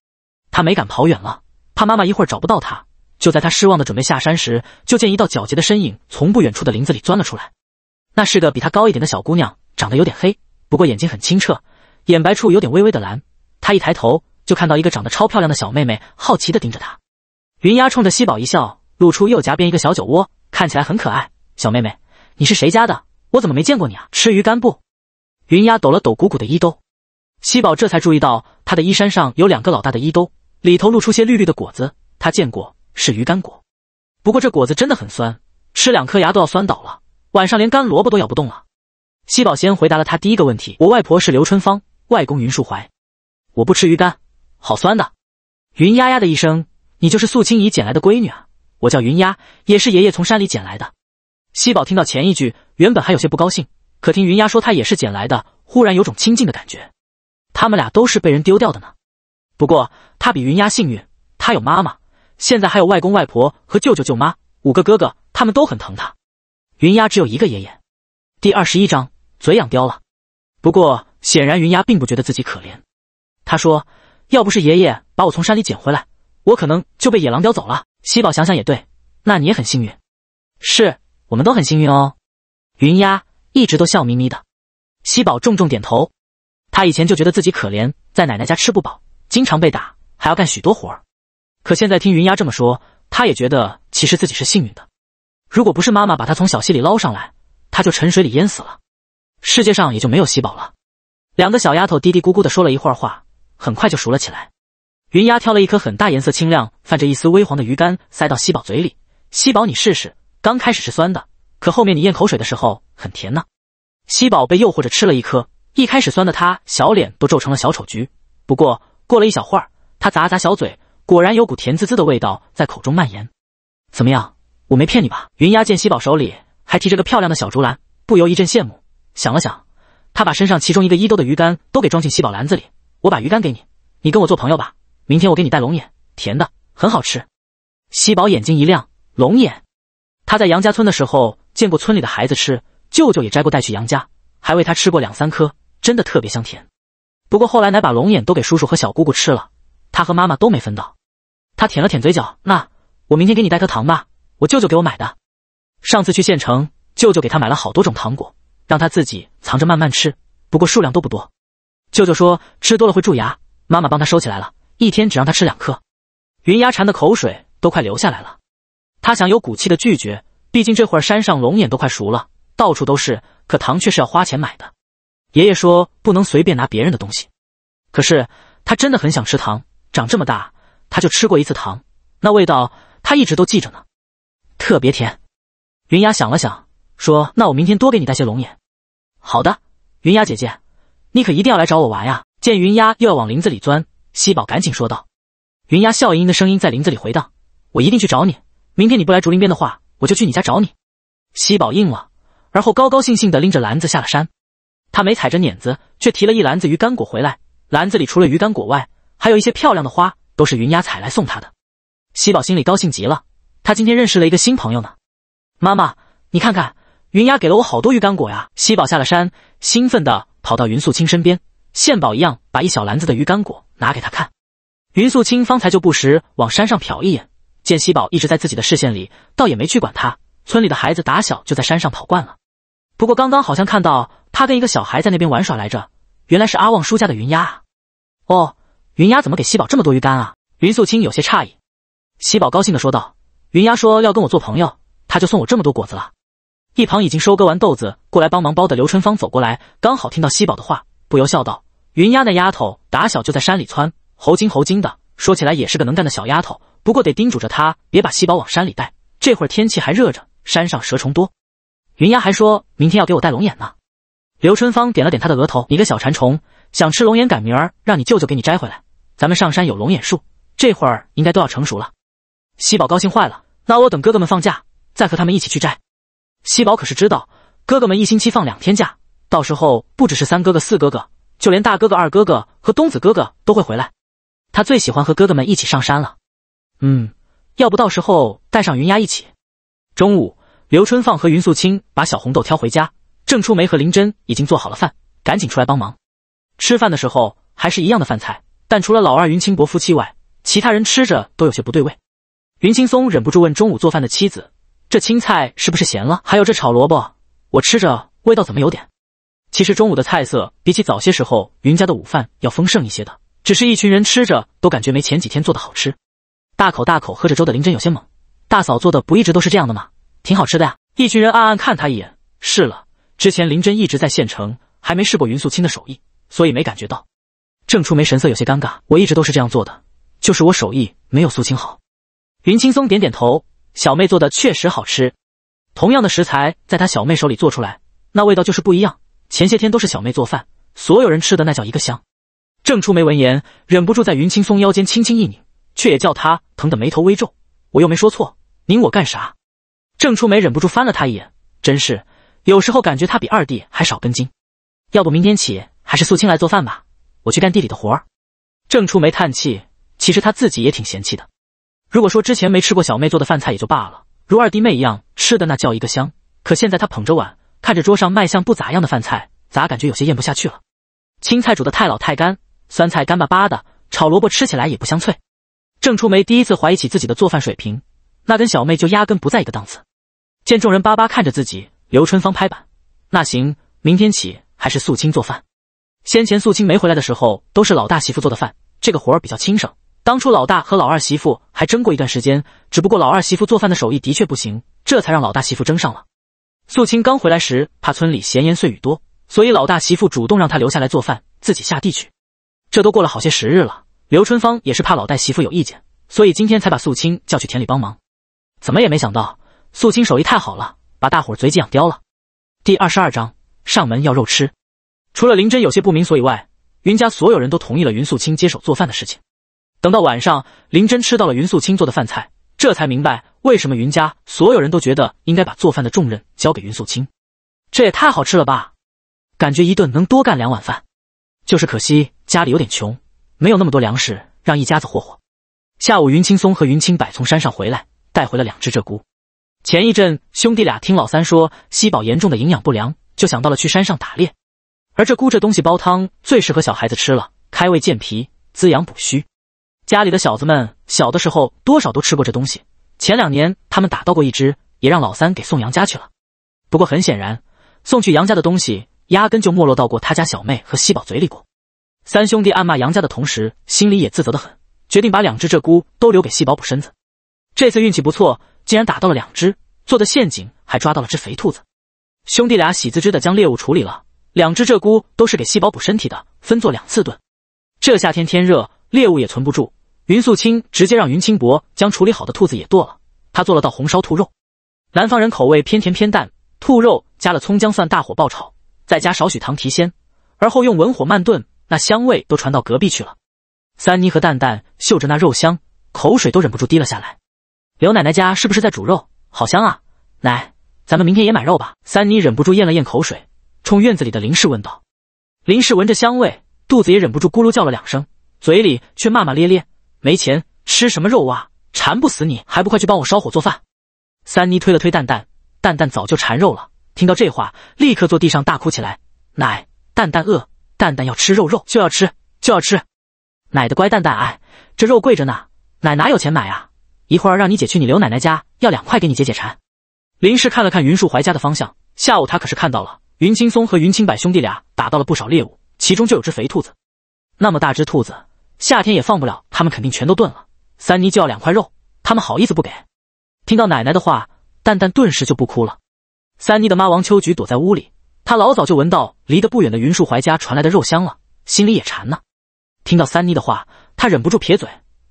他没敢跑远了，怕妈妈一会儿找不到他。就在他失望的准备下山时，就见一道皎洁的身影从不远处的林子里钻了出来。那是个比他高一点的小姑娘，长得有点黑，不过眼睛很清澈。眼白处有点微微的蓝，他一抬头就看到一个长得超漂亮的小妹妹，好奇的盯着他。云丫冲着西宝一笑，露出右颊边一个小酒窝，看起来很可爱。小妹妹，你是谁家的？我怎么没见过你啊？吃鱼干不？云丫抖了抖鼓鼓的衣兜，西宝这才注意到她的衣衫上有两个老大的衣兜，里头露出些绿绿的果子。他见过是鱼干果，不过这果子真的很酸，吃两颗牙都要酸倒了，晚上连干萝卜都咬不动了。西宝先回答了他第一个问题：我外婆是刘春芳。外公云树怀，我不吃鱼干，好酸的。云丫丫的一声，你就是素青姨捡来的闺女啊！我叫云丫，也是爷爷从山里捡来的。西宝听到前一句，原本还有些不高兴，可听云丫说她也是捡来的，忽然有种亲近的感觉。他们俩都是被人丢掉的呢。不过他比云丫幸运，他有妈妈，现在还有外公外婆和舅舅舅妈五个哥哥，他们都很疼他。云丫只有一个爷爷。第二十一章，嘴养刁了。不过。显然云丫并不觉得自己可怜，他说：“要不是爷爷把我从山里捡回来，我可能就被野狼叼走了。”西宝想想也对，那你也很幸运，是我们都很幸运哦。云丫一直都笑眯眯的，西宝重重点头。他以前就觉得自己可怜，在奶奶家吃不饱，经常被打，还要干许多活儿。可现在听云丫这么说，他也觉得其实自己是幸运的。如果不是妈妈把他从小溪里捞上来，他就沉水里淹死了，世界上也就没有西宝了。两个小丫头嘀嘀咕咕地说了一会儿话，很快就熟了起来。云丫挑了一颗很大、颜色清亮、泛着一丝微黄的鱼干，塞到西宝嘴里。西宝，你试试。刚开始是酸的，可后面你咽口水的时候很甜呢。西宝被诱惑着吃了一颗，一开始酸的他小脸都皱成了小丑橘，不过过了一小会儿，他咂咂小嘴，果然有股甜滋滋的味道在口中蔓延。怎么样？我没骗你吧？云丫见西宝手里还提着个漂亮的小竹篮，不由一阵羡慕。想了想。他把身上其中一个衣兜的鱼竿都给装进喜宝篮子里，我把鱼竿给你，你跟我做朋友吧。明天我给你带龙眼，甜的，很好吃。喜宝眼睛一亮，龙眼。他在杨家村的时候见过村里的孩子吃，舅舅也摘过带去杨家，还喂他吃过两三颗，真的特别香甜。不过后来奶把龙眼都给叔叔和小姑姑吃了，他和妈妈都没分到。他舔了舔嘴角，那我明天给你带颗糖吧，我舅舅给我买的。上次去县城，舅舅给他买了好多种糖果。让他自己藏着慢慢吃，不过数量都不多。舅舅说吃多了会蛀牙，妈妈帮他收起来了，一天只让他吃两颗。云牙馋的口水都快流下来了，他想有骨气的拒绝，毕竟这会儿山上龙眼都快熟了，到处都是，可糖却是要花钱买的。爷爷说不能随便拿别人的东西，可是他真的很想吃糖，长这么大他就吃过一次糖，那味道他一直都记着呢，特别甜。云牙想了想，说：“那我明天多给你带些龙眼。”好的，云丫姐姐，你可一定要来找我玩呀！见云丫又要往林子里钻，西宝赶紧说道。云丫笑盈盈的声音在林子里回荡：“我一定去找你，明天你不来竹林边的话，我就去你家找你。”西宝应了，而后高高兴兴的拎着篮子下了山。他没踩着碾子，却提了一篮子鱼干果回来。篮子里除了鱼干果外，还有一些漂亮的花，都是云丫采来送他的。西宝心里高兴极了，他今天认识了一个新朋友呢。妈妈，你看看。云丫给了我好多鱼干果呀！西宝下了山，兴奋地跑到云素清身边，献宝一样把一小篮子的鱼干果拿给他看。云素清方才就不时往山上瞟一眼，见西宝一直在自己的视线里，倒也没去管他。村里的孩子打小就在山上跑惯了，不过刚刚好像看到他跟一个小孩在那边玩耍来着，原来是阿旺叔家的云丫。哦，云丫怎么给西宝这么多鱼干啊？云素清有些诧异。西宝高兴地说道：“云丫说要跟我做朋友，他就送我这么多果子了。”一旁已经收割完豆子过来帮忙包的刘春芳走过来，刚好听到西宝的话，不由笑道：“云丫那丫头打小就在山里窜，猴精猴精的，说起来也是个能干的小丫头。不过得叮嘱着她，别把西宝往山里带。这会儿天气还热着，山上蛇虫多。”云丫还说：“明天要给我带龙眼呢。”刘春芳点了点她的额头：“你个小馋虫，想吃龙眼，改明儿让你舅舅给你摘回来。咱们上山有龙眼树，这会儿应该都要成熟了。”西宝高兴坏了：“那我等哥哥们放假，再和他们一起去摘。”西宝可是知道哥哥们一星期放两天假，到时候不只是三哥哥、四哥哥，就连大哥哥、二哥哥和东子哥哥都会回来。他最喜欢和哥哥们一起上山了。嗯，要不到时候带上云丫一起。中午，刘春放和云素清把小红豆挑回家，郑初梅和林真已经做好了饭，赶紧出来帮忙。吃饭的时候还是一样的饭菜，但除了老二云清博夫妻外，其他人吃着都有些不对味。云青松忍不住问中午做饭的妻子。这青菜是不是咸了？还有这炒萝卜，我吃着味道怎么有点？其实中午的菜色比起早些时候云家的午饭要丰盛一些的，只是一群人吃着都感觉没前几天做的好吃。大口大口喝着粥的林真有些懵：“大嫂做的不一直都是这样的吗？挺好吃的呀。”一群人暗暗看他一眼。试了，之前林真一直在县城，还没试过云素清的手艺，所以没感觉到。郑初梅神色有些尴尬：“我一直都是这样做的，就是我手艺没有素清好。”云青松点点头。小妹做的确实好吃，同样的食材在她小妹手里做出来，那味道就是不一样。前些天都是小妹做饭，所有人吃的那叫一个香。郑初梅闻言，忍不住在云青松腰间轻轻一拧，却也叫他疼得眉头微皱。我又没说错，拧我干啥？郑初梅忍不住翻了他一眼，真是，有时候感觉他比二弟还少根筋。要不明天起还是素清来做饭吧，我去干地里的活。郑初梅叹气，其实他自己也挺嫌弃的。如果说之前没吃过小妹做的饭菜也就罢了，如二弟妹一样吃的那叫一个香。可现在他捧着碗，看着桌上卖相不咋样的饭菜，咋感觉有些咽不下去了？青菜煮的太老太干，酸菜干巴巴的，炒萝卜吃起来也不香脆。郑初梅第一次怀疑起自己的做饭水平，那跟小妹就压根不在一个档次。见众人巴巴看着自己，刘春芳拍板，那行，明天起还是素清做饭。先前素清没回来的时候都是老大媳妇做的饭，这个活儿比较轻省。当初老大和老二媳妇还争过一段时间，只不过老二媳妇做饭的手艺的确不行，这才让老大媳妇争上了。素清刚回来时，怕村里闲言碎语多，所以老大媳妇主动让她留下来做饭，自己下地去。这都过了好些时日了，刘春芳也是怕老大媳妇有意见，所以今天才把素清叫去田里帮忙。怎么也没想到，素清手艺太好了，把大伙嘴给养刁了。第二十二章上门要肉吃。除了林真有些不明所以外，云家所有人都同意了云素清接手做饭的事情。等到晚上，林真吃到了云素清做的饭菜，这才明白为什么云家所有人都觉得应该把做饭的重任交给云素清。这也太好吃了吧！感觉一顿能多干两碗饭。就是可惜家里有点穷，没有那么多粮食让一家子霍霍。下午，云青松和云青柏从山上回来，带回了两只鹧鸪。前一阵，兄弟俩听老三说西宝严重的营养不良，就想到了去山上打猎。而鹧鸪这东西煲汤最适合小孩子吃了，开胃健脾，滋养补虚。家里的小子们小的时候多少都吃过这东西。前两年他们打到过一只，也让老三给送杨家去了。不过很显然，送去杨家的东西压根就没落到过他家小妹和西宝嘴里过。三兄弟暗骂杨家的同时，心里也自责的很，决定把两只鹧鸪都留给西宝补身子。这次运气不错，竟然打到了两只，做的陷阱还抓到了只肥兔子。兄弟俩喜滋滋的将猎物处理了，两只鹧鸪都是给西宝补身体的，分做两次炖。这夏天天热，猎物也存不住。云素清直接让云清博将处理好的兔子也剁了，他做了道红烧兔肉。南方人口味偏甜偏淡，兔肉加了葱姜蒜，大火爆炒，再加少许糖提鲜，而后用文火慢炖，那香味都传到隔壁去了。三妮和蛋蛋嗅着那肉香，口水都忍不住滴了下来。刘奶奶家是不是在煮肉？好香啊，奶，咱们明天也买肉吧。三妮忍不住咽了咽口水，冲院子里的林氏问道。林氏闻着香味，肚子也忍不住咕噜叫了两声，嘴里却骂骂咧咧。没钱吃什么肉啊！馋不死你，还不快去帮我烧火做饭！三妮推了推蛋蛋，蛋蛋早就馋肉了。听到这话，立刻坐地上大哭起来：“奶，蛋蛋饿，蛋蛋要吃肉肉就要吃就要吃！”奶的乖蛋蛋，哎，这肉贵着呢，奶哪有钱买啊？一会儿让你姐去你刘奶奶家要两块给你解解馋。林氏看了看云树怀家的方向，下午他可是看到了云青松和云青柏兄弟俩打到了不少猎物，其中就有只肥兔子，那么大只兔子。夏天也放不了，他们肯定全都炖了。三妮就要两块肉，他们好意思不给？听到奶奶的话，蛋蛋顿时就不哭了。三妮的妈王秋菊躲在屋里，她老早就闻到离得不远的云树槐家传来的肉香了，心里也馋呢。听到三妮的话，她忍不住撇嘴：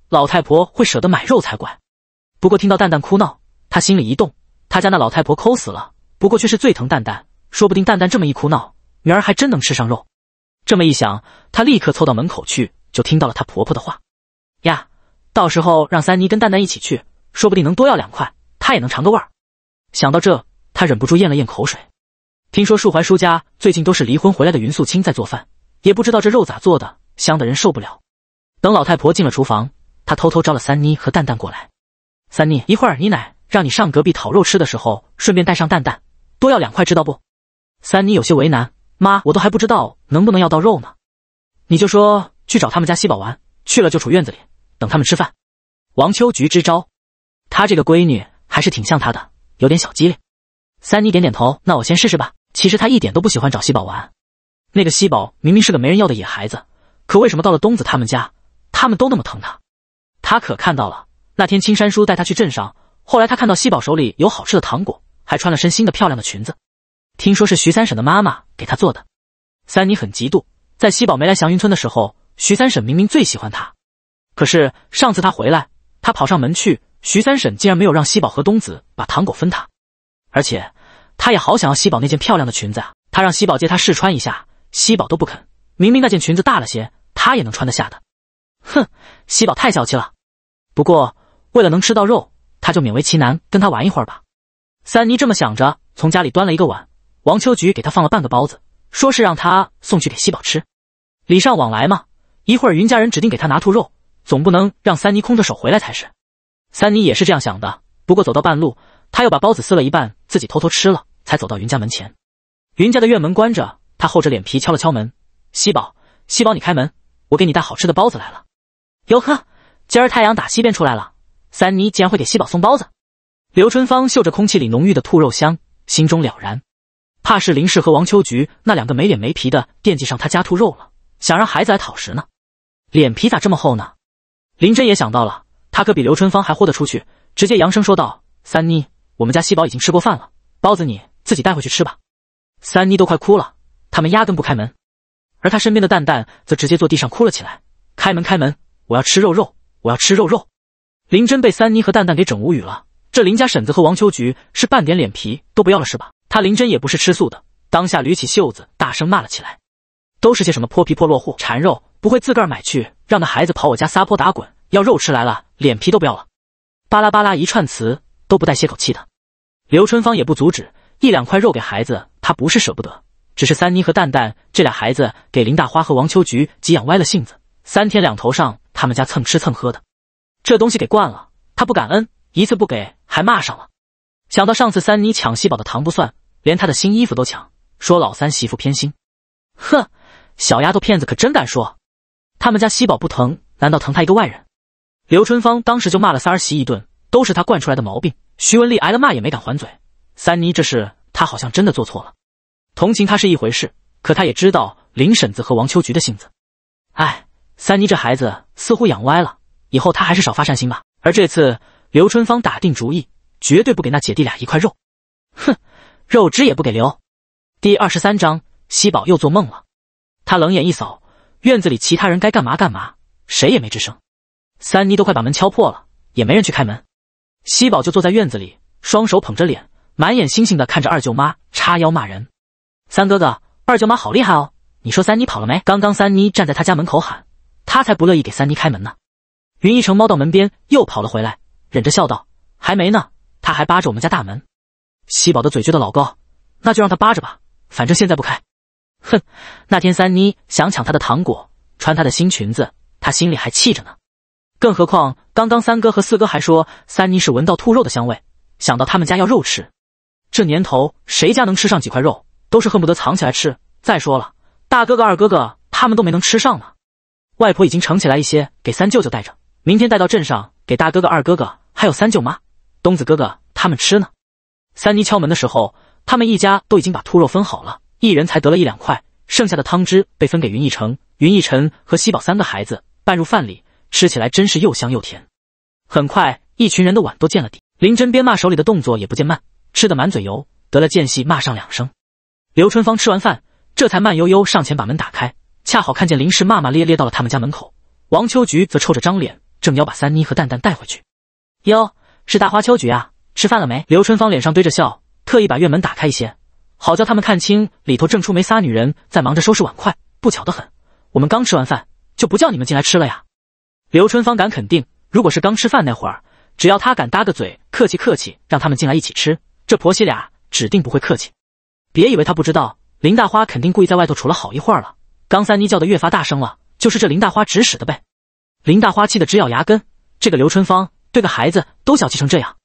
老太婆会舍得买肉才怪。不过听到蛋蛋哭闹，她心里一动，她家那老太婆抠死了，不过却是最疼蛋蛋。说不定蛋蛋这么一哭闹，女儿还真能吃上肉。这么一想，她立刻凑到门口去。就听到了她婆婆的话，呀，到时候让三妮跟蛋蛋一起去，说不定能多要两块，她也能尝个味儿。想到这，她忍不住咽了咽口水。听说树怀叔家最近都是离婚回来的云素清在做饭，也不知道这肉咋做的，香的人受不了。等老太婆进了厨房，她偷偷招了三妮和蛋蛋过来。三妮，一会儿你奶让你上隔壁讨肉吃的时候，顺便带上蛋蛋，多要两块，知道不？三妮有些为难，妈，我都还不知道能不能要到肉呢，你就说。去找他们家西宝玩，去了就杵院子里等他们吃饭。王秋菊支招，她这个闺女还是挺像她的，有点小机灵。三妮点点头，那我先试试吧。其实她一点都不喜欢找西宝玩。那个西宝明明是个没人要的野孩子，可为什么到了东子他们家，他们都那么疼他？她可看到了，那天青山叔带她去镇上，后来她看到西宝手里有好吃的糖果，还穿了身新的漂亮的裙子，听说是徐三婶的妈妈给她做的。三妮很嫉妒，在西宝没来祥云村的时候。徐三婶明明最喜欢他，可是上次他回来，他跑上门去，徐三婶竟然没有让西宝和东子把糖果分他，而且他也好想要西宝那件漂亮的裙子啊！他让西宝借他试穿一下，西宝都不肯。明明那件裙子大了些，他也能穿得下的。哼，西宝太小气了。不过为了能吃到肉，他就勉为其难跟他玩一会儿吧。三妮这么想着，从家里端了一个碗，王秋菊给她放了半个包子，说是让她送去给西宝吃，礼尚往来嘛。一会儿云家人指定给他拿兔肉，总不能让三妮空着手回来才是。三妮也是这样想的，不过走到半路，她又把包子撕了一半，自己偷偷吃了，才走到云家门前。云家的院门关着，她厚着脸皮敲了敲门：“西宝，西宝，你开门，我给你带好吃的包子来了。”哟呵，今儿太阳打西边出来了，三妮竟然会给西宝送包子。刘春芳嗅着空气里浓郁的兔肉香，心中了然，怕是林氏和王秋菊那两个没脸没皮的惦记上他家兔肉了，想让孩子来讨食呢。脸皮咋这么厚呢？林真也想到了，她可比刘春芳还豁得出去，直接扬声说道：“三妮，我们家西宝已经吃过饭了，包子你自己带回去吃吧。”三妮都快哭了，他们压根不开门。而她身边的蛋蛋则直接坐地上哭了起来：“开门，开门，我要吃肉肉，我要吃肉肉！”林真被三妮和蛋蛋给整无语了，这林家婶子和王秋菊是半点脸皮都不要了是吧？她林真也不是吃素的，当下捋起袖子大声骂了起来：“都是些什么泼皮破落户，馋肉！”不会自个儿买去，让那孩子跑我家撒泼打滚要肉吃来了，脸皮都不要了。巴拉巴拉一串词，都不带歇口气的。刘春芳也不阻止，一两块肉给孩子，他不是舍不得，只是三妮和蛋蛋这俩孩子给林大花和王秋菊挤养歪了性子，三天两头上他们家蹭吃蹭喝的，这东西给惯了，他不感恩，一次不给还骂上了。想到上次三妮抢西宝的糖不算，连他的新衣服都抢，说老三媳妇偏心，哼，小丫头片子可真敢说。他们家西宝不疼，难道疼他一个外人？刘春芳当时就骂了三儿媳一顿，都是他惯出来的毛病。徐文丽挨了骂也没敢还嘴。三妮这事，她好像真的做错了。同情她是一回事，可她也知道林婶子和王秋菊的性子。哎，三妮这孩子似乎养歪了，以后她还是少发善心吧。而这次，刘春芳打定主意，绝对不给那姐弟俩一块肉。哼，肉汁也不给留。第二十三章，西宝又做梦了。他冷眼一扫。院子里其他人该干嘛干嘛，谁也没吱声。三妮都快把门敲破了，也没人去开门。西宝就坐在院子里，双手捧着脸，满眼星星的看着二舅妈叉腰骂人：“三哥哥，二舅妈好厉害哦！你说三妮跑了没？刚刚三妮站在他家门口喊，他才不乐意给三妮开门呢。”云一城猫到门边又跑了回来，忍着笑道：“还没呢，他还扒着我们家大门。”西宝的嘴撅得老高：“那就让他扒着吧，反正现在不开。”哼，那天三妮想抢他的糖果，穿他的新裙子，他心里还气着呢。更何况刚刚三哥和四哥还说三妮是闻到兔肉的香味，想到他们家要肉吃。这年头谁家能吃上几块肉，都是恨不得藏起来吃。再说了，大哥哥、二哥哥他们都没能吃上呢。外婆已经盛起来一些给三舅舅带着，明天带到镇上给大哥哥、二哥哥还有三舅妈、东子哥哥他们吃呢。三妮敲门的时候，他们一家都已经把兔肉分好了。一人才得了一两块，剩下的汤汁被分给云逸成、云逸晨和西宝三个孩子拌入饭里，吃起来真是又香又甜。很快，一群人的碗都见了底。林真边骂，手里的动作也不见慢，吃得满嘴油。得了间隙，骂上两声。刘春芳吃完饭，这才慢悠悠上前把门打开，恰好看见林氏骂骂咧咧到了他们家门口。王秋菊则臭着张脸，正要把三妮和蛋蛋带回去。哟，是大花秋菊啊，吃饭了没？刘春芳脸上堆着笑，特意把院门打开一些。好叫他们看清里头正出没仨女人在忙着收拾碗筷。不巧得很，我们刚吃完饭，就不叫你们进来吃了呀。刘春芳敢肯定，如果是刚吃饭那会儿，只要他敢搭个嘴，客气客气，让他们进来一起吃，这婆媳俩指定不会客气。别以为他不知道，林大花肯定故意在外头杵了好一会儿了。刚三妮叫得越发大声了，就是这林大花指使的呗。林大花气得直咬牙根，这个刘春芳对个孩子都小气成这样。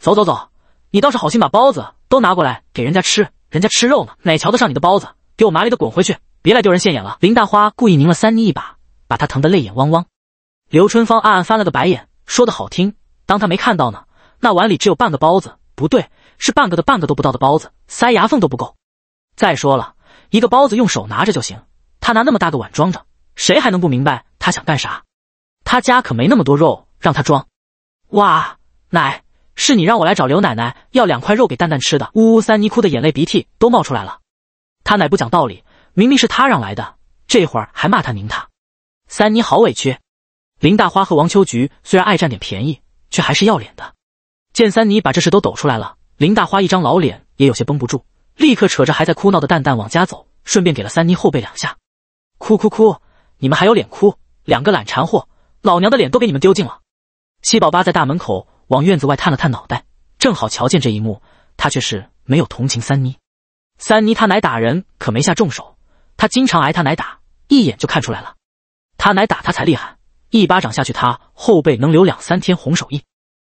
走走走，你倒是好心把包子都拿过来给人家吃。人家吃肉呢，哪瞧得上你的包子？给我麻利的滚回去，别来丢人现眼了！林大花故意拧了三妮一把，把她疼得泪眼汪汪。刘春芳暗暗翻了个白眼，说的好听，当他没看到呢。那碗里只有半个包子，不对，是半个的半个都不到的包子，塞牙缝都不够。再说了，一个包子用手拿着就行，他拿那么大个碗装着，谁还能不明白他想干啥？他家可没那么多肉让他装。哇，奶！是你让我来找刘奶奶要两块肉给蛋蛋吃的。呜呜，三妮哭的眼泪鼻涕都冒出来了。他奶不讲道理，明明是他让来的，这会儿还骂他拧他。三妮好委屈。林大花和王秋菊虽然爱占点便宜，却还是要脸的。见三妮把这事都抖出来了，林大花一张老脸也有些绷不住，立刻扯着还在哭闹的蛋蛋往家走，顺便给了三妮后背两下。哭哭哭！你们还有脸哭？两个懒馋货，老娘的脸都给你们丢尽了。西宝八在大门口往院子外探了探脑袋，正好瞧见这一幕，他却是没有同情三妮。三妮他奶打人可没下重手，他经常挨他奶打，一眼就看出来了，他奶打他才厉害，一巴掌下去，他后背能留两三天红手印。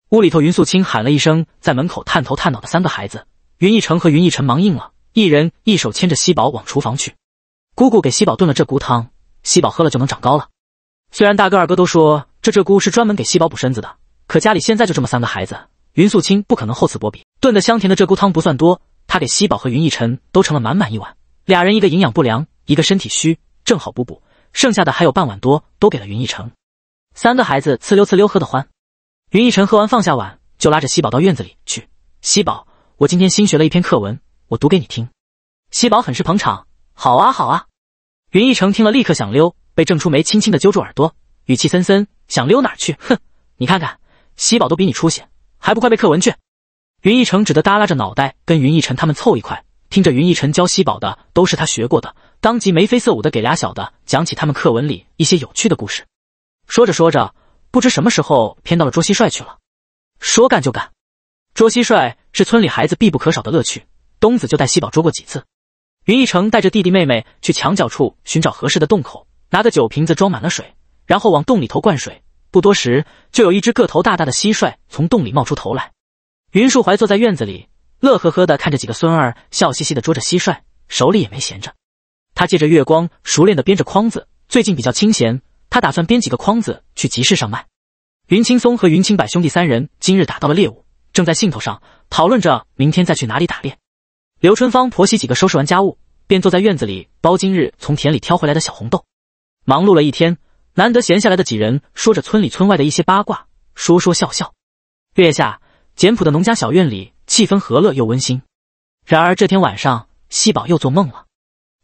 屋里头，云素清喊了一声，在门口探头探脑的三个孩子，云逸成和云逸尘忙应了，一人一手牵着西宝往厨房去。姑姑给西宝炖了这骨汤，西宝喝了就能长高了。虽然大哥二哥都说这鹧鸪是专门给西宝补身子的，可家里现在就这么三个孩子，云素清不可能厚此薄彼。炖的香甜的鹧鸪汤不算多，他给西宝和云逸尘都盛了满满一碗，俩人一个营养不良，一个身体虚，正好补补。剩下的还有半碗多，都给了云逸尘。三个孩子呲溜呲溜喝得欢。云逸尘喝完放下碗，就拉着西宝到院子里去。西宝，我今天新学了一篇课文，我读给你听。西宝很是捧场，好啊好啊。云逸辰听了立刻想溜。被郑初梅轻轻地揪住耳朵，语气森森，想溜哪儿去？哼，你看看，西宝都比你出息，还不快背课文去！云逸尘只得耷拉着脑袋跟云逸晨他们凑一块，听着云逸晨教西宝的都是他学过的，当即眉飞色舞的给俩小的讲起他们课文里一些有趣的故事。说着说着，不知什么时候偏到了捉蟋蟀去了。说干就干，捉蟋蟀是村里孩子必不可少的乐趣。东子就带西宝捉过几次。云逸成带着弟弟妹妹去墙角处寻找合适的洞口。拿个酒瓶子装满了水，然后往洞里头灌水。不多时，就有一只个头大大的蟋蟀从洞里冒出头来。云树怀坐在院子里，乐呵呵地看着几个孙儿，笑嘻嘻地捉着蟋蟀，手里也没闲着。他借着月光熟练地编着筐子。最近比较清闲，他打算编几个筐子去集市上卖。云青松和云青柏兄弟三人今日打到了猎物，正在兴头上，讨论着明天再去哪里打猎。刘春芳婆媳几个收拾完家务，便坐在院子里包今日从田里挑回来的小红豆。忙碌了一天，难得闲下来的几人说着村里村外的一些八卦，说说笑笑。月下，简朴的农家小院里，气氛和乐又温馨。然而这天晚上，西宝又做梦了。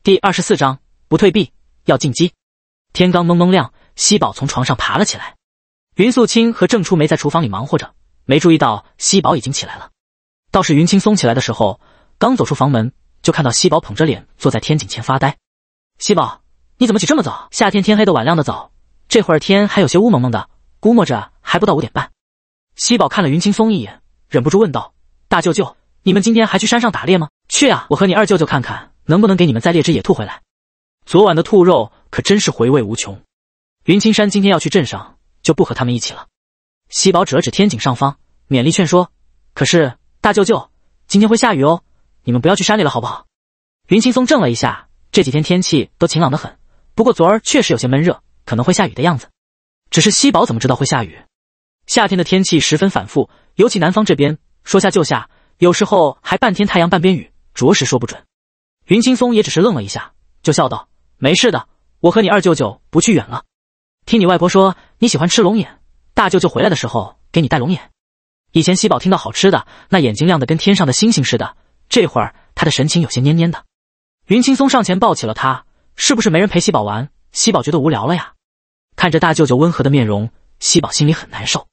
第二十四章：不退避，要进击。天刚蒙蒙亮，西宝从床上爬了起来。云素清和郑初梅在厨房里忙活着，没注意到西宝已经起来了。倒是云青松起来的时候，刚走出房门，就看到西宝捧着脸坐在天井前发呆。西宝。你怎么起这么早？夏天天黑的晚，亮的早，这会儿天还有些雾蒙蒙的，估摸着还不到五点半。西宝看了云青松一眼，忍不住问道：“大舅舅，你们今天还去山上打猎吗？”“去啊！我和你二舅舅看看能不能给你们再猎只野兔回来。昨晚的兔肉可真是回味无穷。”云青山今天要去镇上，就不和他们一起了。西宝指了指天井上方，勉力劝说：“可是大舅舅，今天会下雨哦，你们不要去山里了，好不好？”云青松怔了一下，这几天天气都晴朗的很。不过昨儿确实有些闷热，可能会下雨的样子。只是西宝怎么知道会下雨？夏天的天气十分反复，尤其南方这边，说下就下，有时候还半天太阳半边雨，着实说不准。云青松也只是愣了一下，就笑道：“没事的，我和你二舅舅不去远了。听你外婆说你喜欢吃龙眼，大舅舅回来的时候给你带龙眼。以前西宝听到好吃的那眼睛亮的跟天上的星星似的，这会儿他的神情有些蔫蔫的。”云青松上前抱起了他。是不是没人陪西宝玩？西宝觉得无聊了呀。看着大舅舅温和的面容，西宝心里很难受。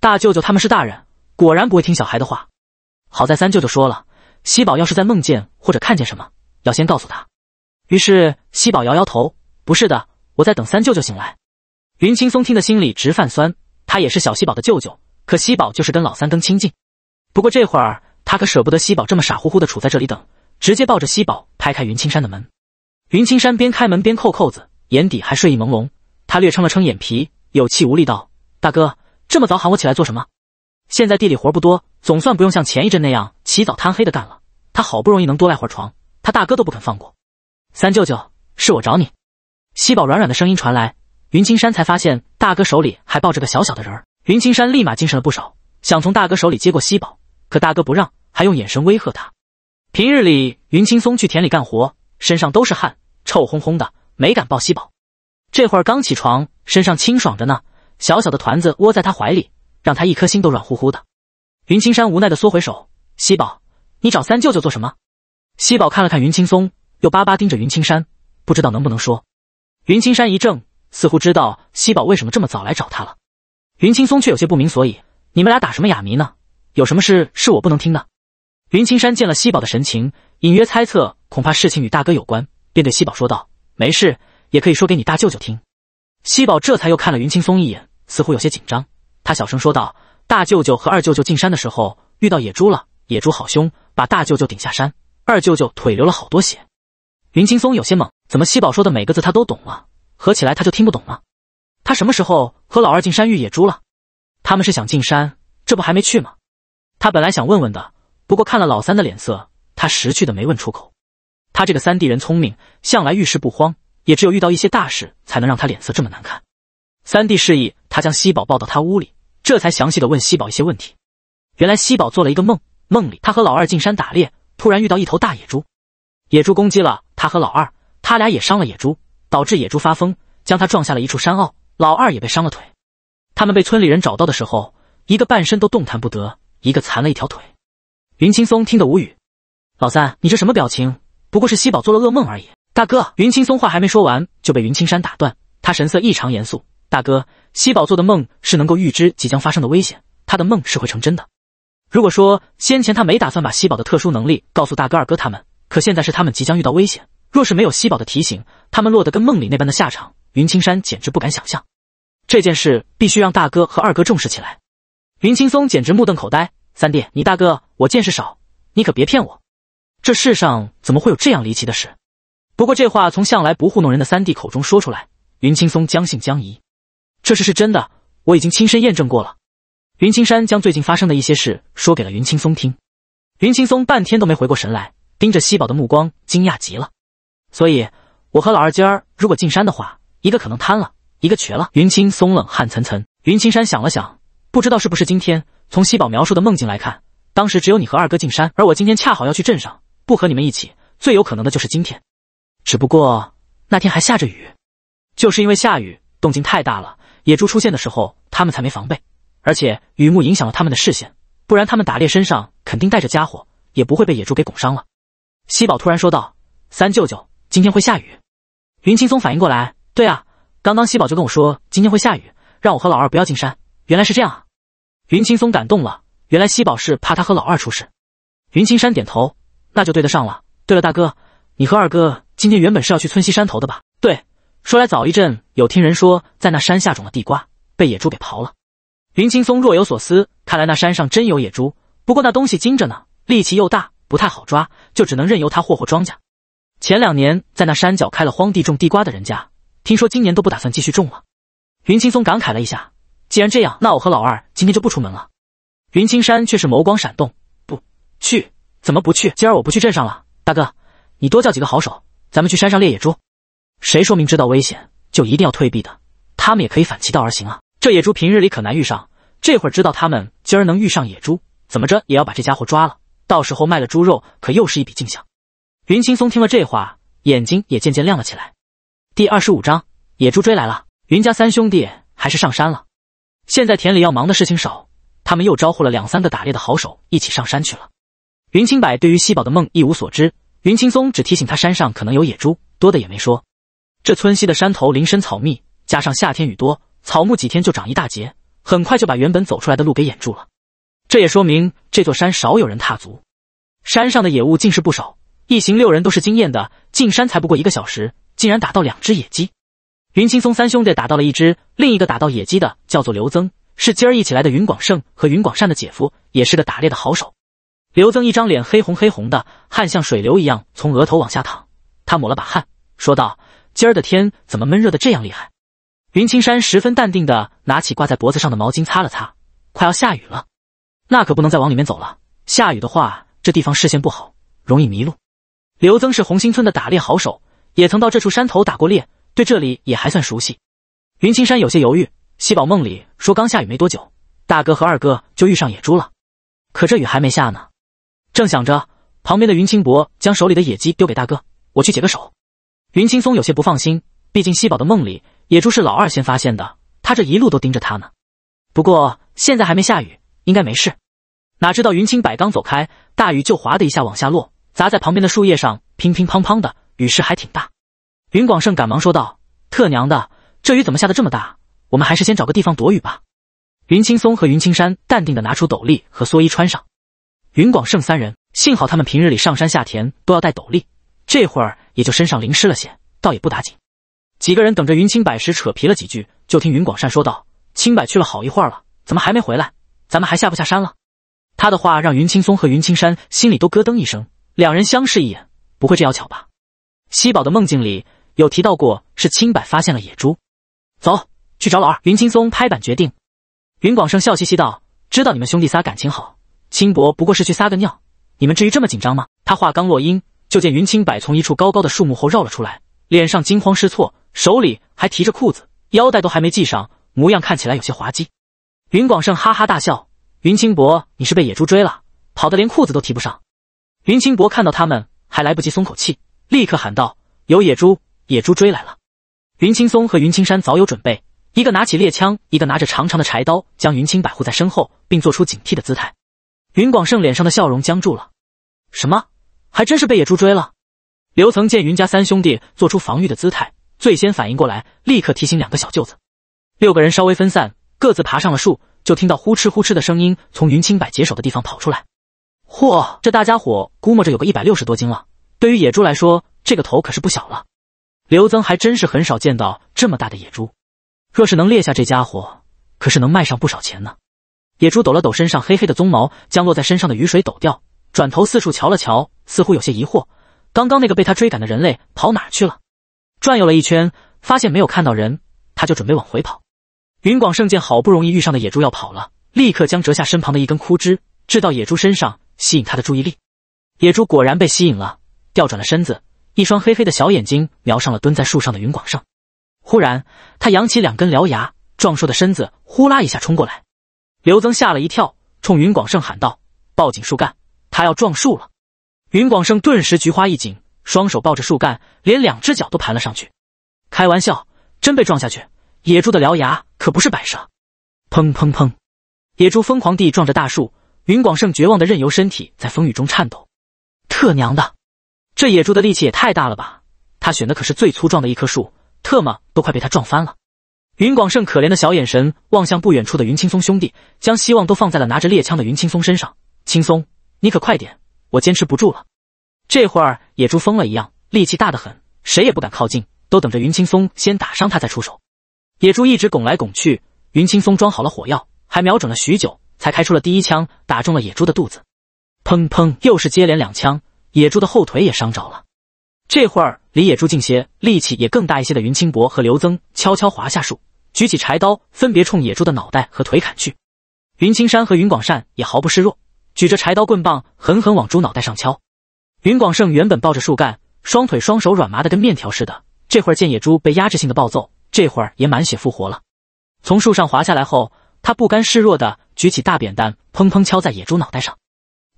大舅舅他们是大人，果然不会听小孩的话。好在三舅舅说了，西宝要是在梦见或者看见什么，要先告诉他。于是西宝摇摇头：“不是的，我在等三舅舅醒来。”云青松听的心里直泛酸。他也是小西宝的舅舅，可西宝就是跟老三更亲近。不过这会儿他可舍不得西宝这么傻乎乎的杵在这里等，直接抱着西宝拍开云青山的门。云青山边开门边扣扣子，眼底还睡意朦胧。他略撑了撑眼皮，有气无力道：“大哥，这么早喊我起来做什么？现在地里活不多，总算不用像前一阵那样起早贪黑的干了。他好不容易能多赖会床，他大哥都不肯放过。”三舅舅，是我找你。”西宝软软的声音传来，云青山才发现大哥手里还抱着个小小的人儿。云青山立马精神了不少，想从大哥手里接过西宝，可大哥不让，还用眼神威吓他。平日里，云青松去田里干活。身上都是汗，臭烘烘的，没敢抱希宝。这会儿刚起床，身上清爽着呢。小小的团子窝在他怀里，让他一颗心都软乎乎的。云青山无奈的缩回手：“希宝，你找三舅舅做什么？”希宝看了看云青松，又巴巴盯着云青山，不知道能不能说。云青山一怔，似乎知道希宝为什么这么早来找他了。云青松却有些不明所以：“你们俩打什么哑谜呢？有什么事是我不能听的？”云青山见了西宝的神情，隐约猜测。恐怕事情与大哥有关，便对西宝说道：“没事，也可以说给你大舅舅听。”西宝这才又看了云青松一眼，似乎有些紧张。他小声说道：“大舅舅和二舅舅进山的时候遇到野猪了，野猪好凶，把大舅舅顶下山，二舅舅腿流了好多血。”云青松有些懵，怎么西宝说的每个字他都懂了，合起来他就听不懂了？他什么时候和老二进山遇野猪了？他们是想进山，这不还没去吗？他本来想问问的，不过看了老三的脸色，他识趣的没问出口。他这个三弟人聪明，向来遇事不慌，也只有遇到一些大事，才能让他脸色这么难看。三弟示意他将西宝抱到他屋里，这才详细的问西宝一些问题。原来西宝做了一个梦，梦里他和老二进山打猎，突然遇到一头大野猪，野猪攻击了他和老二，他俩也伤了野猪，导致野猪发疯，将他撞下了一处山坳，老二也被伤了腿。他们被村里人找到的时候，一个半身都动弹不得，一个残了一条腿。云青松听得无语，老三，你这什么表情？不过是西宝做了噩梦而已。大哥，云青松话还没说完，就被云青山打断。他神色异常严肃。大哥，西宝做的梦是能够预知即将发生的危险，他的梦是会成真的。如果说先前他没打算把西宝的特殊能力告诉大哥、二哥他们，可现在是他们即将遇到危险，若是没有西宝的提醒，他们落得跟梦里那般的下场，云青山简直不敢想象。这件事必须让大哥和二哥重视起来。云青松简直目瞪口呆。三弟，你大哥我见识少，你可别骗我。这世上怎么会有这样离奇的事？不过这话从向来不糊弄人的三弟口中说出来，云青松将信将疑。这事是真的，我已经亲身验证过了。云青山将最近发生的一些事说给了云青松听。云青松半天都没回过神来，盯着西宝的目光惊讶极了。所以我和老二今儿如果进山的话，一个可能瘫了，一个瘸了。云青松冷汗涔涔。云青山想了想，不知道是不是今天从西宝描述的梦境来看，当时只有你和二哥进山，而我今天恰好要去镇上。不和你们一起，最有可能的就是今天。只不过那天还下着雨，就是因为下雨动静太大了，野猪出现的时候他们才没防备，而且雨幕影响了他们的视线，不然他们打猎身上肯定带着家伙，也不会被野猪给拱伤了。西宝突然说道：“三舅舅，今天会下雨。”云青松反应过来：“对啊，刚刚西宝就跟我说今天会下雨，让我和老二不要进山。原来是这样啊！”云青松感动了，原来西宝是怕他和老二出事。云青山点头。那就对得上了。对了，大哥，你和二哥今天原本是要去村西山头的吧？对，说来早一阵有听人说，在那山下种了地瓜，被野猪给刨了。云青松若有所思，看来那山上真有野猪。不过那东西精着呢，力气又大，不太好抓，就只能任由它霍霍庄稼。前两年在那山脚开了荒地种地瓜的人家，听说今年都不打算继续种了。云青松感慨了一下，既然这样，那我和老二今天就不出门了。云青山却是眸光闪动，不去。怎么不去？今儿我不去镇上了。大哥，你多叫几个好手，咱们去山上猎野猪。谁说明知道危险就一定要退避的？他们也可以反其道而行啊。这野猪平日里可难遇上，这会儿知道他们今儿能遇上野猪，怎么着也要把这家伙抓了。到时候卖了猪肉，可又是一笔进项。云青松听了这话，眼睛也渐渐亮了起来。第二十五章，野猪追来了。云家三兄弟还是上山了。现在田里要忙的事情少，他们又招呼了两三个打猎的好手一起上山去了。云青柏对于西宝的梦一无所知，云青松只提醒他山上可能有野猪，多的也没说。这村西的山头林深草密，加上夏天雨多，草木几天就长一大截，很快就把原本走出来的路给掩住了。这也说明这座山少有人踏足。山上的野物尽是不少，一行六人都是惊艳的。进山才不过一个小时，竟然打到两只野鸡。云青松三兄弟打到了一只，另一个打到野鸡的叫做刘增，是今儿一起来的云广盛和云广善的姐夫，也是个打猎的好手。刘增一张脸黑红黑红的，汗像水流一样从额头往下淌。他抹了把汗，说道：“今儿的天怎么闷热的这样厉害？”云青山十分淡定的拿起挂在脖子上的毛巾擦了擦，快要下雨了，那可不能再往里面走了。下雨的话，这地方视线不好，容易迷路。刘增是红星村的打猎好手，也曾到这处山头打过猎，对这里也还算熟悉。云青山有些犹豫。西宝梦里说刚下雨没多久，大哥和二哥就遇上野猪了，可这雨还没下呢。正想着，旁边的云清博将手里的野鸡丢给大哥，我去解个手。云青松有些不放心，毕竟西宝的梦里野猪是老二先发现的，他这一路都盯着他呢。不过现在还没下雨，应该没事。哪知道云清柏刚走开，大雨就哗的一下往下落，砸在旁边的树叶上，乒乒乓乓的，雨势还挺大。云广胜赶忙说道：“特娘的，这雨怎么下的这么大？我们还是先找个地方躲雨吧。”云青松和云青山淡定的拿出斗笠和蓑衣穿上。云广胜三人，幸好他们平日里上山下田都要带斗笠，这会儿也就身上淋湿了些，倒也不打紧。几个人等着云青百时扯皮了几句，就听云广善说道：“清柏去了好一会儿了，怎么还没回来？咱们还下不下山了？”他的话让云青松和云青山心里都咯噔一声，两人相视一眼：“不会这要巧吧？”西宝的梦境里有提到过，是清柏发现了野猪，走，去找老二。云青松拍板决定。云广胜笑嘻嘻道：“知道你们兄弟仨感情好。”轻薄不过是去撒个尿，你们至于这么紧张吗？他话刚落音，就见云清柏从一处高高的树木后绕了出来，脸上惊慌失措，手里还提着裤子，腰带都还没系上，模样看起来有些滑稽。云广胜哈哈大笑：“云清博，你是被野猪追了，跑得连裤子都提不上。”云清博看到他们，还来不及松口气，立刻喊道：“有野猪，野猪追来了！”云青松和云青山早有准备，一个拿起猎枪，一个拿着长长的柴刀，将云青柏护在身后，并做出警惕的姿态。云广胜脸上的笑容僵住了，什么？还真是被野猪追了？刘曾见云家三兄弟做出防御的姿态，最先反应过来，立刻提醒两个小舅子。六个人稍微分散，各自爬上了树，就听到呼哧呼哧的声音从云清柏解手的地方跑出来。嚯，这大家伙估摸着有个一百六十多斤了，对于野猪来说，这个头可是不小了。刘曾还真是很少见到这么大的野猪，若是能猎下这家伙，可是能卖上不少钱呢。野猪抖了抖身上黑黑的鬃毛，将落在身上的雨水抖掉，转头四处瞧了瞧，似乎有些疑惑。刚刚那个被他追赶的人类跑哪去了？转悠了一圈，发现没有看到人，他就准备往回跑。云广胜见好不容易遇上的野猪要跑了，立刻将折下身旁的一根枯枝掷到野猪身上，吸引他的注意力。野猪果然被吸引了，调转了身子，一双黑黑的小眼睛瞄上了蹲在树上的云广胜。忽然，他扬起两根獠牙，壮硕的身子呼啦一下冲过来。刘增吓了一跳，冲云广胜喊道：“抱紧树干，他要撞树了！”云广胜顿时菊花一紧，双手抱着树干，连两只脚都盘了上去。开玩笑，真被撞下去，野猪的獠牙可不是摆设！砰砰砰，野猪疯狂地撞着大树，云广胜绝望地任由身体在风雨中颤抖。特娘的，这野猪的力气也太大了吧！他选的可是最粗壮的一棵树，特么都快被他撞翻了。云广胜可怜的小眼神望向不远处的云青松兄弟，将希望都放在了拿着猎枪的云青松身上。青松，你可快点，我坚持不住了。这会儿野猪疯了一样，力气大得很，谁也不敢靠近，都等着云青松先打伤他再出手。野猪一直拱来拱去，云青松装好了火药，还瞄准了许久，才开出了第一枪，打中了野猪的肚子。砰砰，又是接连两枪，野猪的后腿也伤着了。这会儿离野猪近些，力气也更大一些的云清博和刘增悄悄滑下树，举起柴刀，分别冲野猪的脑袋和腿砍去。云青山和云广善也毫不示弱，举着柴刀棍棒，狠狠往猪脑袋上敲。云广胜原本抱着树干，双腿双手软麻的跟面条似的，这会见野猪被压制性的暴揍，这会儿也满血复活了。从树上滑下来后，他不甘示弱的举起大扁担，砰砰敲在野猪脑袋上。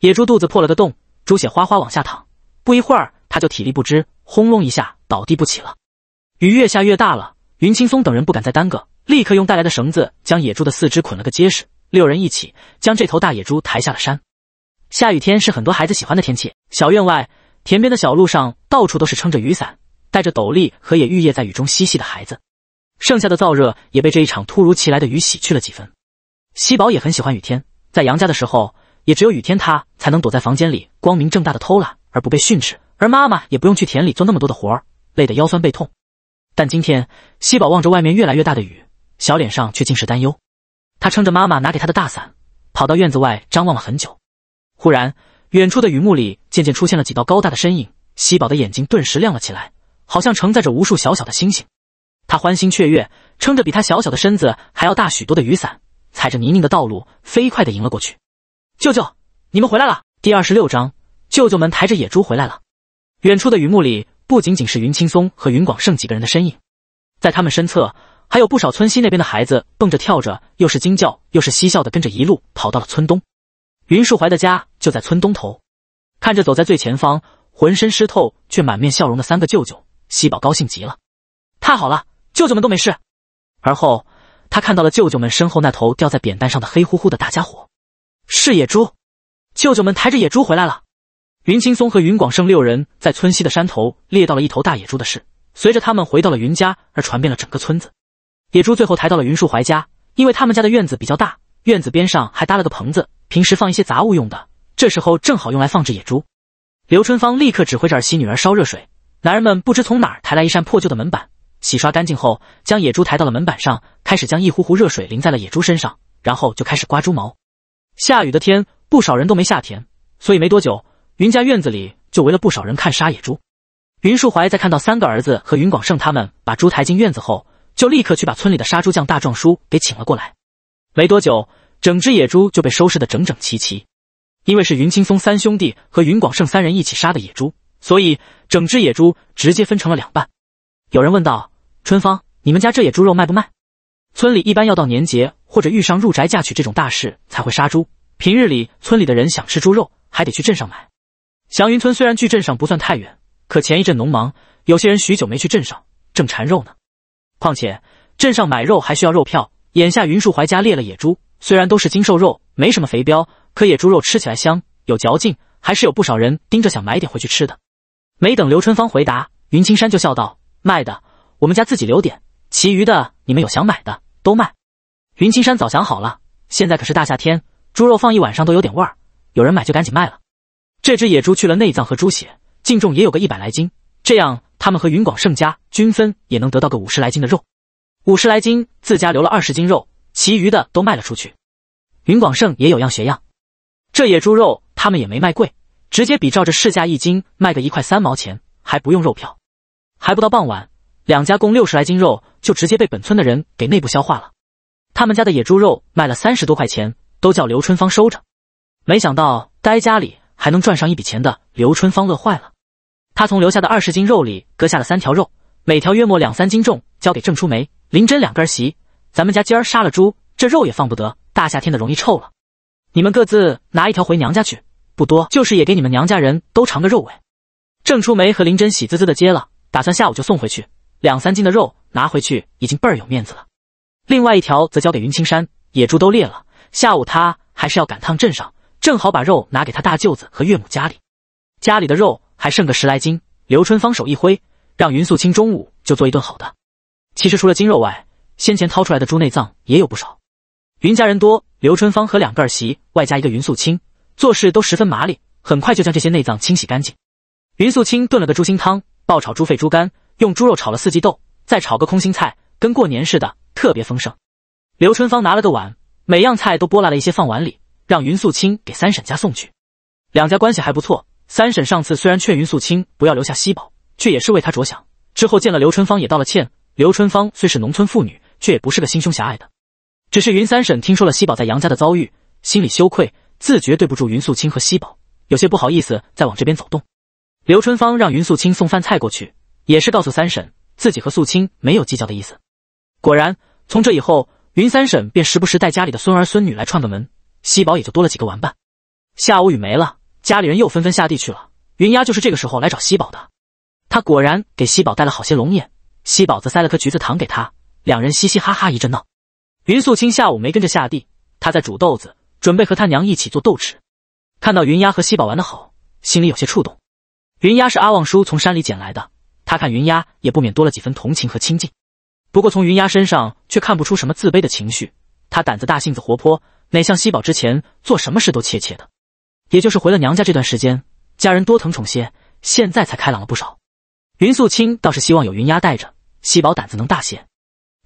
野猪肚子破了个洞，猪血哗哗往下淌，不一会儿。他就体力不支，轰隆一下倒地不起了。雨越下越大了，云青松等人不敢再耽搁，立刻用带来的绳子将野猪的四肢捆了个结实，六人一起将这头大野猪抬下了山。下雨天是很多孩子喜欢的天气，小院外田边的小路上到处都是撑着雨伞、戴着斗笠和野玉叶在雨中嬉戏的孩子，剩下的燥热也被这一场突如其来的雨洗去了几分。西宝也很喜欢雨天，在杨家的时候，也只有雨天他才能躲在房间里光明正大的偷懒而不被训斥。而妈妈也不用去田里做那么多的活儿，累得腰酸背痛。但今天，西宝望着外面越来越大的雨，小脸上却尽是担忧。他撑着妈妈拿给他的大伞，跑到院子外张望了很久。忽然，远处的雨幕里渐渐出现了几道高大的身影。西宝的眼睛顿时亮了起来，好像承载着无数小小的星星。他欢欣雀跃，撑着比他小小的身子还要大许多的雨伞，踩着泥泞的道路，飞快地迎了过去。舅舅，你们回来了！第二十六章，舅舅们抬着野猪回来了。远处的雨幕里，不仅仅是云青松和云广胜几个人的身影，在他们身侧，还有不少村西那边的孩子蹦着跳着，又是惊叫又是嬉笑的，跟着一路跑到了村东。云树怀的家就在村东头，看着走在最前方、浑身湿透却满面笑容的三个舅舅，西宝高兴极了：“太好了，舅舅们都没事。”而后，他看到了舅舅们身后那头吊在扁担上的黑乎乎的大家伙，是野猪。舅舅们抬着野猪回来了。云青松和云广胜六人在村西的山头猎到了一头大野猪的事，随着他们回到了云家而传遍了整个村子。野猪最后抬到了云树怀家，因为他们家的院子比较大，院子边上还搭了个棚子，平时放一些杂物用的，这时候正好用来放置野猪。刘春芳立刻指挥着儿媳女儿烧热水，男人们不知从哪抬来一扇破旧的门板，洗刷干净后，将野猪抬到了门板上，开始将一壶壶热水淋在了野猪身上，然后就开始刮猪毛。下雨的天，不少人都没下田，所以没多久。云家院子里就围了不少人看杀野猪，云树怀在看到三个儿子和云广胜他们把猪抬进院子后，就立刻去把村里的杀猪匠大壮叔给请了过来。没多久，整只野猪就被收拾的整整齐齐。因为是云青松三兄弟和云广胜三人一起杀的野猪，所以整只野猪直接分成了两半。有人问道：“春芳，你们家这野猪肉卖不卖？”村里一般要到年节或者遇上入宅嫁娶这种大事才会杀猪，平日里村里的人想吃猪肉还得去镇上买。祥云村虽然距镇上不算太远，可前一阵农忙，有些人许久没去镇上，正馋肉呢。况且镇上买肉还需要肉票，眼下云树怀家猎了野猪，虽然都是精瘦肉，没什么肥膘，可野猪肉吃起来香，有嚼劲，还是有不少人盯着想买点回去吃的。没等刘春芳回答，云青山就笑道：“卖的，我们家自己留点，其余的你们有想买的都卖。”云青山早想好了，现在可是大夏天，猪肉放一晚上都有点味儿，有人买就赶紧卖了。这只野猪去了内脏和猪血，净重也有个一百来斤。这样他们和云广盛家均分，也能得到个五十来斤的肉。五十来斤，自家留了二十斤肉，其余的都卖了出去。云广盛也有样学样，这野猪肉他们也没卖贵，直接比照着市价一斤卖个一块三毛钱，还不用肉票。还不到傍晚，两家共六十来斤肉就直接被本村的人给内部消化了。他们家的野猪肉卖了三十多块钱，都叫刘春芳收着。没想到呆家里。还能赚上一笔钱的刘春芳乐坏了，他从留下的二十斤肉里割下了三条肉，每条约莫两三斤重，交给郑春梅、林真两儿媳。咱们家今儿杀了猪，这肉也放不得，大夏天的容易臭了。你们各自拿一条回娘家去，不多，就是也给你们娘家人都尝个肉味。郑春梅和林真喜滋滋的接了，打算下午就送回去。两三斤的肉拿回去已经倍儿有面子了。另外一条则交给云青山，野猪都裂了，下午他还是要赶趟镇上。正好把肉拿给他大舅子和岳母家里，家里的肉还剩个十来斤。刘春芳手一挥，让云素清中午就做一顿好的。其实除了精肉外，先前掏出来的猪内脏也有不少。云家人多，刘春芳和两个儿媳外加一个云素清做事都十分麻利，很快就将这些内脏清洗干净。云素清炖了个猪心汤，爆炒猪肺、猪肝，用猪肉炒了四季豆，再炒个空心菜，跟过年似的，特别丰盛。刘春芳拿了个碗，每样菜都拨拉了一些放碗里。让云素清给三婶家送去，两家关系还不错。三婶上次虽然劝云素清不要留下西宝，却也是为她着想。之后见了刘春芳也道了歉。刘春芳虽是农村妇女，却也不是个心胸狭隘的。只是云三婶听说了西宝在杨家的遭遇，心里羞愧，自觉对不住云素清和西宝，有些不好意思再往这边走动。刘春芳让云素清送饭菜过去，也是告诉三婶自己和素清没有计较的意思。果然，从这以后，云三婶便时不时带家里的孙儿孙女来串个门。西宝也就多了几个玩伴。下午雨没了，家里人又纷纷下地去了。云丫就是这个时候来找西宝的，他果然给西宝带了好些龙眼，西宝则塞了颗橘子糖给他，两人嘻嘻哈哈一阵闹。云素清下午没跟着下地，他在煮豆子，准备和他娘一起做豆豉。看到云丫和西宝玩的好，心里有些触动。云丫是阿旺叔从山里捡来的，他看云丫也不免多了几分同情和亲近。不过从云丫身上却看不出什么自卑的情绪，他胆子大，性子活泼。哪像西宝之前做什么事都怯怯的，也就是回了娘家这段时间，家人多疼宠些，现在才开朗了不少。云素清倒是希望有云丫带着，西宝胆子能大些。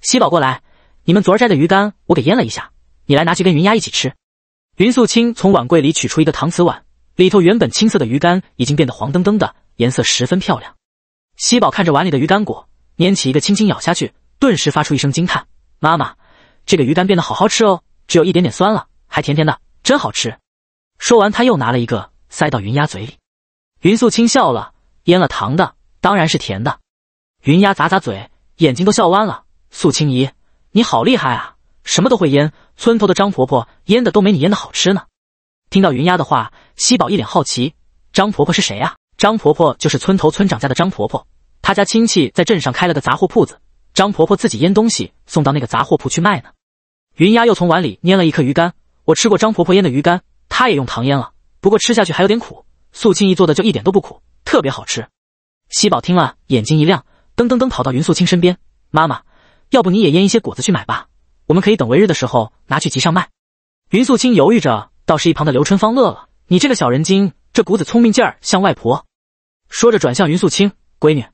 西宝过来，你们昨儿摘的鱼干我给腌了一下，你来拿去跟云丫一起吃。云素清从碗柜里取出一个搪瓷碗，里头原本青色的鱼干已经变得黄澄澄的，颜色十分漂亮。西宝看着碗里的鱼干果，拈起一个轻轻咬下去，顿时发出一声惊叹：“妈妈，这个鱼干变得好好吃哦！”只有一点点酸了，还甜甜的，真好吃。说完，他又拿了一个塞到云丫嘴里。云素清笑了，腌了糖的当然是甜的。云丫咂咂嘴，眼睛都笑弯了。素清姨，你好厉害啊，什么都会腌。村头的张婆婆腌的都没你腌的好吃呢。听到云丫的话，西宝一脸好奇：张婆婆是谁啊？张婆婆就是村头村长家的张婆婆，她家亲戚在镇上开了个杂货铺子，张婆婆自己腌东西送到那个杂货铺去卖呢。云丫又从碗里拈了一颗鱼干，我吃过张婆婆腌的鱼干，她也用糖腌了，不过吃下去还有点苦。素清一做的就一点都不苦，特别好吃。西宝听了眼睛一亮，噔噔噔跑到云素清身边，妈妈，要不你也腌一些果子去买吧，我们可以等围日的时候拿去集上卖。云素清犹豫着，倒是一旁的刘春芳乐了，你这个小人精，这股子聪明劲儿像外婆。说着转向云素清，闺女，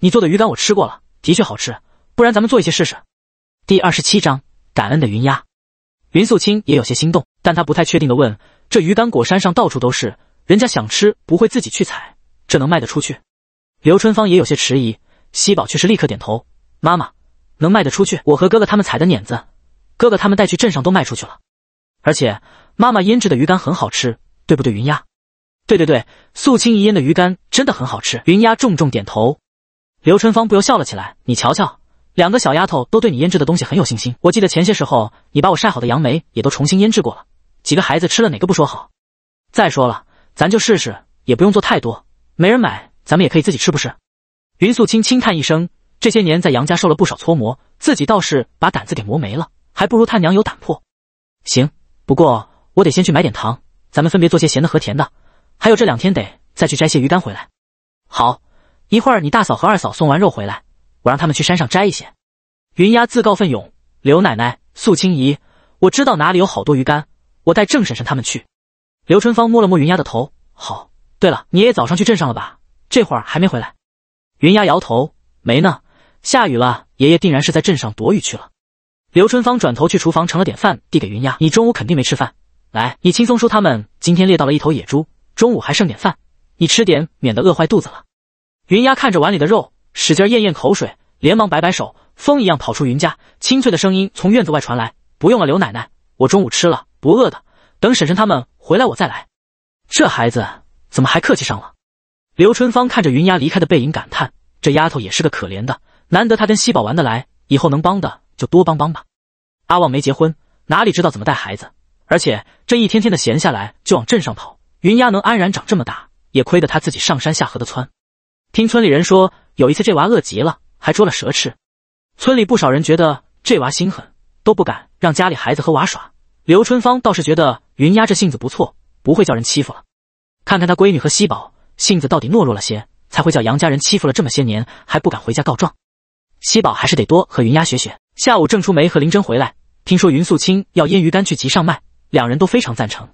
你做的鱼干我吃过了，的确好吃，不然咱们做一些试试。第二十七章。感恩的云丫，云素清也有些心动，但他不太确定的问：“这鱼干果山上到处都是，人家想吃不会自己去采，这能卖得出去？”刘春芳也有些迟疑，西宝却是立刻点头：“妈妈，能卖得出去。我和哥哥他们采的碾子，哥哥他们带去镇上都卖出去了。而且妈妈腌制的鱼干很好吃，对不对，云丫？”“对对对，素清姨腌的鱼干真的很好吃。”云丫重重点头，刘春芳不由笑了起来：“你瞧瞧。”两个小丫头都对你腌制的东西很有信心。我记得前些时候你把我晒好的杨梅也都重新腌制过了，几个孩子吃了哪个不说好？再说了，咱就试试，也不用做太多，没人买，咱们也可以自己吃不是？云素清轻叹一声，这些年在杨家受了不少搓磨，自己倒是把胆子给磨没了，还不如他娘有胆魄。行，不过我得先去买点糖，咱们分别做些咸的和甜的。还有这两天得再去摘些鱼干回来。好，一会儿你大嫂和二嫂送完肉回来。我让他们去山上摘一些。云丫自告奋勇。刘奶奶、素清姨，我知道哪里有好多鱼干，我带郑婶婶他们去。刘春芳摸了摸云丫的头，好。对了，你爷爷早上去镇上了吧？这会儿还没回来？云丫摇头，没呢。下雨了，爷爷定然是在镇上躲雨去了。刘春芳转头去厨房盛了点饭，递给云丫：“你中午肯定没吃饭，来，你轻松叔他们今天猎到了一头野猪，中午还剩点饭，你吃点，免得饿坏肚子了。”云丫看着碗里的肉。使劲咽咽口水，连忙摆摆手，风一样跑出云家。清脆的声音从院子外传来：“不用了，刘奶奶，我中午吃了，不饿的。等婶婶他们回来，我再来。”这孩子怎么还客气上了？刘春芳看着云丫离开的背影，感叹：“这丫头也是个可怜的，难得她跟西宝玩得来，以后能帮的就多帮帮吧。”阿旺没结婚，哪里知道怎么带孩子？而且这一天天的闲下来就往镇上跑，云丫能安然长这么大，也亏得她自己上山下河的窜。听村里人说。有一次，这娃饿极了，还捉了蛇吃。村里不少人觉得这娃心狠，都不敢让家里孩子和娃耍。刘春芳倒是觉得云丫这性子不错，不会叫人欺负了。看看他闺女和西宝，性子到底懦弱了些，才会叫杨家人欺负了这么些年，还不敢回家告状。西宝还是得多和云丫学学。下午，郑初梅和林真回来，听说云素清要腌鱼干去集上卖，两人都非常赞成。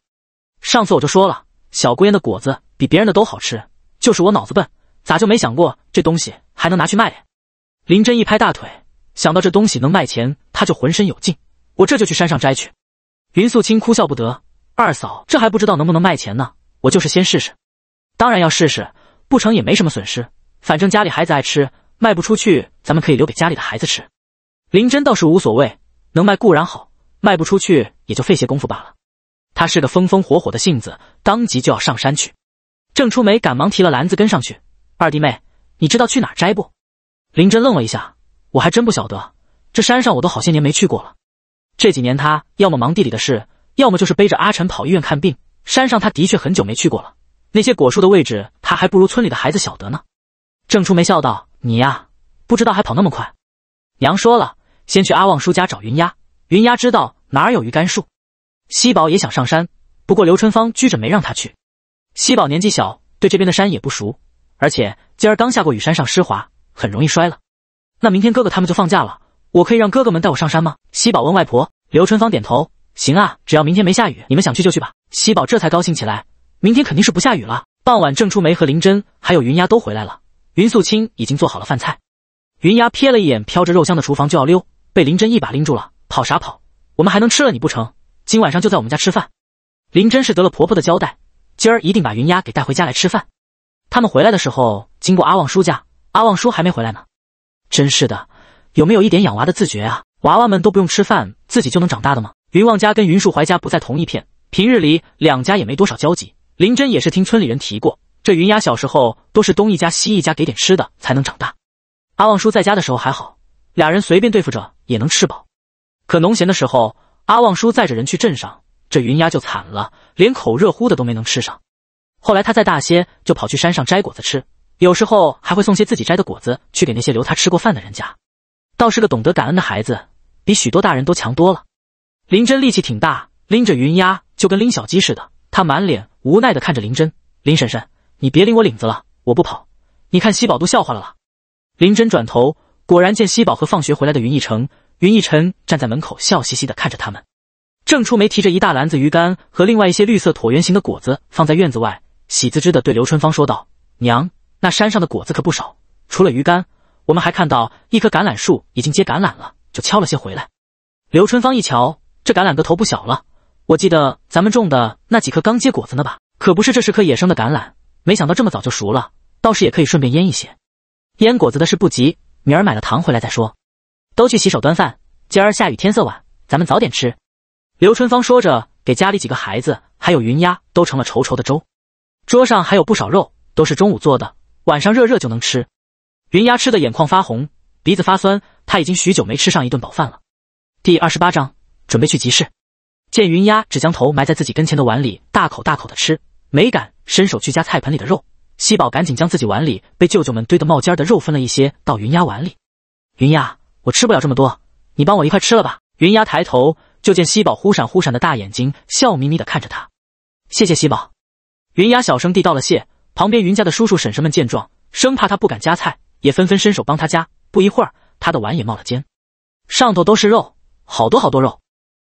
上次我就说了，小姑腌的果子比别人的都好吃，就是我脑子笨。咋就没想过这东西还能拿去卖林真一拍大腿，想到这东西能卖钱，他就浑身有劲。我这就去山上摘去。云素清哭笑不得：“二嫂，这还不知道能不能卖钱呢。我就是先试试。”“当然要试试，不成也没什么损失，反正家里孩子爱吃，卖不出去咱们可以留给家里的孩子吃。”林真倒是无所谓，能卖固然好，卖不出去也就费些功夫罢了。他是个风风火火的性子，当即就要上山去。郑初梅赶忙提了篮子跟上去。二弟妹，你知道去哪摘不？林真愣了一下，我还真不晓得。这山上我都好些年没去过了。这几年他要么忙地里的事，要么就是背着阿晨跑医院看病。山上他的确很久没去过了。那些果树的位置，他还不如村里的孩子晓得呢。郑初梅笑道：“你呀，不知道还跑那么快。娘说了，先去阿旺叔家找云丫，云丫知道哪儿有鱼竿树。”西宝也想上山，不过刘春芳拘着没让他去。西宝年纪小，对这边的山也不熟。而且今儿刚下过雨，山上湿滑，很容易摔了。那明天哥哥他们就放假了，我可以让哥哥们带我上山吗？西宝问外婆。刘春芳点头，行啊，只要明天没下雨，你们想去就去吧。西宝这才高兴起来，明天肯定是不下雨了。傍晚，郑初梅和林真还有云丫都回来了，云素清已经做好了饭菜。云丫瞥了一眼飘着肉香的厨房，就要溜，被林真一把拎住了。跑啥跑？我们还能吃了你不成？今晚上就在我们家吃饭。林真是得了婆婆的交代，今儿一定把云丫给带回家来吃饭。他们回来的时候，经过阿旺叔家，阿旺叔还没回来呢。真是的，有没有一点养娃的自觉啊？娃娃们都不用吃饭，自己就能长大的吗？云旺家跟云树怀家不在同一片，平日里两家也没多少交集。林真也是听村里人提过，这云丫小时候都是东一家西一家给点吃的才能长大。阿旺叔在家的时候还好，俩人随便对付着也能吃饱。可农闲的时候，阿旺叔载着人去镇上，这云丫就惨了，连口热乎的都没能吃上。后来他再大些，就跑去山上摘果子吃，有时候还会送些自己摘的果子去给那些留他吃过饭的人家，倒是个懂得感恩的孩子，比许多大人都强多了。林真力气挺大，拎着云丫就跟拎小鸡似的。他满脸无奈的看着林真，林婶婶，你别拎我领子了，我不跑。你看西宝都笑话了啦。林真转头，果然见西宝和放学回来的云逸晨，云逸晨站在门口笑嘻嘻的看着他们。郑初梅提着一大篮子鱼干和另外一些绿色椭圆形的果子放在院子外。喜滋滋的对刘春芳说道：“娘，那山上的果子可不少，除了鱼干，我们还看到一棵橄榄树已经结橄榄了，就敲了些回来。”刘春芳一瞧，这橄榄个头不小了。我记得咱们种的那几棵刚结果子呢吧？可不是，这是棵野生的橄榄，没想到这么早就熟了，倒是也可以顺便腌一些。腌果子的事不急，明儿买了糖回来再说。都去洗手端饭。今儿下雨，天色晚，咱们早点吃。刘春芳说着，给家里几个孩子还有云丫都盛了稠稠的粥。桌上还有不少肉，都是中午做的，晚上热热就能吃。云丫吃的眼眶发红，鼻子发酸，他已经许久没吃上一顿饱饭了。第二十八章准备去集市。见云丫只将头埋在自己跟前的碗里，大口大口的吃，没敢伸手去夹菜盆里的肉。西宝赶紧将自己碗里被舅舅们堆得冒尖儿的肉分了一些到云丫碗里。云丫，我吃不了这么多，你帮我一块吃了吧。云丫抬头就见西宝忽闪忽闪的大眼睛，笑眯眯的看着他。谢谢西宝。云雅小声地道了谢，旁边云家的叔叔婶婶们见状，生怕她不敢夹菜，也纷纷伸手帮她夹。不一会儿，她的碗也冒了尖，上头都是肉，好多好多肉。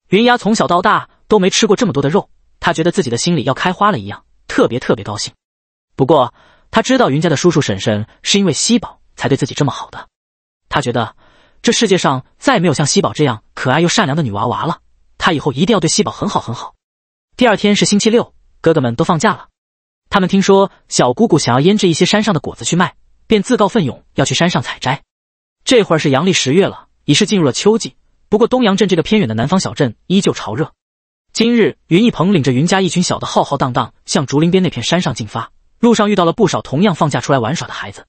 云雅从小到大都没吃过这么多的肉，她觉得自己的心里要开花了一样，特别特别高兴。不过，她知道云家的叔叔婶婶是因为西宝才对自己这么好的，她觉得这世界上再也没有像西宝这样可爱又善良的女娃娃了。她以后一定要对西宝很好很好。第二天是星期六，哥哥们都放假了。他们听说小姑姑想要腌制一些山上的果子去卖，便自告奋勇要去山上采摘。这会儿是阳历十月了，已是进入了秋季。不过东阳镇这个偏远的南方小镇依旧潮热。今日，云一鹏领着云家一群小的浩浩荡荡向竹林边那片山上进发。路上遇到了不少同样放假出来玩耍的孩子。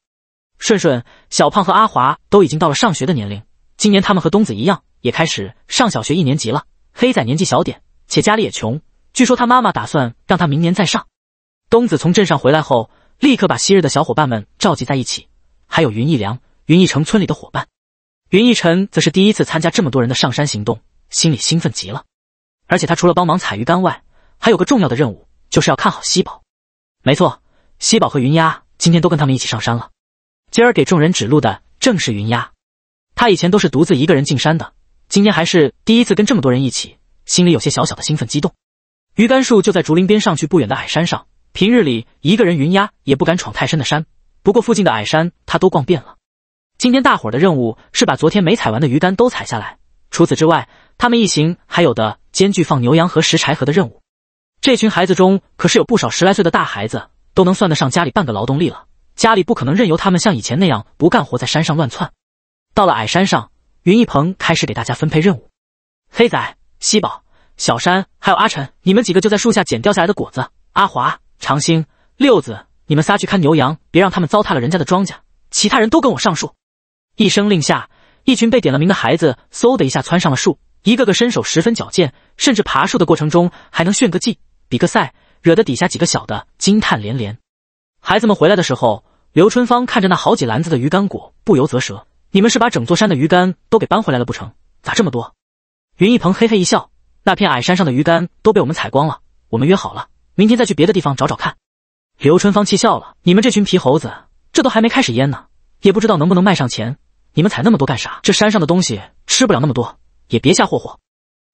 顺顺、小胖和阿华都已经到了上学的年龄，今年他们和东子一样也开始上小学一年级了。黑仔年纪小点，且家里也穷，据说他妈妈打算让他明年再上。东子从镇上回来后，立刻把昔日的小伙伴们召集在一起，还有云逸良、云逸城村里的伙伴。云逸晨则是第一次参加这么多人的上山行动，心里兴奋极了。而且他除了帮忙采鱼竿外，还有个重要的任务，就是要看好西宝。没错，西宝和云丫今天都跟他们一起上山了。今儿给众人指路的正是云丫，他以前都是独自一个人进山的，今天还是第一次跟这么多人一起，心里有些小小的兴奋激动。鱼竿树就在竹林边上去不远的矮山上。平日里，一个人云丫也不敢闯太深的山。不过附近的矮山，他都逛遍了。今天大伙儿的任务是把昨天没采完的鱼竿都采下来。除此之外，他们一行还有的兼具放牛羊和拾柴禾的任务。这群孩子中可是有不少十来岁的大孩子，都能算得上家里半个劳动力了。家里不可能任由他们像以前那样不干活，在山上乱窜。到了矮山上，云一鹏开始给大家分配任务：黑仔、西宝、小山还有阿晨，你们几个就在树下捡掉下来的果子。阿华。长兴、六子，你们仨去看牛羊，别让他们糟蹋了人家的庄稼。其他人都跟我上树。一声令下，一群被点了名的孩子嗖的一下窜上了树，一个个身手十分矫健，甚至爬树的过程中还能炫个技、比个赛，惹得底下几个小的惊叹连连。孩子们回来的时候，刘春芳看着那好几篮子的鱼干果，不由啧舌：“你们是把整座山的鱼干都给搬回来了不成？咋这么多？”云一鹏嘿嘿一笑：“那片矮山上的鱼干都被我们采光了，我们约好了。”明天再去别的地方找找看。刘春芳气笑了：“你们这群皮猴子，这都还没开始腌呢，也不知道能不能卖上钱。你们采那么多干啥？这山上的东西吃不了那么多，也别瞎霍霍。”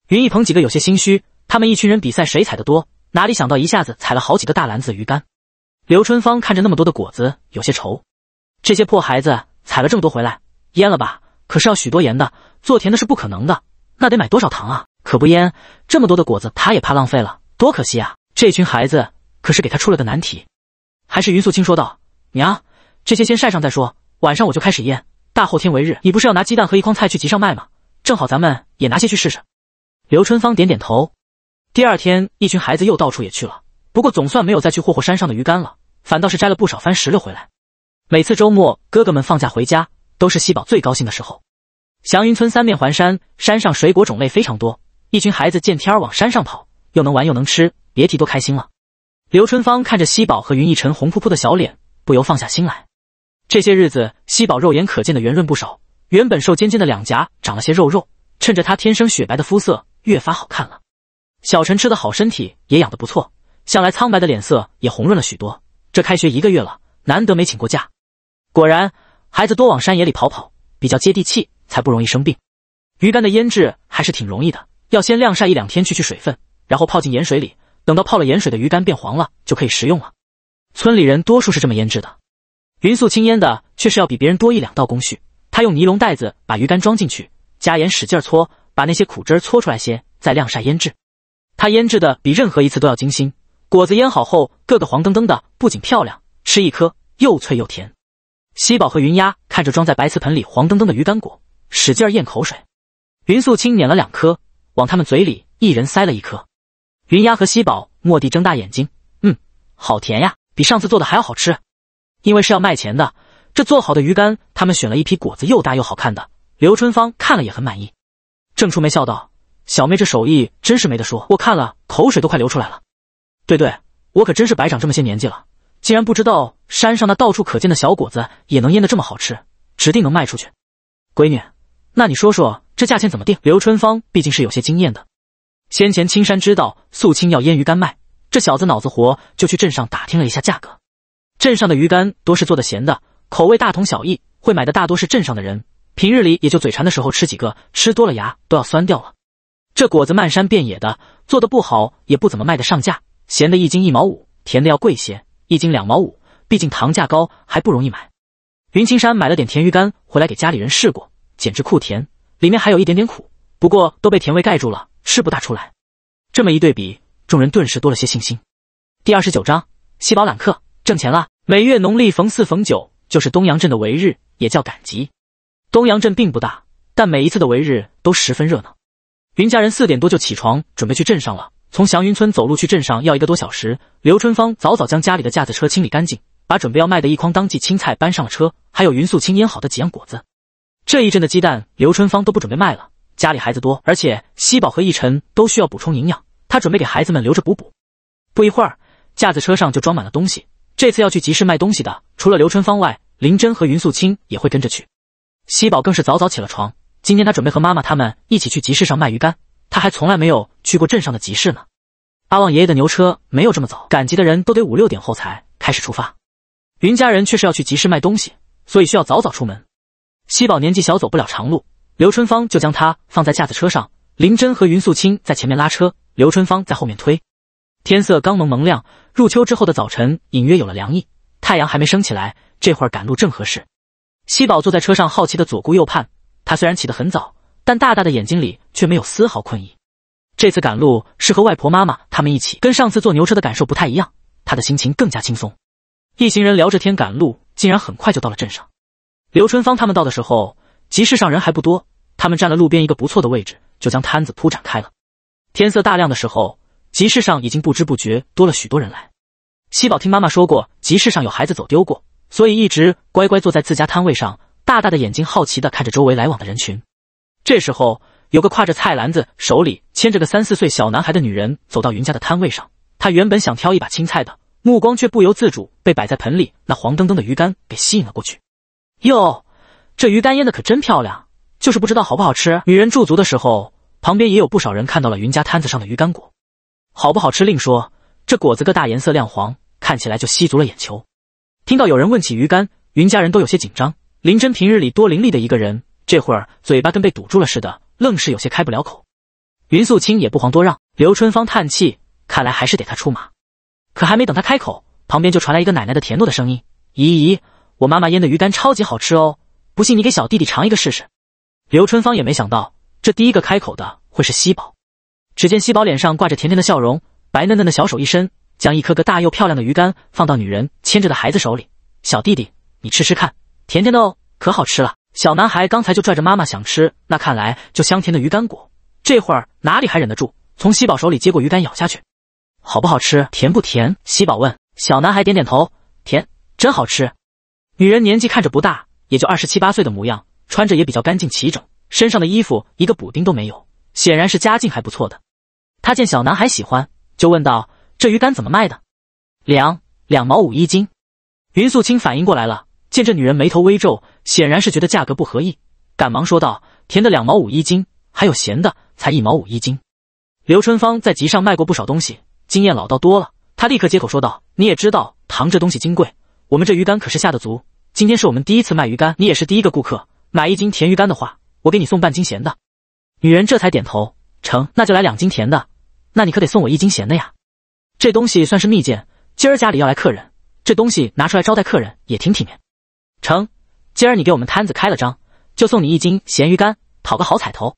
云一鹏几个有些心虚，他们一群人比赛谁采的多，哪里想到一下子采了好几个大篮子鱼干。刘春芳看着那么多的果子，有些愁：“这些破孩子采了这么多回来腌了吧？可是要许多盐的，做甜的是不可能的，那得买多少糖啊？可不腌这么多的果子，他也怕浪费了，多可惜啊！”这群孩子可是给他出了个难题，还是云素清说道：“娘，这些先晒上再说，晚上我就开始腌，大后天为日。你不是要拿鸡蛋和一筐菜去集上卖吗？正好咱们也拿些去试试。”刘春芳点点头。第二天，一群孩子又到处也去了，不过总算没有再去霍霍山上的鱼干了，反倒是摘了不少番石榴回来。每次周末，哥哥们放假回家，都是西宝最高兴的时候。祥云村三面环山，山上水果种类非常多，一群孩子见天儿往山上跑，又能玩又能吃。别提多开心了。刘春芳看着西宝和云逸尘红扑扑的小脸，不由放下心来。这些日子，西宝肉眼可见的圆润不少，原本瘦尖尖的两颊长了些肉肉，衬着他天生雪白的肤色，越发好看了。小陈吃的好，身体也养得不错，向来苍白的脸色也红润了许多。这开学一个月了，难得没请过假。果然，孩子多往山野里跑跑，比较接地气，才不容易生病。鱼干的腌制还是挺容易的，要先晾晒一两天去去水分，然后泡进盐水里。等到泡了盐水的鱼干变黄了，就可以食用了。村里人多数是这么腌制的，云素清腌的却是要比别人多一两道工序。他用尼龙袋子把鱼干装进去，加盐使劲搓，把那些苦汁搓出来些，再晾晒腌制。他腌制的比任何一次都要精心。果子腌好后，个个黄澄澄的，不仅漂亮，吃一颗又脆又甜。西宝和云丫看着装在白瓷盆里黄澄澄的鱼干果，使劲咽口水。云素清捻了两颗，往他们嘴里一人塞了一颗。云丫和西宝蓦地睁大眼睛，嗯，好甜呀，比上次做的还要好吃。因为是要卖钱的，这做好的鱼干，他们选了一批果子，又大又好看的。刘春芳看了也很满意。郑初梅笑道：“小妹这手艺真是没得说，我看了口水都快流出来了。”对对，我可真是白长这么些年纪了，竟然不知道山上那到处可见的小果子也能腌得这么好吃，指定能卖出去。闺女，那你说说这价钱怎么定？刘春芳毕竟是有些经验的。先前青山知道素清要腌鱼干卖，这小子脑子活，就去镇上打听了一下价格。镇上的鱼干多是做的咸的，口味大同小异，会买的大多是镇上的人，平日里也就嘴馋的时候吃几个，吃多了牙都要酸掉了。这果子漫山遍野的，做的不好也不怎么卖得上价，咸的一斤一毛五，甜的要贵些，一斤两毛五。毕竟糖价高，还不容易买。云青山买了点甜鱼干回来给家里人试过，简直酷甜，里面还有一点点苦，不过都被甜味盖住了。吃不大出来，这么一对比，众人顿时多了些信心。第二十九章：西宝揽客挣钱了。每月农历逢四逢九，就是东阳镇的圩日，也叫赶集。东阳镇并不大，但每一次的圩日都十分热闹。云家人四点多就起床，准备去镇上了。从祥云村走路去镇上要一个多小时。刘春芳早早将家里的架子车清理干净，把准备要卖的一筐当季青菜搬上了车，还有云素清腌好的几样果子。这一阵的鸡蛋，刘春芳都不准备卖了。家里孩子多，而且西宝和奕晨都需要补充营养，他准备给孩子们留着补补。不一会儿，架子车上就装满了东西。这次要去集市卖东西的，除了刘春芳外，林真和云素清也会跟着去。西宝更是早早起了床，今天他准备和妈妈他们一起去集市上卖鱼干，他还从来没有去过镇上的集市呢。阿旺爷爷的牛车没有这么早赶集的人都得五六点后才开始出发，云家人却是要去集市卖东西，所以需要早早出门。西宝年纪小，走不了长路。刘春芳就将他放在架子车上，林真和云素清在前面拉车，刘春芳在后面推。天色刚蒙蒙亮，入秋之后的早晨隐约有了凉意，太阳还没升起来，这会儿赶路正合适。西宝坐在车上，好奇的左顾右盼。他虽然起得很早，但大大的眼睛里却没有丝毫困意。这次赶路是和外婆、妈妈他们一起，跟上次坐牛车的感受不太一样，他的心情更加轻松。一行人聊着天赶路，竟然很快就到了镇上。刘春芳他们到的时候。集市上人还不多，他们占了路边一个不错的位置，就将摊子铺展开了。天色大亮的时候，集市上已经不知不觉多了许多人来。七宝听妈妈说过，集市上有孩子走丢过，所以一直乖乖坐在自家摊位上，大大的眼睛好奇的看着周围来往的人群。这时候，有个挎着菜篮子、手里牵着个三四岁小男孩的女人走到云家的摊位上。她原本想挑一把青菜的，目光却不由自主被摆在盆里那黄澄澄的鱼干给吸引了过去。哟。这鱼干腌的可真漂亮，就是不知道好不好吃。女人驻足的时候，旁边也有不少人看到了云家摊子上的鱼干果，好不好吃？另说，这果子个大，颜色亮黄，看起来就吸足了眼球。听到有人问起鱼干，云家人都有些紧张。林真平日里多伶俐的一个人，这会儿嘴巴跟被堵住了似的，愣是有些开不了口。云素清也不遑多让，刘春芳叹气，看来还是得她出马。可还没等她开口，旁边就传来一个奶奶的甜糯的声音：“咦咦，我妈妈腌的鱼干超级好吃哦。”不信你给小弟弟尝一个试试。刘春芳也没想到，这第一个开口的会是西宝。只见西宝脸上挂着甜甜的笑容，白嫩嫩的小手一伸，将一颗个大又漂亮的鱼干放到女人牵着的孩子手里。小弟弟，你吃吃看，甜甜的哦，可好吃了。小男孩刚才就拽着妈妈想吃，那看来就香甜的鱼干果，这会儿哪里还忍得住，从西宝手里接过鱼干咬下去，好不好吃？甜不甜？西宝问。小男孩点点头，甜，真好吃。女人年纪看着不大。也就二十七八岁的模样，穿着也比较干净齐整，身上的衣服一个补丁都没有，显然是家境还不错的。他见小男孩喜欢，就问道：“这鱼干怎么卖的？”“两两毛五一斤。”云素清反应过来了，见这女人眉头微皱，显然是觉得价格不合意，赶忙说道：“甜的两毛五一斤，还有咸的才一毛五一斤。”刘春芳在集上卖过不少东西，经验老道多了，他立刻接口说道：“你也知道糖这东西金贵，我们这鱼干可是下的足。”今天是我们第一次卖鱼干，你也是第一个顾客。买一斤甜鱼干的话，我给你送半斤咸的。女人这才点头，成，那就来两斤甜的，那你可得送我一斤咸的呀。这东西算是蜜饯，今儿家里要来客人，这东西拿出来招待客人也挺体面。成，今儿你给我们摊子开了张，就送你一斤咸鱼干，讨个好彩头。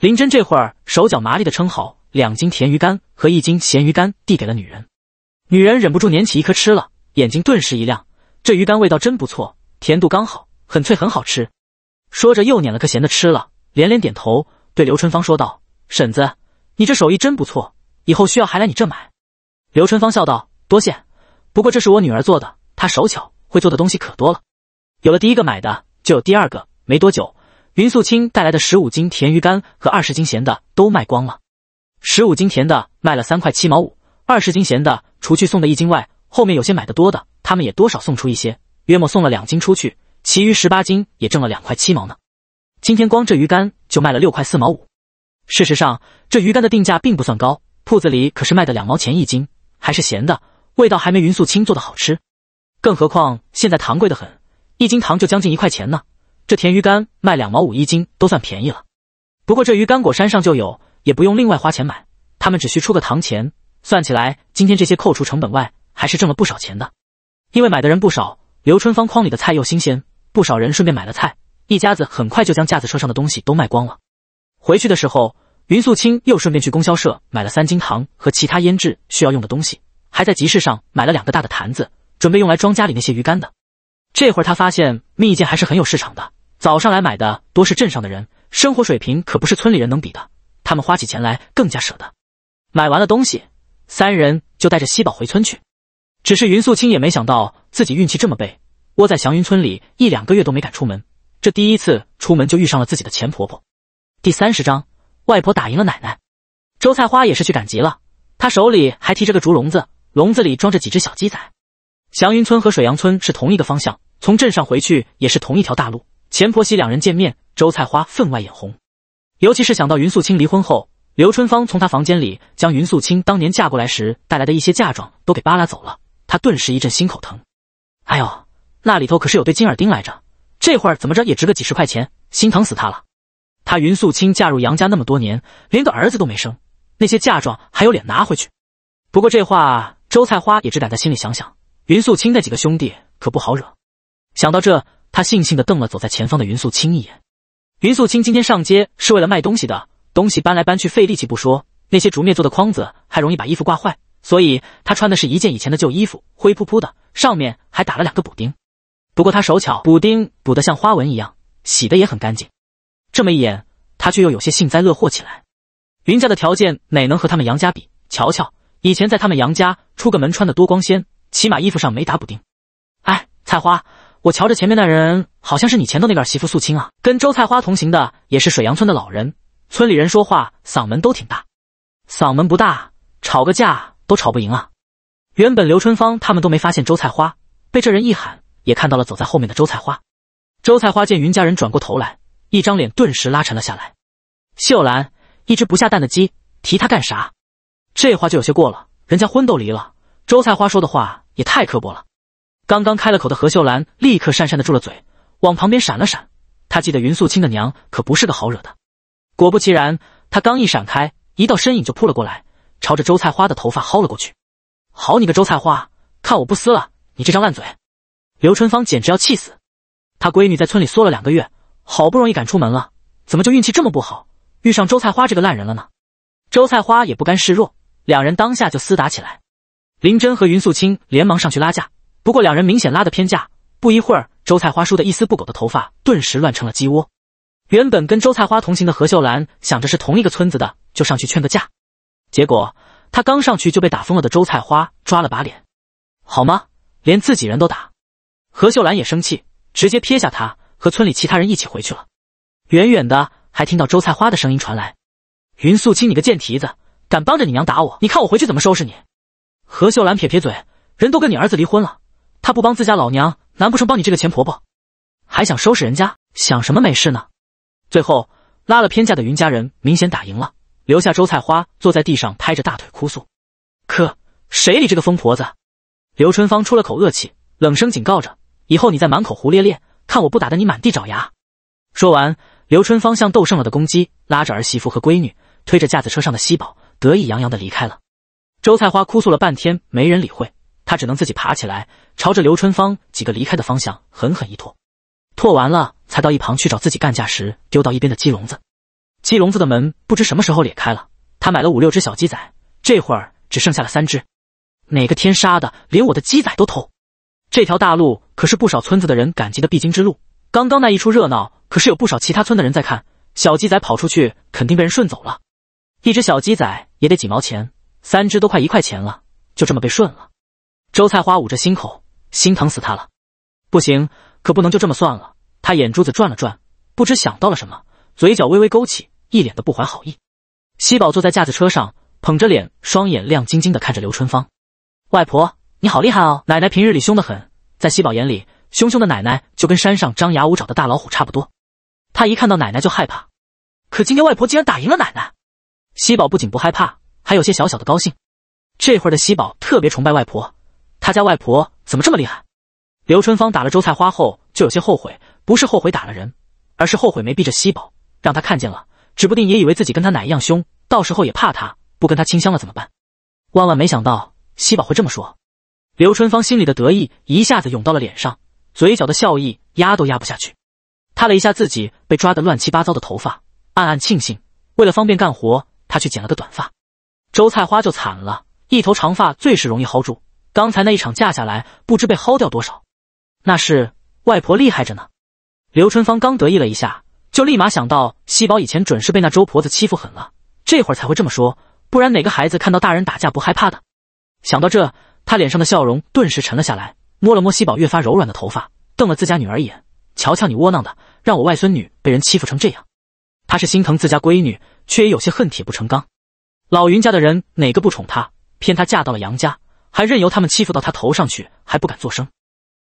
林真这会儿手脚麻利的称好两斤甜鱼干和一斤咸鱼干，递给了女人。女人忍不住捻起一颗吃了，眼睛顿时一亮。这鱼干味道真不错，甜度刚好，很脆，很好吃。说着又捻了个咸的吃了，连连点头，对刘春芳说道：“婶子，你这手艺真不错，以后需要还来你这买。”刘春芳笑道：“多谢，不过这是我女儿做的，她手巧，会做的东西可多了。有了第一个买的，就有第二个。没多久，云素清带来的十五斤甜鱼干和二十斤咸的都卖光了，十五斤甜的卖了三块七毛五，二十斤咸的除去送的一斤外。”后面有些买的多的，他们也多少送出一些，约莫送了两斤出去，其余十八斤也挣了两块七毛呢。今天光这鱼干就卖了六块四毛五。事实上，这鱼干的定价并不算高，铺子里可是卖的两毛钱一斤，还是咸的，味道还没云素清做的好吃。更何况现在糖贵得很，一斤糖就将近一块钱呢。这甜鱼干卖两毛五一斤都算便宜了。不过这鱼干果山上就有，也不用另外花钱买，他们只需出个糖钱。算起来，今天这些扣除成本外。还是挣了不少钱的，因为买的人不少，刘春芳筐里的菜又新鲜，不少人顺便买了菜，一家子很快就将架子车上的东西都卖光了。回去的时候，云素清又顺便去供销社买了三斤糖和其他腌制需要用的东西，还在集市上买了两个大的坛子，准备用来装家里那些鱼干的。这会儿他发现蜜饯还是很有市场的，早上来买的多是镇上的人，生活水平可不是村里人能比的，他们花起钱来更加舍得。买完了东西，三人就带着西宝回村去。只是云素清也没想到自己运气这么背，窝在祥云村里一两个月都没敢出门，这第一次出门就遇上了自己的前婆婆。第三十章，外婆打赢了奶奶。周菜花也是去赶集了，她手里还提着个竹笼子，笼子里装着几只小鸡仔。祥云村和水阳村是同一个方向，从镇上回去也是同一条大路。前婆媳两人见面，周菜花分外眼红，尤其是想到云素清离婚后，刘春芳从她房间里将云素清当年嫁过来时带来的一些嫁妆都给扒拉走了。他顿时一阵心口疼，哎呦，那里头可是有对金耳钉来着，这会儿怎么着也值个几十块钱，心疼死他了。他云素清嫁入杨家那么多年，连个儿子都没生，那些嫁妆还有脸拿回去？不过这话周菜花也只敢在心里想想，云素清那几个兄弟可不好惹。想到这，他悻悻地瞪了走在前方的云素清一眼。云素清今天上街是为了卖东西的，东西搬来搬去费力气不说，那些竹篾做的筐子还容易把衣服挂坏。所以他穿的是一件以前的旧衣服，灰扑扑的，上面还打了两个补丁。不过他手巧，补丁补得像花纹一样，洗得也很干净。这么一眼，他却又有些幸灾乐祸起来。云家的条件哪能和他们杨家比？瞧瞧，以前在他们杨家出个门穿的多光鲜，起码衣服上没打补丁。哎，菜花，我瞧着前面那人好像是你前头那个儿媳妇素清啊。跟周菜花同行的也是水阳村的老人，村里人说话嗓门都挺大，嗓门不大，吵个架。都吵不赢啊！原本刘春芳他们都没发现周菜花，被这人一喊，也看到了走在后面的周菜花。周菜花见云家人转过头来，一张脸顿时拉沉了下来。秀兰，一只不下蛋的鸡，提它干啥？这话就有些过了，人家婚都离了。周菜花说的话也太刻薄了。刚刚开了口的何秀兰立刻讪讪的住了嘴，往旁边闪了闪。她记得云素清的娘可不是个好惹的。果不其然，她刚一闪开，一道身影就扑了过来。朝着周菜花的头发薅了过去，好你个周菜花，看我不撕了你这张烂嘴！刘春芳简直要气死，她闺女在村里缩了两个月，好不容易敢出门了，怎么就运气这么不好，遇上周菜花这个烂人了呢？周菜花也不甘示弱，两人当下就厮打起来。林真和云素清连忙上去拉架，不过两人明显拉的偏架，不一会儿，周菜花梳的一丝不苟的头发顿时乱成了鸡窝。原本跟周菜花同行的何秀兰想着是同一个村子的，就上去劝个架。结果他刚上去就被打疯了的周菜花抓了把脸，好吗？连自己人都打。何秀兰也生气，直接撇下他，和村里其他人一起回去了。远远的还听到周菜花的声音传来：“云素清，你个贱蹄子，敢帮着你娘打我，你看我回去怎么收拾你！”何秀兰撇撇嘴，人都跟你儿子离婚了，他不帮自家老娘，难不成帮你这个前婆婆？还想收拾人家？想什么美事呢？最后拉了偏架的云家人明显打赢了。留下周菜花坐在地上拍着大腿哭诉，可谁理这个疯婆子！刘春芳出了口恶气，冷声警告着：“以后你再满口胡咧咧，看我不打得你满地找牙！”说完，刘春芳像斗胜了的公鸡，拉着儿媳妇和闺女，推着架子车上的西宝，得意洋洋的离开了。周菜花哭诉了半天，没人理会，她只能自己爬起来，朝着刘春芳几个离开的方向狠狠一拖，拖完了才到一旁去找自己干架时丢到一边的鸡笼子。鸡笼子的门不知什么时候裂开了，他买了五六只小鸡仔，这会儿只剩下了三只。哪个天杀的，连我的鸡仔都偷！这条大路可是不少村子的人赶集的必经之路，刚刚那一出热闹可是有不少其他村的人在看。小鸡仔跑出去，肯定被人顺走了。一只小鸡仔也得几毛钱，三只都快一块钱了，就这么被顺了。周菜花捂着心口，心疼死他了。不行，可不能就这么算了。他眼珠子转了转，不知想到了什么，嘴角微微勾起。一脸的不怀好意，西宝坐在架子车上，捧着脸，双眼亮晶晶的看着刘春芳。外婆，你好厉害哦！奶奶平日里凶得很，在西宝眼里，凶凶的奶奶就跟山上张牙舞爪的大老虎差不多。他一看到奶奶就害怕，可今天外婆竟然打赢了奶奶。西宝不仅不害怕，还有些小小的高兴。这会儿的西宝特别崇拜外婆，他家外婆怎么这么厉害？刘春芳打了周菜花后，就有些后悔，不是后悔打了人，而是后悔没避着西宝，让他看见了。指不定也以为自己跟他奶一样凶，到时候也怕他不跟他亲香了怎么办？万万没想到，西宝会这么说。刘春芳心里的得意一下子涌到了脸上，嘴角的笑意压都压不下去。擦了一下自己被抓的乱七八糟的头发，暗暗庆幸，为了方便干活，她去剪了个短发。周菜花就惨了，一头长发最是容易薅住，刚才那一场架下来，不知被薅掉多少。那是外婆厉害着呢。刘春芳刚得意了一下。就立马想到，西宝以前准是被那周婆子欺负狠了，这会儿才会这么说。不然哪个孩子看到大人打架不害怕的？想到这，他脸上的笑容顿时沉了下来，摸了摸西宝越发柔软的头发，瞪了自家女儿一眼：“瞧瞧你窝囊的，让我外孙女被人欺负成这样。”他是心疼自家闺女，却也有些恨铁不成钢。老云家的人哪个不宠她？偏她嫁到了杨家，还任由他们欺负到她头上去，还不敢作声。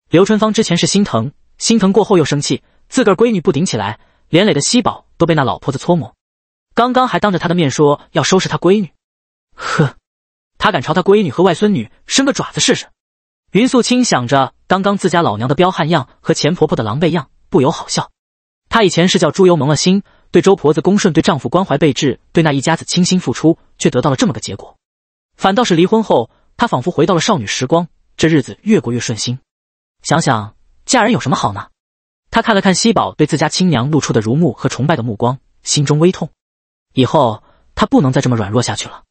刘春芳之前是心疼，心疼过后又生气，自个儿闺女不顶起来。连累的西宝都被那老婆子搓磨，刚刚还当着她的面说要收拾她闺女，呵，他敢朝他闺女和外孙女伸个爪子试试？云素清想着刚刚自家老娘的彪悍样和钱婆婆的狼狈样，不由好笑。她以前是叫猪油蒙了心，对周婆子恭顺，对丈夫关怀备至，对那一家子倾心付出，却得到了这么个结果。反倒是离婚后，她仿佛回到了少女时光，这日子越过越顺心。想想嫁人有什么好呢？他看了看西宝对自家亲娘露出的如沐和崇拜的目光，心中微痛。以后他不能再这么软弱下去了。